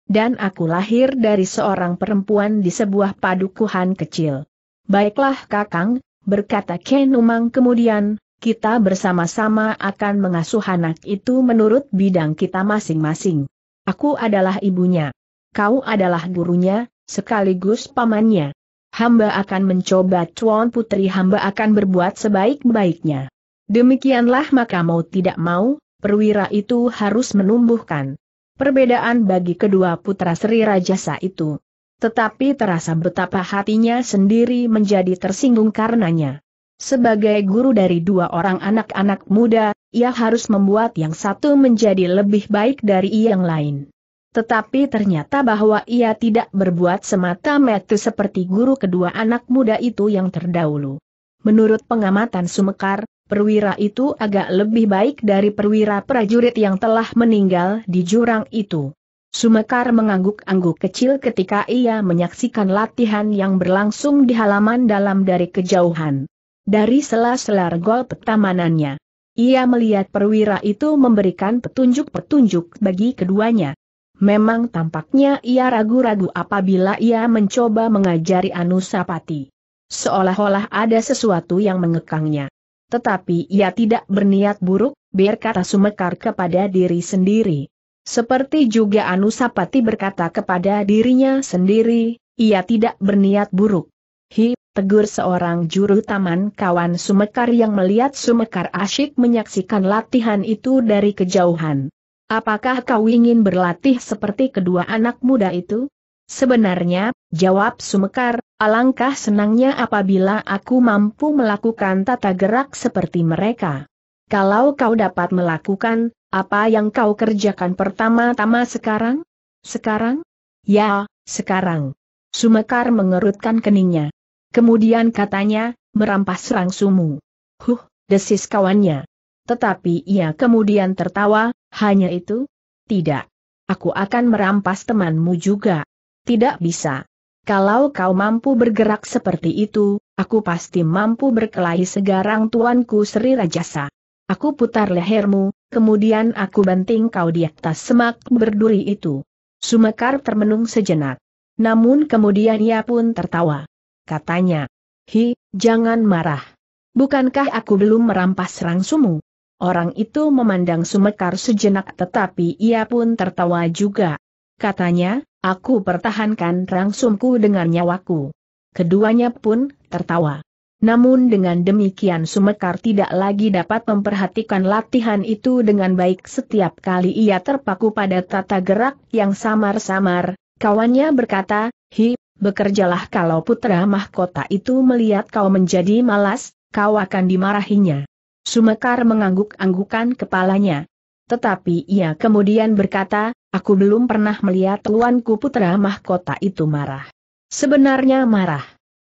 Dan aku lahir dari seorang perempuan di sebuah padukuhan kecil. Baiklah kakang, berkata Kenumang kemudian, kita bersama-sama akan mengasuh anak itu menurut bidang kita masing-masing. Aku adalah ibunya. Kau adalah gurunya, sekaligus pamannya hamba akan mencoba Tuan Putri hamba akan berbuat sebaik-baiknya. Demikianlah maka mau tidak mau, perwira itu harus menumbuhkan perbedaan bagi kedua putra Sri Rajasa itu. Tetapi terasa betapa hatinya sendiri menjadi tersinggung karenanya. Sebagai guru dari dua orang anak-anak muda, ia harus membuat yang satu menjadi lebih baik dari yang lain. Tetapi ternyata bahwa ia tidak berbuat semata-mata seperti guru kedua anak muda itu yang terdahulu. Menurut pengamatan Sumekar, perwira itu agak lebih baik dari perwira prajurit yang telah meninggal di jurang itu. Sumekar mengangguk-angguk kecil ketika ia menyaksikan latihan yang berlangsung di halaman dalam dari kejauhan. Dari sela-sela gol petamanannya, ia melihat perwira itu memberikan petunjuk-petunjuk bagi keduanya. Memang tampaknya ia ragu-ragu apabila ia mencoba mengajari Anusapati. Seolah-olah ada sesuatu yang mengekangnya. Tetapi ia tidak berniat buruk, biar kata sumekar kepada diri sendiri. Seperti juga Anusapati berkata kepada dirinya sendiri, ia tidak berniat buruk. Hi, tegur seorang juru taman kawan Sumekar yang melihat Sumekar asyik menyaksikan latihan itu dari kejauhan. Apakah kau ingin berlatih seperti kedua anak muda itu? Sebenarnya, jawab Sumekar, alangkah senangnya apabila aku mampu melakukan tata gerak seperti mereka. Kalau kau dapat melakukan, apa yang kau kerjakan pertama-tama sekarang? Sekarang? Ya, sekarang. Sumekar mengerutkan keningnya. Kemudian katanya, merampas rangsumu. Huh, desis kawannya. Tetapi ia kemudian tertawa, hanya itu? Tidak. Aku akan merampas temanmu juga. Tidak bisa. Kalau kau mampu bergerak seperti itu, aku pasti mampu berkelahi segarang tuanku Sri Rajasa. Aku putar lehermu, kemudian aku banting kau di atas semak berduri itu. Sumekar termenung sejenak. Namun kemudian ia pun tertawa. Katanya, Hi, jangan marah. Bukankah aku belum merampas rangsumu? Orang itu memandang Sumekar sejenak tetapi ia pun tertawa juga. Katanya, aku pertahankan rangsumku dengan nyawaku. Keduanya pun tertawa. Namun dengan demikian Sumekar tidak lagi dapat memperhatikan latihan itu dengan baik setiap kali ia terpaku pada tata gerak yang samar-samar, kawannya berkata, Hi, bekerjalah kalau putra mahkota itu melihat kau menjadi malas, kau akan dimarahinya. Sumekar mengangguk-anggukan kepalanya. Tetapi ia kemudian berkata, aku belum pernah melihat tuanku putra mahkota itu marah. Sebenarnya marah.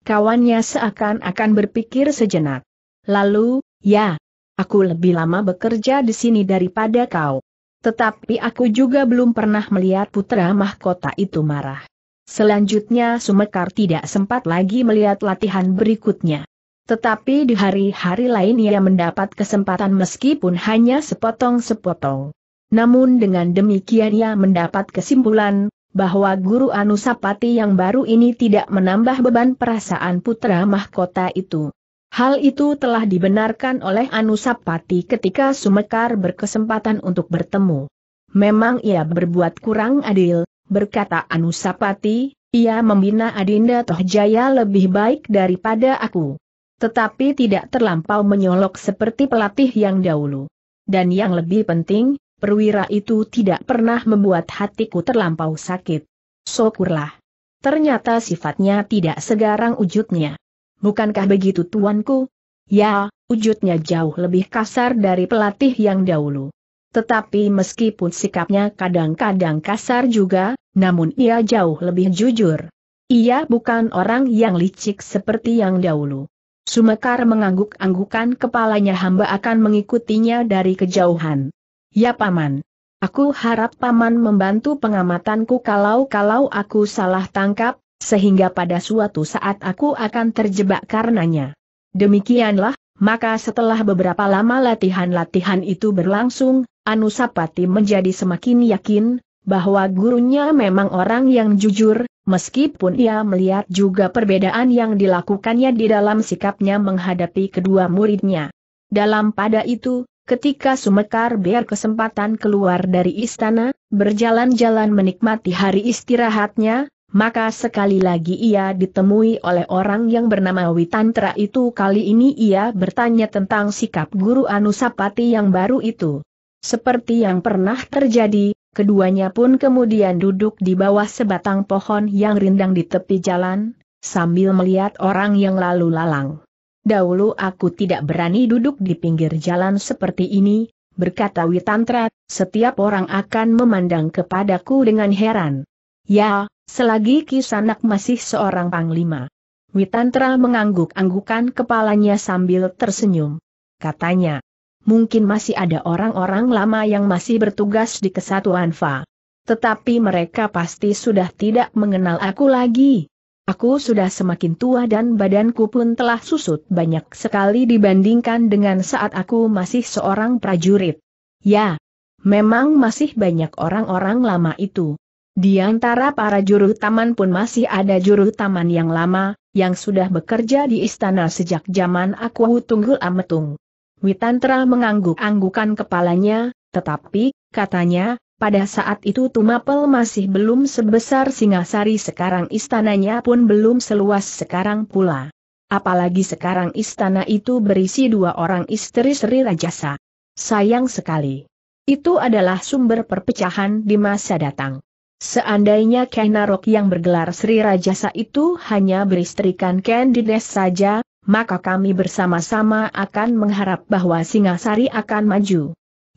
Kawannya seakan-akan berpikir sejenak. Lalu, ya, aku lebih lama bekerja di sini daripada kau. Tetapi aku juga belum pernah melihat putra mahkota itu marah. Selanjutnya Sumekar tidak sempat lagi melihat latihan berikutnya. Tetapi di hari-hari lain ia mendapat kesempatan meskipun hanya sepotong-sepotong. Namun dengan demikian ia mendapat kesimpulan, bahwa Guru Anusapati yang baru ini tidak menambah beban perasaan putra mahkota itu. Hal itu telah dibenarkan oleh Anusapati ketika Sumekar berkesempatan untuk bertemu. Memang ia berbuat kurang adil, berkata Anusapati, ia membina Adinda Tohjaya lebih baik daripada aku. Tetapi tidak terlampau menyolok seperti pelatih yang dahulu. Dan yang lebih penting, perwira itu tidak pernah membuat hatiku terlampau sakit. Syukurlah. Ternyata sifatnya tidak segarang wujudnya. Bukankah begitu tuanku? Ya, wujudnya jauh lebih kasar dari pelatih yang dahulu. Tetapi meskipun sikapnya kadang-kadang kasar juga, namun ia jauh lebih jujur. Ia bukan orang yang licik seperti yang dahulu. Sumekar mengangguk-anggukan kepalanya hamba akan mengikutinya dari kejauhan. Ya Paman. Aku harap Paman membantu pengamatanku kalau-kalau aku salah tangkap, sehingga pada suatu saat aku akan terjebak karenanya. Demikianlah, maka setelah beberapa lama latihan-latihan itu berlangsung, Anusapati menjadi semakin yakin, bahwa gurunya memang orang yang jujur, Meskipun ia melihat juga perbedaan yang dilakukannya di dalam sikapnya menghadapi kedua muridnya. Dalam pada itu, ketika Sumekar biar kesempatan keluar dari istana, berjalan-jalan menikmati hari istirahatnya, maka sekali lagi ia ditemui oleh orang yang bernama Witantra itu kali ini ia bertanya tentang sikap guru Anusapati yang baru itu. Seperti yang pernah terjadi, Keduanya pun kemudian duduk di bawah sebatang pohon yang rindang di tepi jalan, sambil melihat orang yang lalu lalang. Dahulu aku tidak berani duduk di pinggir jalan seperti ini, berkata Witantra, setiap orang akan memandang kepadaku dengan heran. Ya, selagi Kisanak masih seorang panglima. Witantra mengangguk-anggukan kepalanya sambil tersenyum. Katanya, mungkin masih ada orang-orang lama yang masih bertugas di kesatuan Fa. Tetapi mereka pasti sudah tidak mengenal aku lagi. Aku sudah semakin tua dan badanku pun telah susut banyak sekali dibandingkan dengan saat aku masih seorang prajurit. Ya, memang masih banyak orang-orang lama itu. Di antara para juru taman pun masih ada juru taman yang lama, yang sudah bekerja di istana sejak zaman aku Tunggul Ametung. Witantra mengangguk-anggukan kepalanya, tetapi, katanya, pada saat itu Tumapel masih belum sebesar Singasari sekarang istananya pun belum seluas sekarang pula. Apalagi sekarang istana itu berisi dua orang istri Sri Rajasa. Sayang sekali. Itu adalah sumber perpecahan di masa datang. Seandainya Kenarok yang bergelar Sri Rajasa itu hanya beristrikan Kendides saja, maka kami bersama-sama akan mengharap bahwa Singasari akan maju.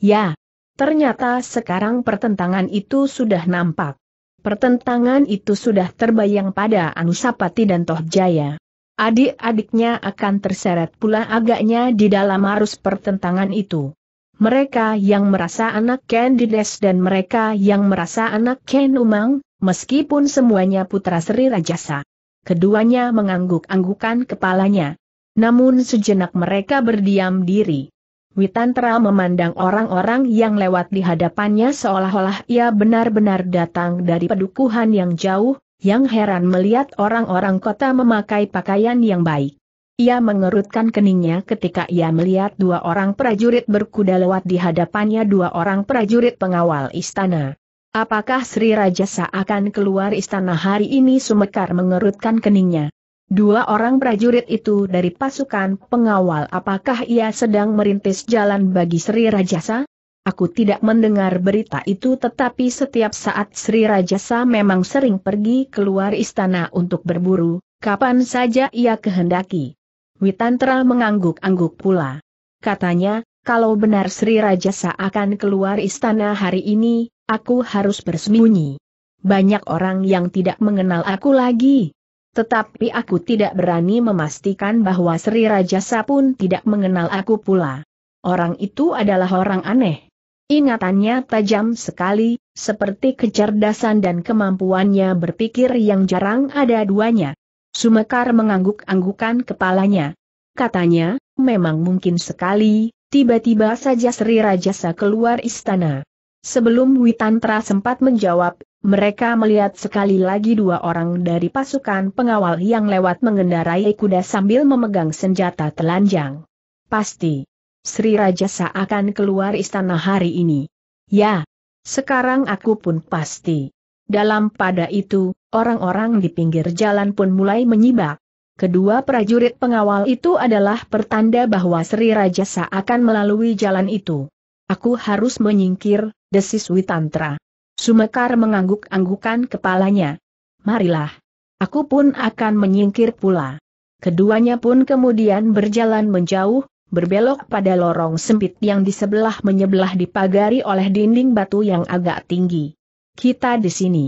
Ya, ternyata sekarang pertentangan itu sudah nampak. Pertentangan itu sudah terbayang pada Anusapati dan Tohjaya. Adik-adiknya akan terseret pula agaknya di dalam arus pertentangan itu. Mereka yang merasa anak Ken Dides dan mereka yang merasa anak Ken Umang, meskipun semuanya putra Sri Rajasa keduanya mengangguk-anggukan kepalanya. Namun sejenak mereka berdiam diri. Witantra memandang orang-orang yang lewat di hadapannya seolah-olah ia benar-benar datang dari pedukuhan yang jauh, yang heran melihat orang-orang kota memakai pakaian yang baik. Ia mengerutkan keningnya ketika ia melihat dua orang prajurit berkuda lewat di hadapannya dua orang prajurit pengawal istana. Apakah Sri Rajasa akan keluar istana hari ini Sumekar mengerutkan keningnya. Dua orang prajurit itu dari pasukan pengawal apakah ia sedang merintis jalan bagi Sri Rajasa? Aku tidak mendengar berita itu tetapi setiap saat Sri Rajasa memang sering pergi keluar istana untuk berburu, kapan saja ia kehendaki. Witantra mengangguk-angguk pula. Katanya, kalau benar Sri Rajasa akan keluar istana hari ini, Aku harus bersembunyi. Banyak orang yang tidak mengenal aku lagi. Tetapi aku tidak berani memastikan bahwa Sri Rajasa pun tidak mengenal aku pula. Orang itu adalah orang aneh. Ingatannya tajam sekali, seperti kecerdasan dan kemampuannya berpikir yang jarang ada duanya. Sumekar mengangguk-anggukan kepalanya. Katanya, memang mungkin sekali, tiba-tiba saja Sri Rajasa keluar istana. Sebelum Witantra sempat menjawab, mereka melihat sekali lagi dua orang dari pasukan pengawal yang lewat mengendarai kuda sambil memegang senjata telanjang. Pasti. Sri Rajasa akan keluar istana hari ini. Ya. Sekarang aku pun pasti. Dalam pada itu, orang-orang di pinggir jalan pun mulai menyibak. Kedua prajurit pengawal itu adalah pertanda bahwa Sri Rajasa akan melalui jalan itu. Aku harus menyingkir, desis Witantra. Sumekar mengangguk-anggukan kepalanya. Marilah. Aku pun akan menyingkir pula. Keduanya pun kemudian berjalan menjauh, berbelok pada lorong sempit yang di sebelah menyebelah dipagari oleh dinding batu yang agak tinggi. Kita di sini.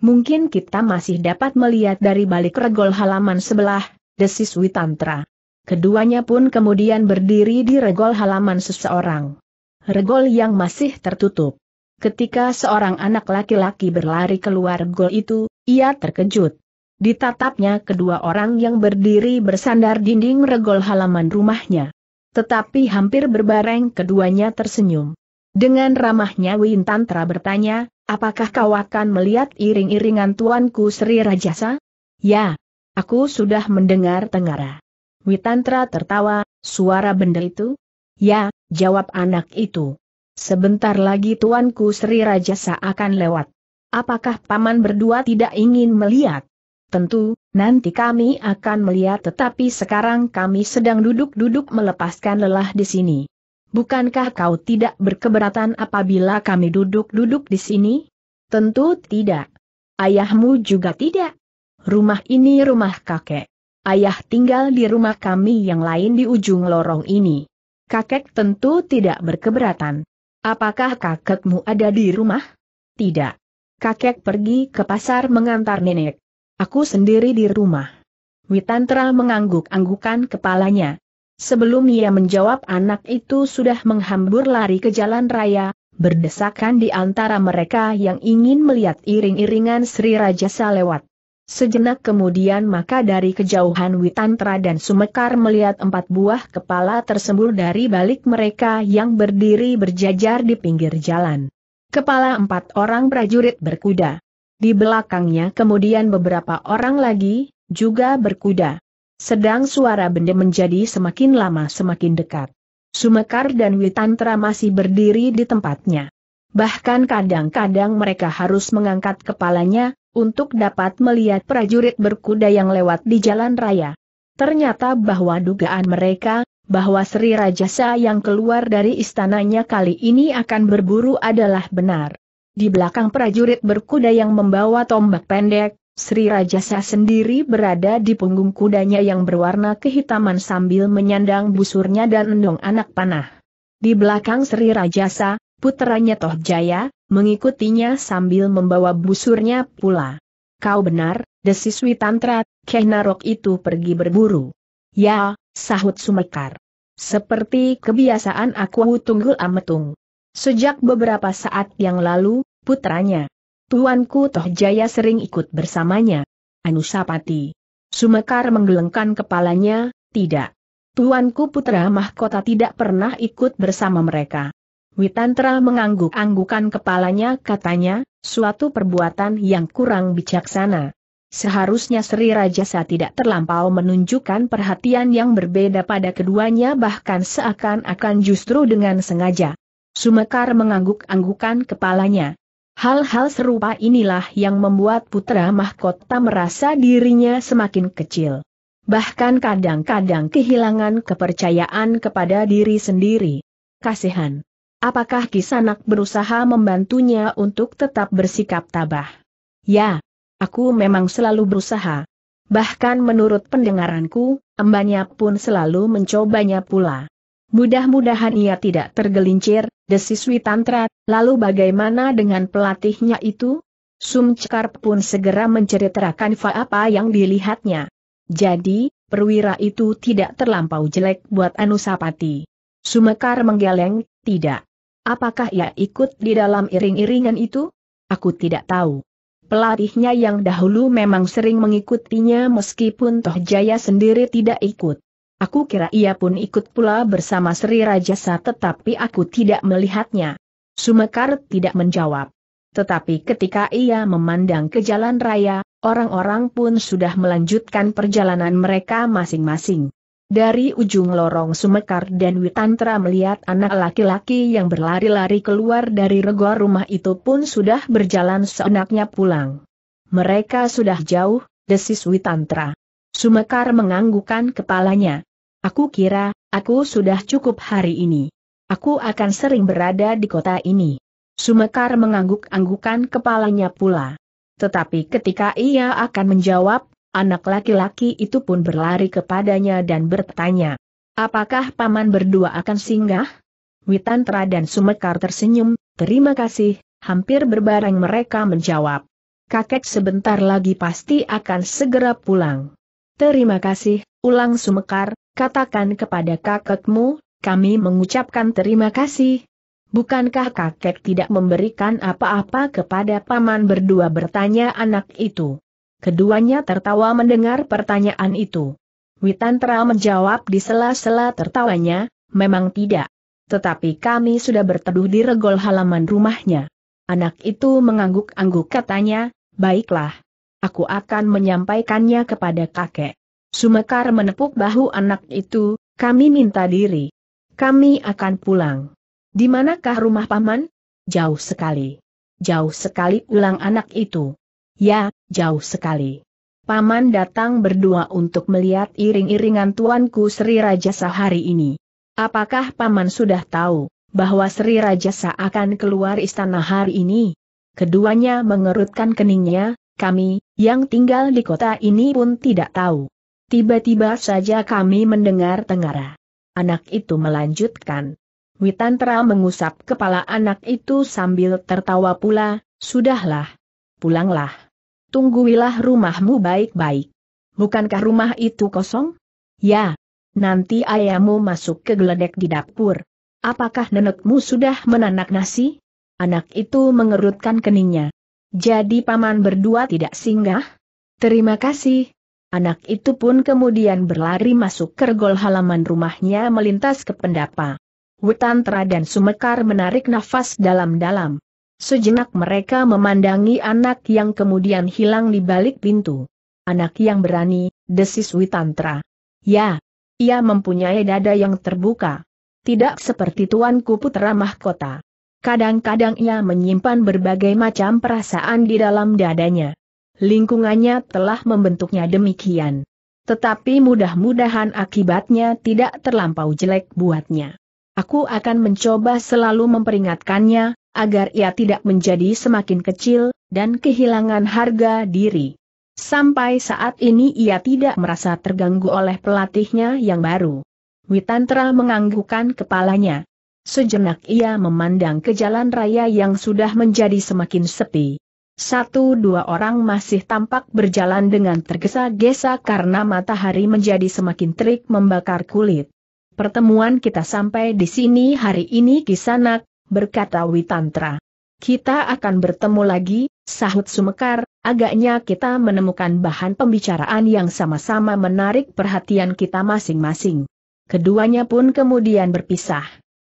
Mungkin kita masih dapat melihat dari balik regol halaman sebelah, desis Witantra. Keduanya pun kemudian berdiri di regol halaman seseorang regol yang masih tertutup. Ketika seorang anak laki-laki berlari keluar gol itu, ia terkejut. Ditatapnya kedua orang yang berdiri bersandar dinding regol halaman rumahnya. Tetapi hampir berbareng keduanya tersenyum. Dengan ramahnya Tantra bertanya, apakah kau akan melihat iring-iringan tuanku Sri Rajasa? Ya, aku sudah mendengar Tengara. Witantra tertawa, suara benda itu, Ya, jawab anak itu. Sebentar lagi tuanku Sri Rajasa akan lewat. Apakah paman berdua tidak ingin melihat? Tentu, nanti kami akan melihat tetapi sekarang kami sedang duduk-duduk melepaskan lelah di sini. Bukankah kau tidak berkeberatan apabila kami duduk-duduk di sini? Tentu tidak. Ayahmu juga tidak. Rumah ini rumah kakek. Ayah tinggal di rumah kami yang lain di ujung lorong ini. Kakek tentu tidak berkeberatan. Apakah kakekmu ada di rumah? Tidak. Kakek pergi ke pasar mengantar nenek. Aku sendiri di rumah. Witantra mengangguk-anggukan kepalanya. Sebelum ia menjawab anak itu sudah menghambur lari ke jalan raya, berdesakan di antara mereka yang ingin melihat iring-iringan Sri Rajasa lewat. Sejenak kemudian maka dari kejauhan Witantra dan Sumekar melihat empat buah kepala tersembul dari balik mereka yang berdiri berjajar di pinggir jalan. Kepala empat orang prajurit berkuda. Di belakangnya kemudian beberapa orang lagi, juga berkuda. Sedang suara benda menjadi semakin lama semakin dekat. Sumekar dan Witantra masih berdiri di tempatnya. Bahkan kadang-kadang mereka harus mengangkat kepalanya, untuk dapat melihat prajurit berkuda yang lewat di jalan raya. Ternyata bahwa dugaan mereka, bahwa Sri Rajasa yang keluar dari istananya kali ini akan berburu adalah benar. Di belakang prajurit berkuda yang membawa tombak pendek, Sri Rajasa sendiri berada di punggung kudanya yang berwarna kehitaman sambil menyandang busurnya dan endong anak panah. Di belakang Sri Rajasa, putranya Toh Jaya, mengikutinya sambil membawa busurnya pula. Kau benar, desis Witantra, Kehnarok itu pergi berburu. Ya, sahut Sumekar. Seperti kebiasaan aku tunggul ametung. Sejak beberapa saat yang lalu, putranya. Tuanku Tohjaya sering ikut bersamanya. Anusapati. Sumekar menggelengkan kepalanya, tidak. Tuanku putra mahkota tidak pernah ikut bersama mereka. Witantra mengangguk-anggukan kepalanya katanya, suatu perbuatan yang kurang bijaksana. Seharusnya Sri Rajasa tidak terlampau menunjukkan perhatian yang berbeda pada keduanya bahkan seakan-akan justru dengan sengaja. Sumekar mengangguk-anggukan kepalanya. Hal-hal serupa inilah yang membuat putra mahkota merasa dirinya semakin kecil. Bahkan kadang-kadang kehilangan kepercayaan kepada diri sendiri. Kasihan. Apakah Kisanak berusaha membantunya untuk tetap bersikap tabah? Ya, aku memang selalu berusaha. Bahkan menurut pendengaranku, embannya pun selalu mencobanya pula. Mudah-mudahan ia tidak tergelincir, desiswi Tantra, lalu bagaimana dengan pelatihnya itu? Cekar pun segera menceritakan fa apa yang dilihatnya. Jadi, perwira itu tidak terlampau jelek buat Anusapati. Sumekar menggeleng, tidak. Apakah ia ikut di dalam iring-iringan itu? Aku tidak tahu. Pelatihnya yang dahulu memang sering mengikutinya meskipun Toh Jaya sendiri tidak ikut. Aku kira ia pun ikut pula bersama Sri Rajasa tetapi aku tidak melihatnya. Sumekar tidak menjawab. Tetapi ketika ia memandang ke jalan raya, orang-orang pun sudah melanjutkan perjalanan mereka masing-masing. Dari ujung lorong Sumekar dan Witantra melihat anak laki-laki yang berlari-lari keluar dari regor rumah itu pun sudah berjalan seenaknya pulang. Mereka sudah jauh, desis Witantra. Sumekar menganggukkan kepalanya. Aku kira, aku sudah cukup hari ini. Aku akan sering berada di kota ini. Sumekar mengangguk-anggukan kepalanya pula. Tetapi ketika ia akan menjawab, anak laki-laki itu pun berlari kepadanya dan bertanya, apakah paman berdua akan singgah? Witantra dan Sumekar tersenyum, terima kasih, hampir berbareng mereka menjawab. Kakek sebentar lagi pasti akan segera pulang. Terima kasih, ulang Sumekar, katakan kepada kakekmu, kami mengucapkan terima kasih, Bukankah kakek tidak memberikan apa-apa kepada paman berdua bertanya anak itu? Keduanya tertawa mendengar pertanyaan itu. Witantra menjawab di sela-sela tertawanya, memang tidak. Tetapi kami sudah berteduh di regol halaman rumahnya. Anak itu mengangguk-angguk katanya, baiklah. Aku akan menyampaikannya kepada kakek. Sumekar menepuk bahu anak itu, kami minta diri. Kami akan pulang. Di manakah rumah paman? Jauh sekali. Jauh sekali ulang anak itu. Ya, jauh sekali. Paman datang berdua untuk melihat iring-iringan tuanku Sri Rajasa hari ini. Apakah Paman sudah tahu bahwa Sri Rajasa akan keluar istana hari ini? Keduanya mengerutkan keningnya, kami, yang tinggal di kota ini pun tidak tahu. Tiba-tiba saja kami mendengar tengara. Anak itu melanjutkan. Witantra mengusap kepala anak itu sambil tertawa pula, sudahlah. Pulanglah. Tungguilah rumahmu baik-baik. Bukankah rumah itu kosong? Ya. Nanti ayahmu masuk ke geledek di dapur. Apakah nenekmu sudah menanak nasi? Anak itu mengerutkan keningnya. Jadi paman berdua tidak singgah? Terima kasih. Anak itu pun kemudian berlari masuk kergol halaman rumahnya melintas ke pendapa. Wutantra dan Sumekar menarik nafas dalam-dalam. Sejenak mereka memandangi anak yang kemudian hilang di balik pintu. Anak yang berani, desis Witantra. Ya, ia mempunyai dada yang terbuka. Tidak seperti tuanku putra mahkota. Kadang-kadang ia menyimpan berbagai macam perasaan di dalam dadanya. Lingkungannya telah membentuknya demikian. Tetapi mudah-mudahan akibatnya tidak terlampau jelek buatnya. Aku akan mencoba selalu memperingatkannya, agar ia tidak menjadi semakin kecil, dan kehilangan harga diri. Sampai saat ini ia tidak merasa terganggu oleh pelatihnya yang baru. Witantra menganggukkan kepalanya. Sejenak ia memandang ke jalan raya yang sudah menjadi semakin sepi. Satu dua orang masih tampak berjalan dengan tergesa-gesa karena matahari menjadi semakin terik membakar kulit. Pertemuan kita sampai di sini hari ini kisanak, berkata Witantra. Kita akan bertemu lagi, sahut Sumekar, agaknya kita menemukan bahan pembicaraan yang sama-sama menarik perhatian kita masing-masing. Keduanya pun kemudian berpisah.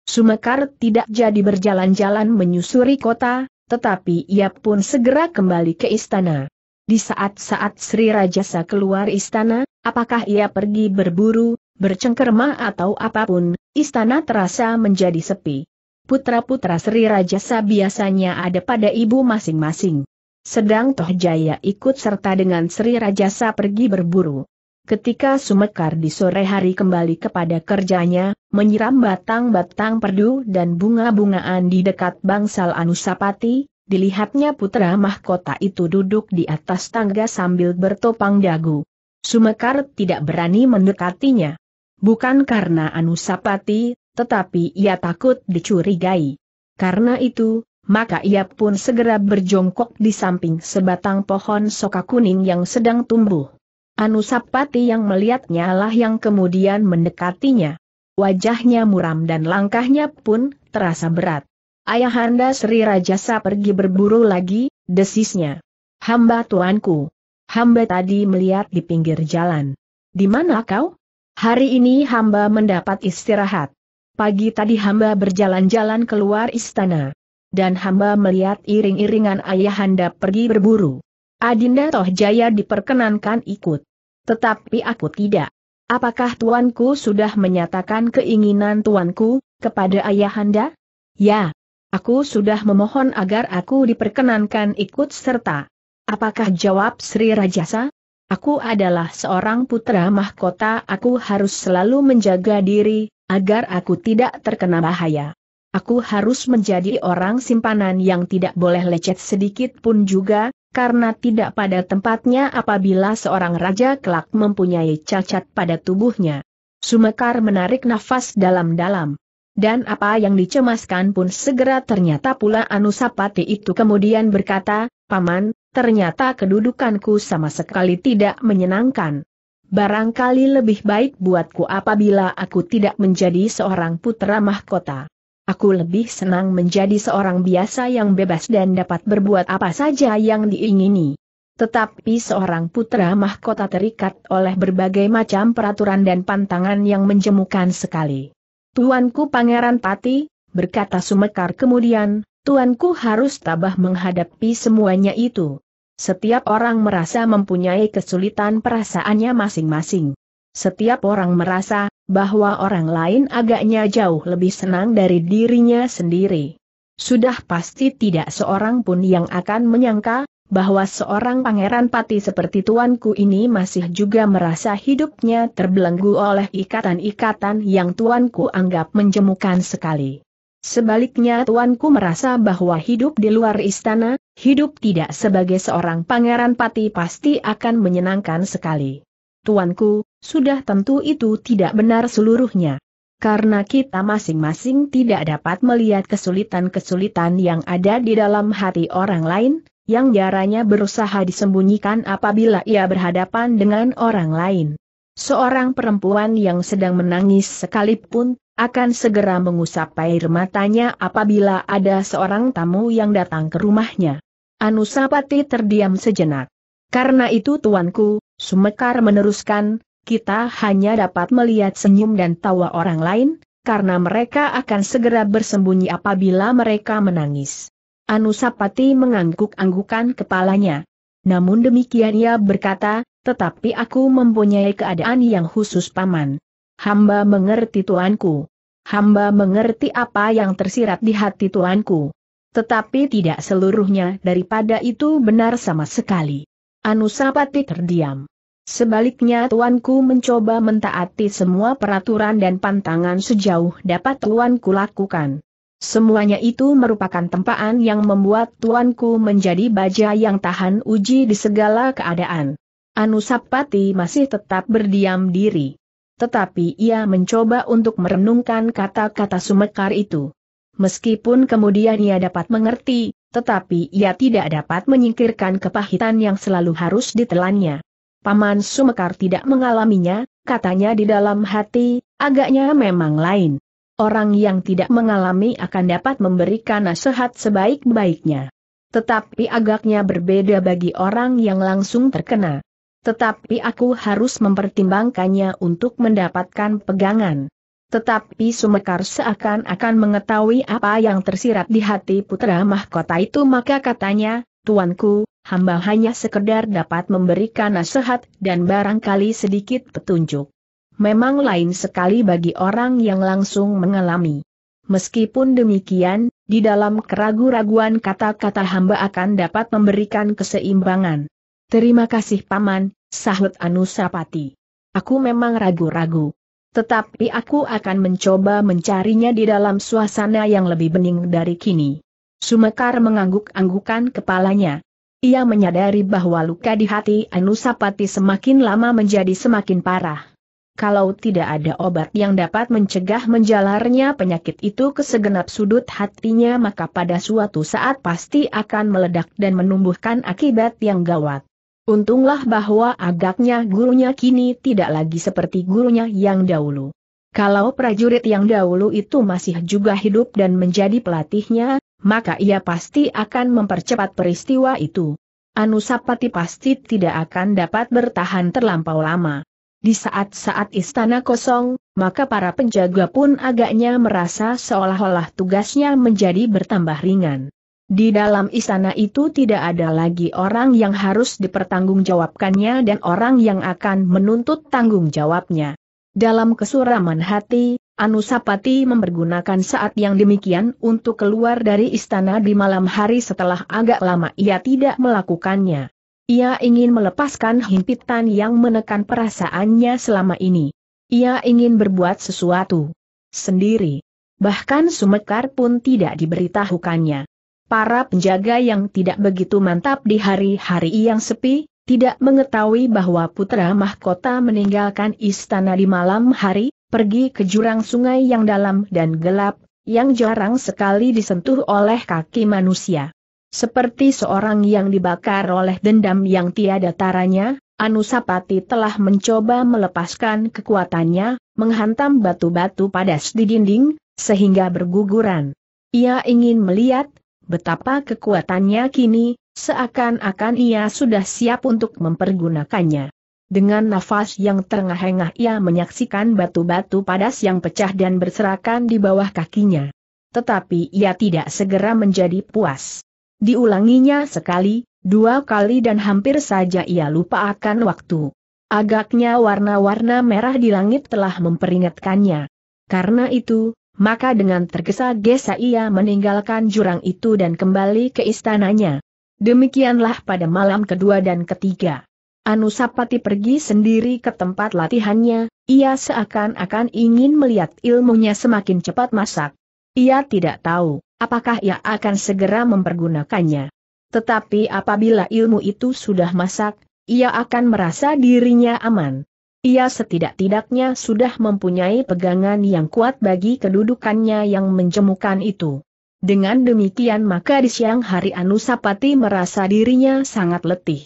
Sumekar tidak jadi berjalan-jalan menyusuri kota, tetapi ia pun segera kembali ke istana. Di saat-saat Sri Rajasa keluar istana, apakah ia pergi berburu, bercengkerma atau apapun, istana terasa menjadi sepi putra-putra Sri Rajasa biasanya ada pada ibu masing-masing. Sedang Tohjaya ikut serta dengan Sri Rajasa pergi berburu. Ketika Sumekar di sore hari kembali kepada kerjanya, menyiram batang-batang perdu dan bunga-bungaan di dekat bangsal Anusapati, dilihatnya putra mahkota itu duduk di atas tangga sambil bertopang dagu. Sumekar tidak berani mendekatinya. Bukan karena Anusapati tetapi ia takut dicurigai. Karena itu, maka ia pun segera berjongkok di samping sebatang pohon soka kuning yang sedang tumbuh. Anusapati yang melihatnya lah yang kemudian mendekatinya. Wajahnya muram dan langkahnya pun terasa berat. Ayahanda Sri Rajasa pergi berburu lagi, desisnya. Hamba tuanku. Hamba tadi melihat di pinggir jalan. Di mana kau? Hari ini hamba mendapat istirahat. Pagi tadi hamba berjalan-jalan keluar istana. Dan hamba melihat iring-iringan ayahanda pergi berburu. Adinda Toh Jaya diperkenankan ikut. Tetapi aku tidak. Apakah tuanku sudah menyatakan keinginan tuanku kepada ayahanda? Ya, aku sudah memohon agar aku diperkenankan ikut serta. Apakah jawab Sri Rajasa? Aku adalah seorang putra mahkota, aku harus selalu menjaga diri, agar aku tidak terkena bahaya. Aku harus menjadi orang simpanan yang tidak boleh lecet sedikit pun juga, karena tidak pada tempatnya apabila seorang raja kelak mempunyai cacat pada tubuhnya. Sumekar menarik nafas dalam-dalam. Dan apa yang dicemaskan pun segera ternyata pula Anusapati itu kemudian berkata, Paman, ternyata kedudukanku sama sekali tidak menyenangkan barangkali lebih baik buatku apabila aku tidak menjadi seorang putra mahkota. Aku lebih senang menjadi seorang biasa yang bebas dan dapat berbuat apa saja yang diingini. Tetapi seorang putra mahkota terikat oleh berbagai macam peraturan dan pantangan yang menjemukan sekali. Tuanku Pangeran Pati, berkata Sumekar kemudian, Tuanku harus tabah menghadapi semuanya itu. Setiap orang merasa mempunyai kesulitan perasaannya masing-masing. Setiap orang merasa bahwa orang lain agaknya jauh lebih senang dari dirinya sendiri. Sudah pasti tidak seorang pun yang akan menyangka bahwa seorang pangeran pati seperti tuanku ini masih juga merasa hidupnya terbelenggu oleh ikatan-ikatan yang tuanku anggap menjemukan sekali. Sebaliknya tuanku merasa bahwa hidup di luar istana, Hidup tidak sebagai seorang pangeran pati pasti akan menyenangkan sekali. Tuanku, sudah tentu itu tidak benar seluruhnya. Karena kita masing-masing tidak dapat melihat kesulitan-kesulitan yang ada di dalam hati orang lain, yang jaranya berusaha disembunyikan apabila ia berhadapan dengan orang lain. Seorang perempuan yang sedang menangis sekalipun akan segera mengusap air matanya apabila ada seorang tamu yang datang ke rumahnya. Anusapati terdiam sejenak. Karena itu tuanku, Sumekar meneruskan, kita hanya dapat melihat senyum dan tawa orang lain, karena mereka akan segera bersembunyi apabila mereka menangis. Anusapati mengangguk-anggukan kepalanya. Namun demikian ia berkata, tetapi aku mempunyai keadaan yang khusus paman. Hamba mengerti tuanku. Hamba mengerti apa yang tersirat di hati tuanku. Tetapi tidak seluruhnya daripada itu benar sama sekali. Anusapati terdiam. Sebaliknya tuanku mencoba mentaati semua peraturan dan pantangan sejauh dapat tuanku lakukan. Semuanya itu merupakan tempaan yang membuat tuanku menjadi baja yang tahan uji di segala keadaan. Anusapati masih tetap berdiam diri. Tetapi ia mencoba untuk merenungkan kata-kata sumekar itu. Meskipun kemudian ia dapat mengerti, tetapi ia tidak dapat menyingkirkan kepahitan yang selalu harus ditelannya. Paman Sumekar tidak mengalaminya, katanya di dalam hati, agaknya memang lain. Orang yang tidak mengalami akan dapat memberikan nasihat sebaik-baiknya. Tetapi agaknya berbeda bagi orang yang langsung terkena. Tetapi aku harus mempertimbangkannya untuk mendapatkan pegangan. Tetapi Sumekar seakan-akan mengetahui apa yang tersirat di hati putra mahkota itu maka katanya, Tuanku, hamba hanya sekedar dapat memberikan nasihat dan barangkali sedikit petunjuk. Memang lain sekali bagi orang yang langsung mengalami. Meskipun demikian, di dalam keraguan raguan kata-kata hamba akan dapat memberikan keseimbangan. Terima kasih Paman, sahut Anusapati. Aku memang ragu-ragu. Tetapi aku akan mencoba mencarinya di dalam suasana yang lebih bening dari kini. Sumekar mengangguk-anggukan kepalanya. Ia menyadari bahwa luka di hati Anusapati semakin lama menjadi semakin parah. Kalau tidak ada obat yang dapat mencegah menjalarnya penyakit itu ke segenap sudut hatinya maka pada suatu saat pasti akan meledak dan menumbuhkan akibat yang gawat. Untunglah bahwa agaknya gurunya kini tidak lagi seperti gurunya yang dahulu. Kalau prajurit yang dahulu itu masih juga hidup dan menjadi pelatihnya, maka ia pasti akan mempercepat peristiwa itu. Anusapati pasti tidak akan dapat bertahan terlampau lama. Di saat-saat istana kosong, maka para penjaga pun agaknya merasa seolah-olah tugasnya menjadi bertambah ringan. Di dalam istana itu tidak ada lagi orang yang harus dipertanggungjawabkannya dan orang yang akan menuntut tanggung jawabnya. Dalam kesuraman hati, Anusapati mempergunakan saat yang demikian untuk keluar dari istana di malam hari setelah agak lama ia tidak melakukannya. Ia ingin melepaskan himpitan yang menekan perasaannya selama ini. Ia ingin berbuat sesuatu sendiri. Bahkan Sumekar pun tidak diberitahukannya para penjaga yang tidak begitu mantap di hari-hari yang sepi, tidak mengetahui bahwa putra mahkota meninggalkan istana di malam hari, pergi ke jurang sungai yang dalam dan gelap, yang jarang sekali disentuh oleh kaki manusia. Seperti seorang yang dibakar oleh dendam yang tiada taranya, Anusapati telah mencoba melepaskan kekuatannya, menghantam batu-batu padas di dinding, sehingga berguguran. Ia ingin melihat Betapa kekuatannya kini, seakan-akan ia sudah siap untuk mempergunakannya. Dengan nafas yang terengah-engah ia menyaksikan batu-batu padas yang pecah dan berserakan di bawah kakinya. Tetapi ia tidak segera menjadi puas. Diulanginya sekali, dua kali dan hampir saja ia lupa akan waktu. Agaknya warna-warna merah di langit telah memperingatkannya. Karena itu, maka dengan tergesa-gesa ia meninggalkan jurang itu dan kembali ke istananya. Demikianlah pada malam kedua dan ketiga. Anusapati pergi sendiri ke tempat latihannya, ia seakan-akan ingin melihat ilmunya semakin cepat masak. Ia tidak tahu, apakah ia akan segera mempergunakannya. Tetapi apabila ilmu itu sudah masak, ia akan merasa dirinya aman. Ia setidak-tidaknya sudah mempunyai pegangan yang kuat bagi kedudukannya yang menjemukan itu. Dengan demikian maka di siang hari Anusapati merasa dirinya sangat letih.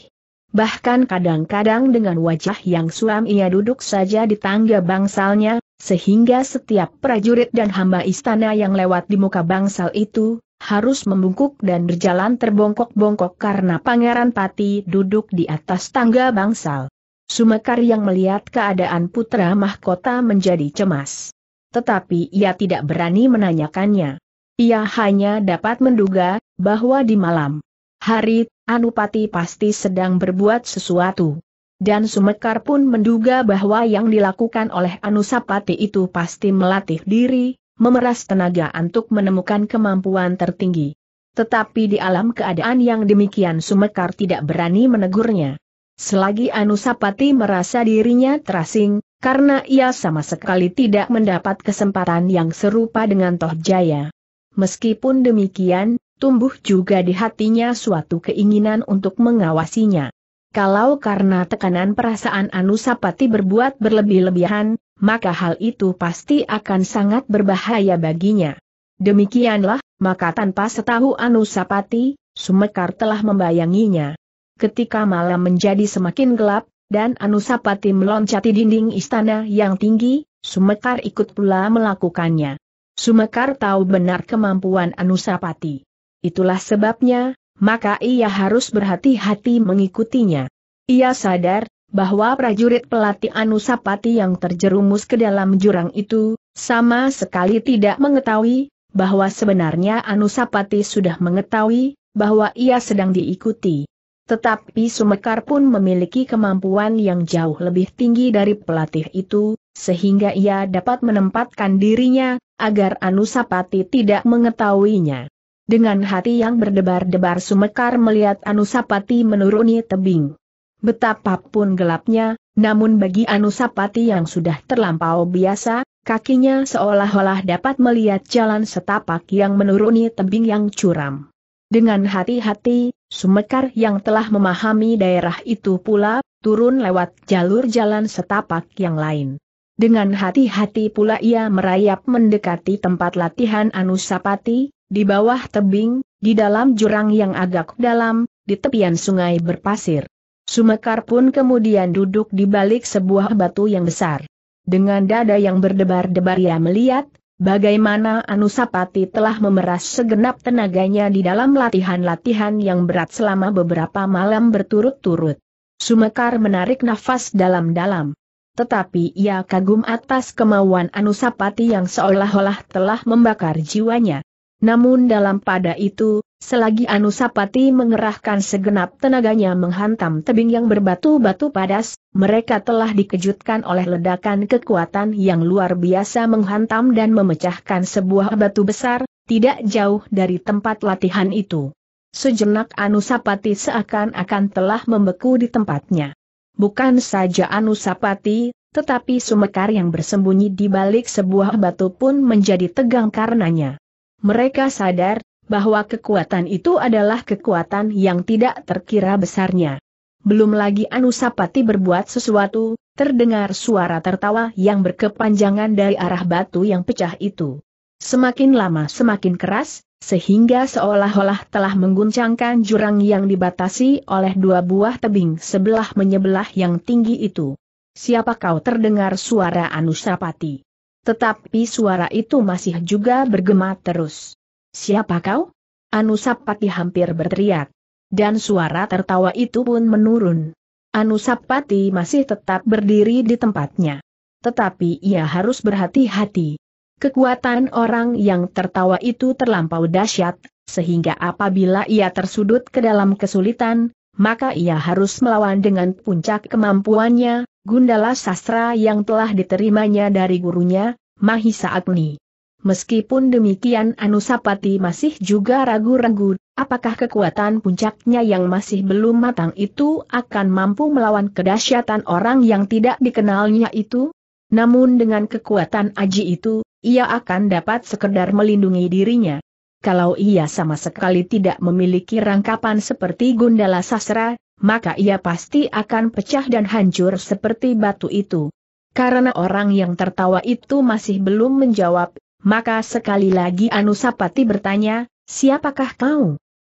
Bahkan kadang-kadang dengan wajah yang suam ia duduk saja di tangga bangsalnya, sehingga setiap prajurit dan hamba istana yang lewat di muka bangsal itu, harus membungkuk dan berjalan terbongkok-bongkok karena Pangeran Pati duduk di atas tangga bangsal. Sumekar yang melihat keadaan putra mahkota menjadi cemas. Tetapi ia tidak berani menanyakannya. Ia hanya dapat menduga bahwa di malam hari Anupati pasti sedang berbuat sesuatu. Dan Sumekar pun menduga bahwa yang dilakukan oleh Anusapati itu pasti melatih diri, memeras tenaga untuk menemukan kemampuan tertinggi. Tetapi di alam keadaan yang demikian Sumekar tidak berani menegurnya. Selagi Anusapati merasa dirinya terasing, karena ia sama sekali tidak mendapat kesempatan yang serupa dengan Toh Jaya. Meskipun demikian, tumbuh juga di hatinya suatu keinginan untuk mengawasinya. Kalau karena tekanan perasaan Anusapati berbuat berlebih-lebihan, maka hal itu pasti akan sangat berbahaya baginya. Demikianlah, maka tanpa setahu Anusapati, Sumekar telah membayanginya ketika malam menjadi semakin gelap, dan Anusapati meloncati dinding istana yang tinggi, Sumekar ikut pula melakukannya. Sumekar tahu benar kemampuan Anusapati. Itulah sebabnya, maka ia harus berhati-hati mengikutinya. Ia sadar, bahwa prajurit pelatih Anusapati yang terjerumus ke dalam jurang itu, sama sekali tidak mengetahui, bahwa sebenarnya Anusapati sudah mengetahui, bahwa ia sedang diikuti. Tetapi Sumekar pun memiliki kemampuan yang jauh lebih tinggi dari pelatih itu, sehingga ia dapat menempatkan dirinya, agar Anusapati tidak mengetahuinya. Dengan hati yang berdebar-debar Sumekar melihat Anusapati menuruni tebing. Betapapun gelapnya, namun bagi Anusapati yang sudah terlampau biasa, kakinya seolah-olah dapat melihat jalan setapak yang menuruni tebing yang curam. Dengan hati-hati, Sumekar yang telah memahami daerah itu pula, turun lewat jalur jalan setapak yang lain. Dengan hati-hati pula ia merayap mendekati tempat latihan Anusapati, di bawah tebing, di dalam jurang yang agak dalam, di tepian sungai berpasir. Sumekar pun kemudian duduk di balik sebuah batu yang besar. Dengan dada yang berdebar-debar ia melihat, Bagaimana Anusapati telah memeras segenap tenaganya di dalam latihan-latihan yang berat selama beberapa malam berturut-turut. Sumekar menarik nafas dalam-dalam. Tetapi ia kagum atas kemauan Anusapati yang seolah-olah telah membakar jiwanya. Namun dalam pada itu, Selagi Anusapati mengerahkan segenap tenaganya menghantam tebing yang berbatu-batu padas, mereka telah dikejutkan oleh ledakan kekuatan yang luar biasa menghantam dan memecahkan sebuah batu besar, tidak jauh dari tempat latihan itu. Sejenak Anusapati seakan-akan telah membeku di tempatnya. Bukan saja Anusapati, tetapi Sumekar yang bersembunyi di balik sebuah batu pun menjadi tegang karenanya. Mereka sadar bahwa kekuatan itu adalah kekuatan yang tidak terkira besarnya. Belum lagi Anusapati berbuat sesuatu, terdengar suara tertawa yang berkepanjangan dari arah batu yang pecah itu. Semakin lama semakin keras, sehingga seolah-olah telah mengguncangkan jurang yang dibatasi oleh dua buah tebing sebelah menyebelah yang tinggi itu. Siapa kau terdengar suara Anusapati? Tetapi suara itu masih juga bergema terus. Siapa kau? Anusapati hampir berteriak. Dan suara tertawa itu pun menurun. Anusapati masih tetap berdiri di tempatnya. Tetapi ia harus berhati-hati. Kekuatan orang yang tertawa itu terlampau dahsyat, sehingga apabila ia tersudut ke dalam kesulitan, maka ia harus melawan dengan puncak kemampuannya, Gundala Sastra yang telah diterimanya dari gurunya, Mahisa Agni. Meskipun demikian Anusapati masih juga ragu-ragu, apakah kekuatan puncaknya yang masih belum matang itu akan mampu melawan kedahsyatan orang yang tidak dikenalnya itu? Namun dengan kekuatan aji itu, ia akan dapat sekedar melindungi dirinya. Kalau ia sama sekali tidak memiliki rangkapan seperti Gundala Sasra, maka ia pasti akan pecah dan hancur seperti batu itu. Karena orang yang tertawa itu masih belum menjawab, maka sekali lagi Anusapati bertanya, siapakah kau?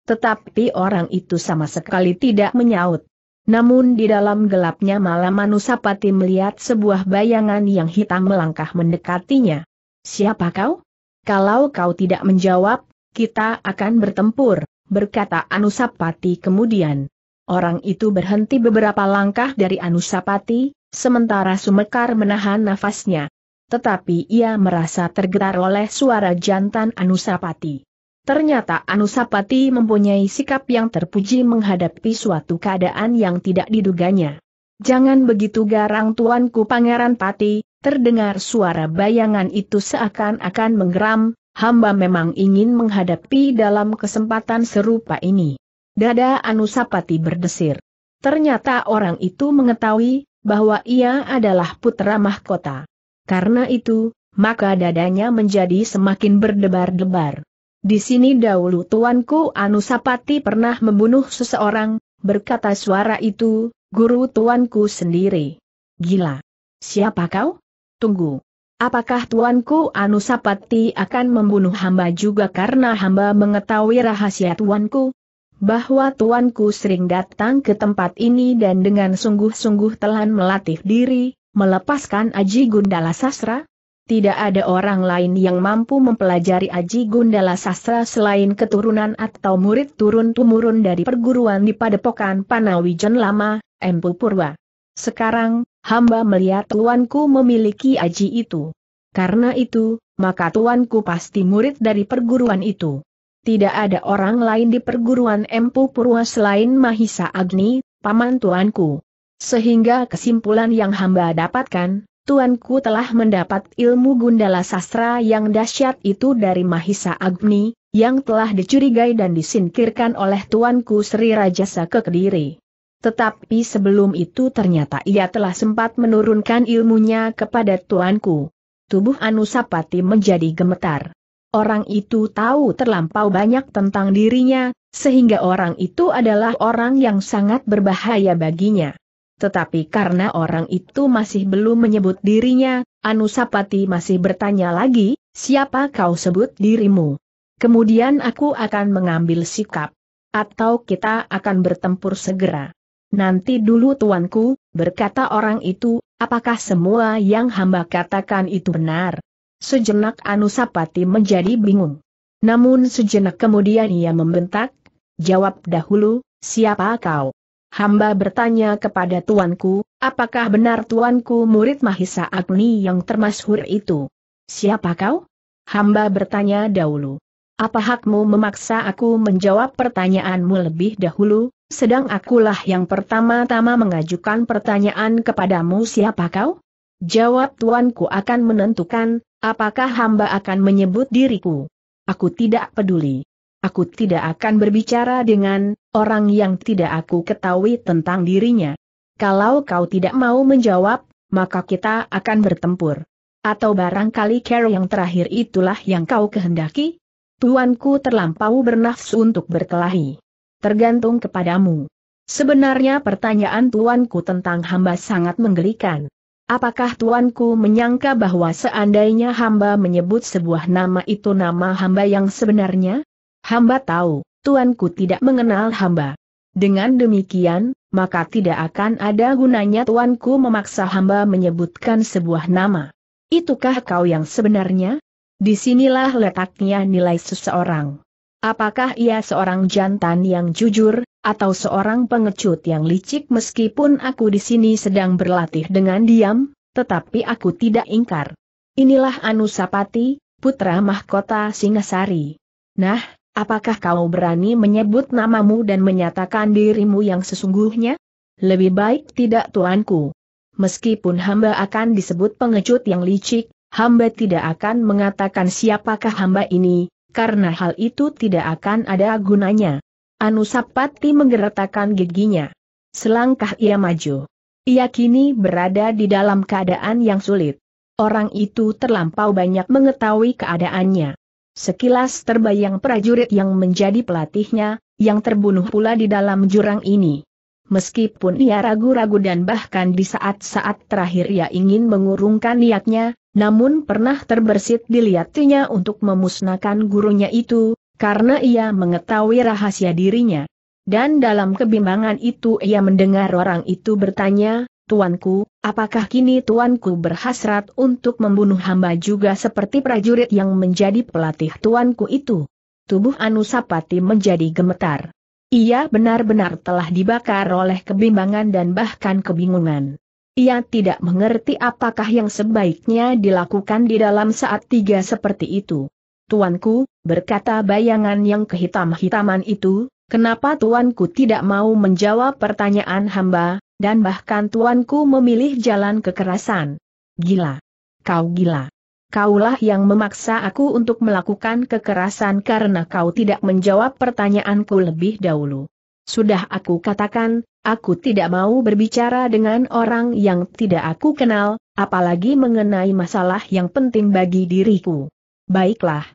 Tetapi orang itu sama sekali tidak menyaut. Namun di dalam gelapnya malam Anusapati melihat sebuah bayangan yang hitam melangkah mendekatinya. Siapa kau? Kalau kau tidak menjawab, kita akan bertempur, berkata Anusapati kemudian. Orang itu berhenti beberapa langkah dari Anusapati, sementara Sumekar menahan nafasnya. Tetapi ia merasa tergetar oleh suara jantan Anusapati. Ternyata Anusapati mempunyai sikap yang terpuji menghadapi suatu keadaan yang tidak diduganya. Jangan begitu garang tuanku Pangeran Pati, terdengar suara bayangan itu seakan-akan menggeram, hamba memang ingin menghadapi dalam kesempatan serupa ini. Dada Anusapati berdesir. Ternyata orang itu mengetahui bahwa ia adalah putra mahkota. Karena itu, maka dadanya menjadi semakin berdebar-debar. Di sini dahulu tuanku Anusapati pernah membunuh seseorang, berkata suara itu, guru tuanku sendiri. Gila. Siapa kau? Tunggu. Apakah tuanku Anusapati akan membunuh hamba juga karena hamba mengetahui rahasia tuanku? bahwa tuanku sering datang ke tempat ini dan dengan sungguh-sungguh telan melatih diri, melepaskan Aji Gundala Sastra? Tidak ada orang lain yang mampu mempelajari Aji Gundala Sastra selain keturunan atau murid turun-temurun dari perguruan di Padepokan Panawijen Lama, Empu Purwa. Sekarang, hamba melihat tuanku memiliki Aji itu. Karena itu, maka tuanku pasti murid dari perguruan itu. Tidak ada orang lain di perguruan Empu Purwa selain Mahisa Agni, paman tuanku. Sehingga kesimpulan yang hamba dapatkan, Tuanku telah mendapat ilmu gundala sastra yang dahsyat itu dari Mahisa Agni, yang telah dicurigai dan disingkirkan oleh Tuanku Sri Rajasa ke Kediri. Tetapi sebelum itu ternyata ia telah sempat menurunkan ilmunya kepada Tuanku. Tubuh Anusapati menjadi gemetar. Orang itu tahu terlampau banyak tentang dirinya, sehingga orang itu adalah orang yang sangat berbahaya baginya. Tetapi karena orang itu masih belum menyebut dirinya, Anusapati masih bertanya lagi, siapa kau sebut dirimu? Kemudian aku akan mengambil sikap. Atau kita akan bertempur segera. Nanti dulu tuanku, berkata orang itu, apakah semua yang hamba katakan itu benar? Sejenak Anusapati menjadi bingung. Namun sejenak kemudian ia membentak, jawab dahulu, siapa kau? Hamba bertanya kepada tuanku, apakah benar tuanku murid Mahisa Agni yang termasyhur itu? Siapa kau? Hamba bertanya dahulu. Apa hakmu memaksa aku menjawab pertanyaanmu lebih dahulu, sedang akulah yang pertama-tama mengajukan pertanyaan kepadamu siapa kau? Jawab tuanku akan menentukan, apakah hamba akan menyebut diriku. Aku tidak peduli. Aku tidak akan berbicara dengan, orang yang tidak aku ketahui tentang dirinya. Kalau kau tidak mau menjawab, maka kita akan bertempur. Atau barangkali Carol yang terakhir itulah yang kau kehendaki? Tuanku terlampau bernafsu untuk berkelahi. Tergantung kepadamu. Sebenarnya pertanyaan tuanku tentang hamba sangat menggelikan. Apakah tuanku menyangka bahwa seandainya hamba menyebut sebuah nama itu nama hamba yang sebenarnya? Hamba tahu, tuanku tidak mengenal hamba. Dengan demikian, maka tidak akan ada gunanya tuanku memaksa hamba menyebutkan sebuah nama. Itukah kau yang sebenarnya? Disinilah letaknya nilai seseorang. Apakah ia seorang jantan yang jujur, atau seorang pengecut yang licik meskipun aku di sini sedang berlatih dengan diam, tetapi aku tidak ingkar. Inilah Anusapati, putra mahkota Singasari. Nah, Apakah kau berani menyebut namamu dan menyatakan dirimu yang sesungguhnya? Lebih baik tidak tuanku. Meskipun hamba akan disebut pengecut yang licik, hamba tidak akan mengatakan siapakah hamba ini, karena hal itu tidak akan ada gunanya. Anusapati menggeretakkan giginya. Selangkah ia maju. Ia kini berada di dalam keadaan yang sulit. Orang itu terlampau banyak mengetahui keadaannya. Sekilas terbayang prajurit yang menjadi pelatihnya, yang terbunuh pula di dalam jurang ini. Meskipun ia ragu-ragu dan bahkan di saat-saat terakhir ia ingin mengurungkan niatnya, namun pernah terbersit dilihatnya untuk memusnahkan gurunya itu, karena ia mengetahui rahasia dirinya. Dan dalam kebimbangan itu ia mendengar orang itu bertanya, Tuanku, apakah kini tuanku berhasrat untuk membunuh hamba juga seperti prajurit yang menjadi pelatih tuanku itu? Tubuh Anusapati menjadi gemetar. Ia benar-benar telah dibakar oleh kebimbangan dan bahkan kebingungan. Ia tidak mengerti apakah yang sebaiknya dilakukan di dalam saat tiga seperti itu. Tuanku, berkata bayangan yang kehitam-hitaman itu, kenapa tuanku tidak mau menjawab pertanyaan hamba, dan bahkan tuanku memilih jalan kekerasan. Gila. Kau gila. Kaulah yang memaksa aku untuk melakukan kekerasan karena kau tidak menjawab pertanyaanku lebih dahulu. Sudah aku katakan, aku tidak mau berbicara dengan orang yang tidak aku kenal, apalagi mengenai masalah yang penting bagi diriku. Baiklah.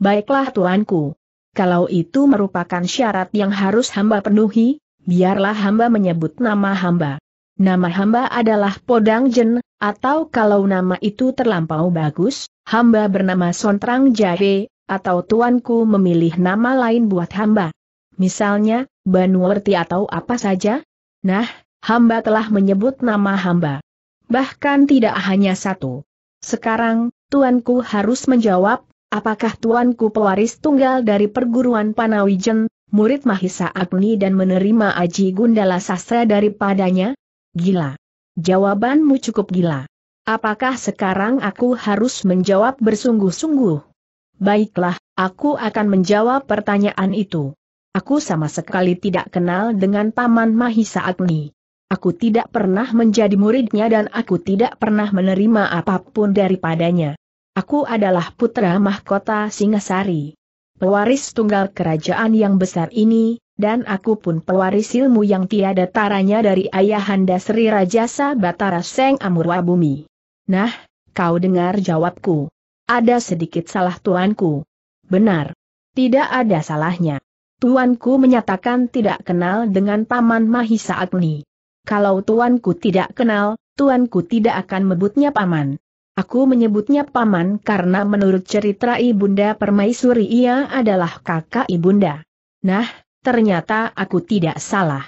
Baiklah tuanku. Kalau itu merupakan syarat yang harus hamba penuhi, biarlah hamba menyebut nama hamba. Nama hamba adalah Podang Jen, atau kalau nama itu terlampau bagus, hamba bernama Sontrang Jahe, atau tuanku memilih nama lain buat hamba. Misalnya, Banuerti atau apa saja? Nah, hamba telah menyebut nama hamba. Bahkan tidak hanya satu. Sekarang, tuanku harus menjawab, apakah tuanku pewaris tunggal dari perguruan Panawijen, murid Mahisa Agni dan menerima Aji Gundala Sastra daripadanya? Gila. Jawabanmu cukup gila. Apakah sekarang aku harus menjawab bersungguh-sungguh? Baiklah, aku akan menjawab pertanyaan itu. Aku sama sekali tidak kenal dengan Paman Mahisa Agni. Aku tidak pernah menjadi muridnya dan aku tidak pernah menerima apapun daripadanya. Aku adalah putra mahkota Singasari pewaris tunggal kerajaan yang besar ini, dan aku pun pewaris ilmu yang tiada taranya dari ayahanda Sri Rajasa Batara Seng Amurwa Nah, kau dengar jawabku. Ada sedikit salah tuanku. Benar. Tidak ada salahnya. Tuanku menyatakan tidak kenal dengan Paman Mahisa Agni. Kalau tuanku tidak kenal, tuanku tidak akan mebutnya paman. Aku menyebutnya paman karena menurut cerita Ibunda Permaisuri ia adalah kakak Ibunda. Nah, ternyata aku tidak salah.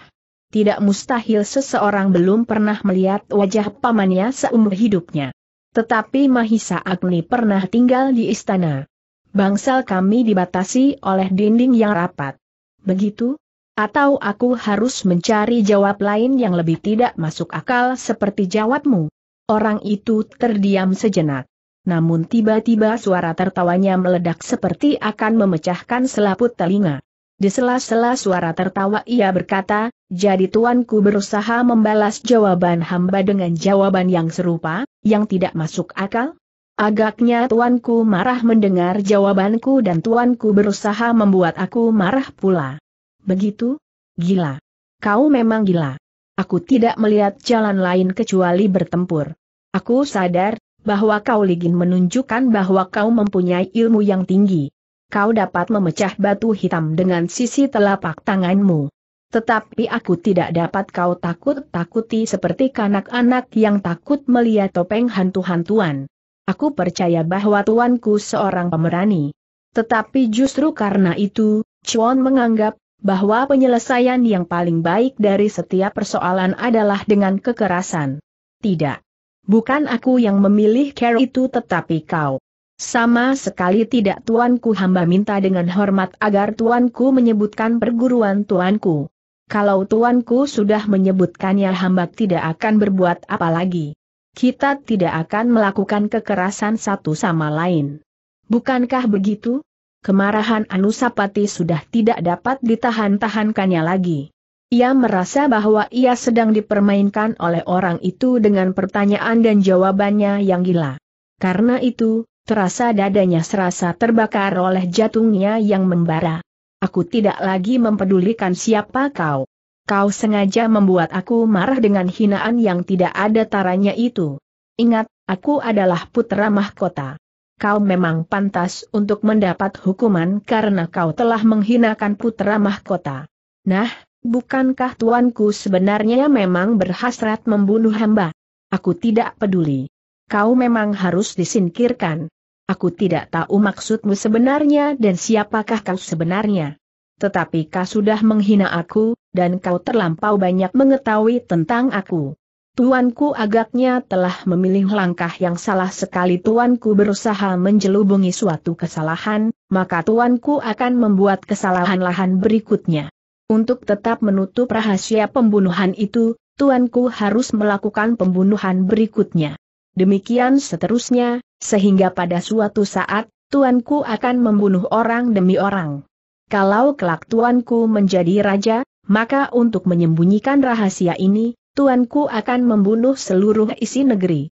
Tidak mustahil seseorang belum pernah melihat wajah pamannya seumur hidupnya. Tetapi Mahisa Agni pernah tinggal di istana. Bangsal kami dibatasi oleh dinding yang rapat. Begitu? Atau aku harus mencari jawab lain yang lebih tidak masuk akal seperti jawabmu? Orang itu terdiam sejenak. Namun tiba-tiba suara tertawanya meledak seperti akan memecahkan selaput telinga. Di sela-sela suara tertawa ia berkata, jadi tuanku berusaha membalas jawaban hamba dengan jawaban yang serupa, yang tidak masuk akal? Agaknya tuanku marah mendengar jawabanku dan tuanku berusaha membuat aku marah pula. Begitu? Gila. Kau memang gila. Aku tidak melihat jalan lain kecuali bertempur. Aku sadar, bahwa kau ligin menunjukkan bahwa kau mempunyai ilmu yang tinggi. Kau dapat memecah batu hitam dengan sisi telapak tanganmu. Tetapi aku tidak dapat kau takut-takuti seperti kanak-anak yang takut melihat topeng hantu-hantuan. Aku percaya bahwa tuanku seorang pemerani. Tetapi justru karena itu, Chuan menganggap bahwa penyelesaian yang paling baik dari setiap persoalan adalah dengan kekerasan. Tidak. Bukan aku yang memilih care itu tetapi kau. Sama sekali tidak tuanku hamba minta dengan hormat agar tuanku menyebutkan perguruan tuanku. Kalau tuanku sudah menyebutkannya hamba tidak akan berbuat apa lagi. Kita tidak akan melakukan kekerasan satu sama lain. Bukankah begitu? kemarahan Anusapati sudah tidak dapat ditahan-tahankannya lagi. Ia merasa bahwa ia sedang dipermainkan oleh orang itu dengan pertanyaan dan jawabannya yang gila. Karena itu, terasa dadanya serasa terbakar oleh jantungnya yang membara. Aku tidak lagi mempedulikan siapa kau. Kau sengaja membuat aku marah dengan hinaan yang tidak ada taranya itu. Ingat, aku adalah putra mahkota kau memang pantas untuk mendapat hukuman karena kau telah menghinakan putra mahkota. Nah, bukankah tuanku sebenarnya memang berhasrat membunuh hamba? Aku tidak peduli. Kau memang harus disingkirkan. Aku tidak tahu maksudmu sebenarnya dan siapakah kau sebenarnya. Tetapi kau sudah menghina aku, dan kau terlampau banyak mengetahui tentang aku. Tuanku agaknya telah memilih langkah yang salah sekali tuanku berusaha menjelubungi suatu kesalahan, maka tuanku akan membuat kesalahan-lahan berikutnya. Untuk tetap menutup rahasia pembunuhan itu, tuanku harus melakukan pembunuhan berikutnya. Demikian seterusnya, sehingga pada suatu saat, tuanku akan membunuh orang demi orang. Kalau kelak tuanku menjadi raja, maka untuk menyembunyikan rahasia ini, tuanku akan membunuh seluruh isi negeri.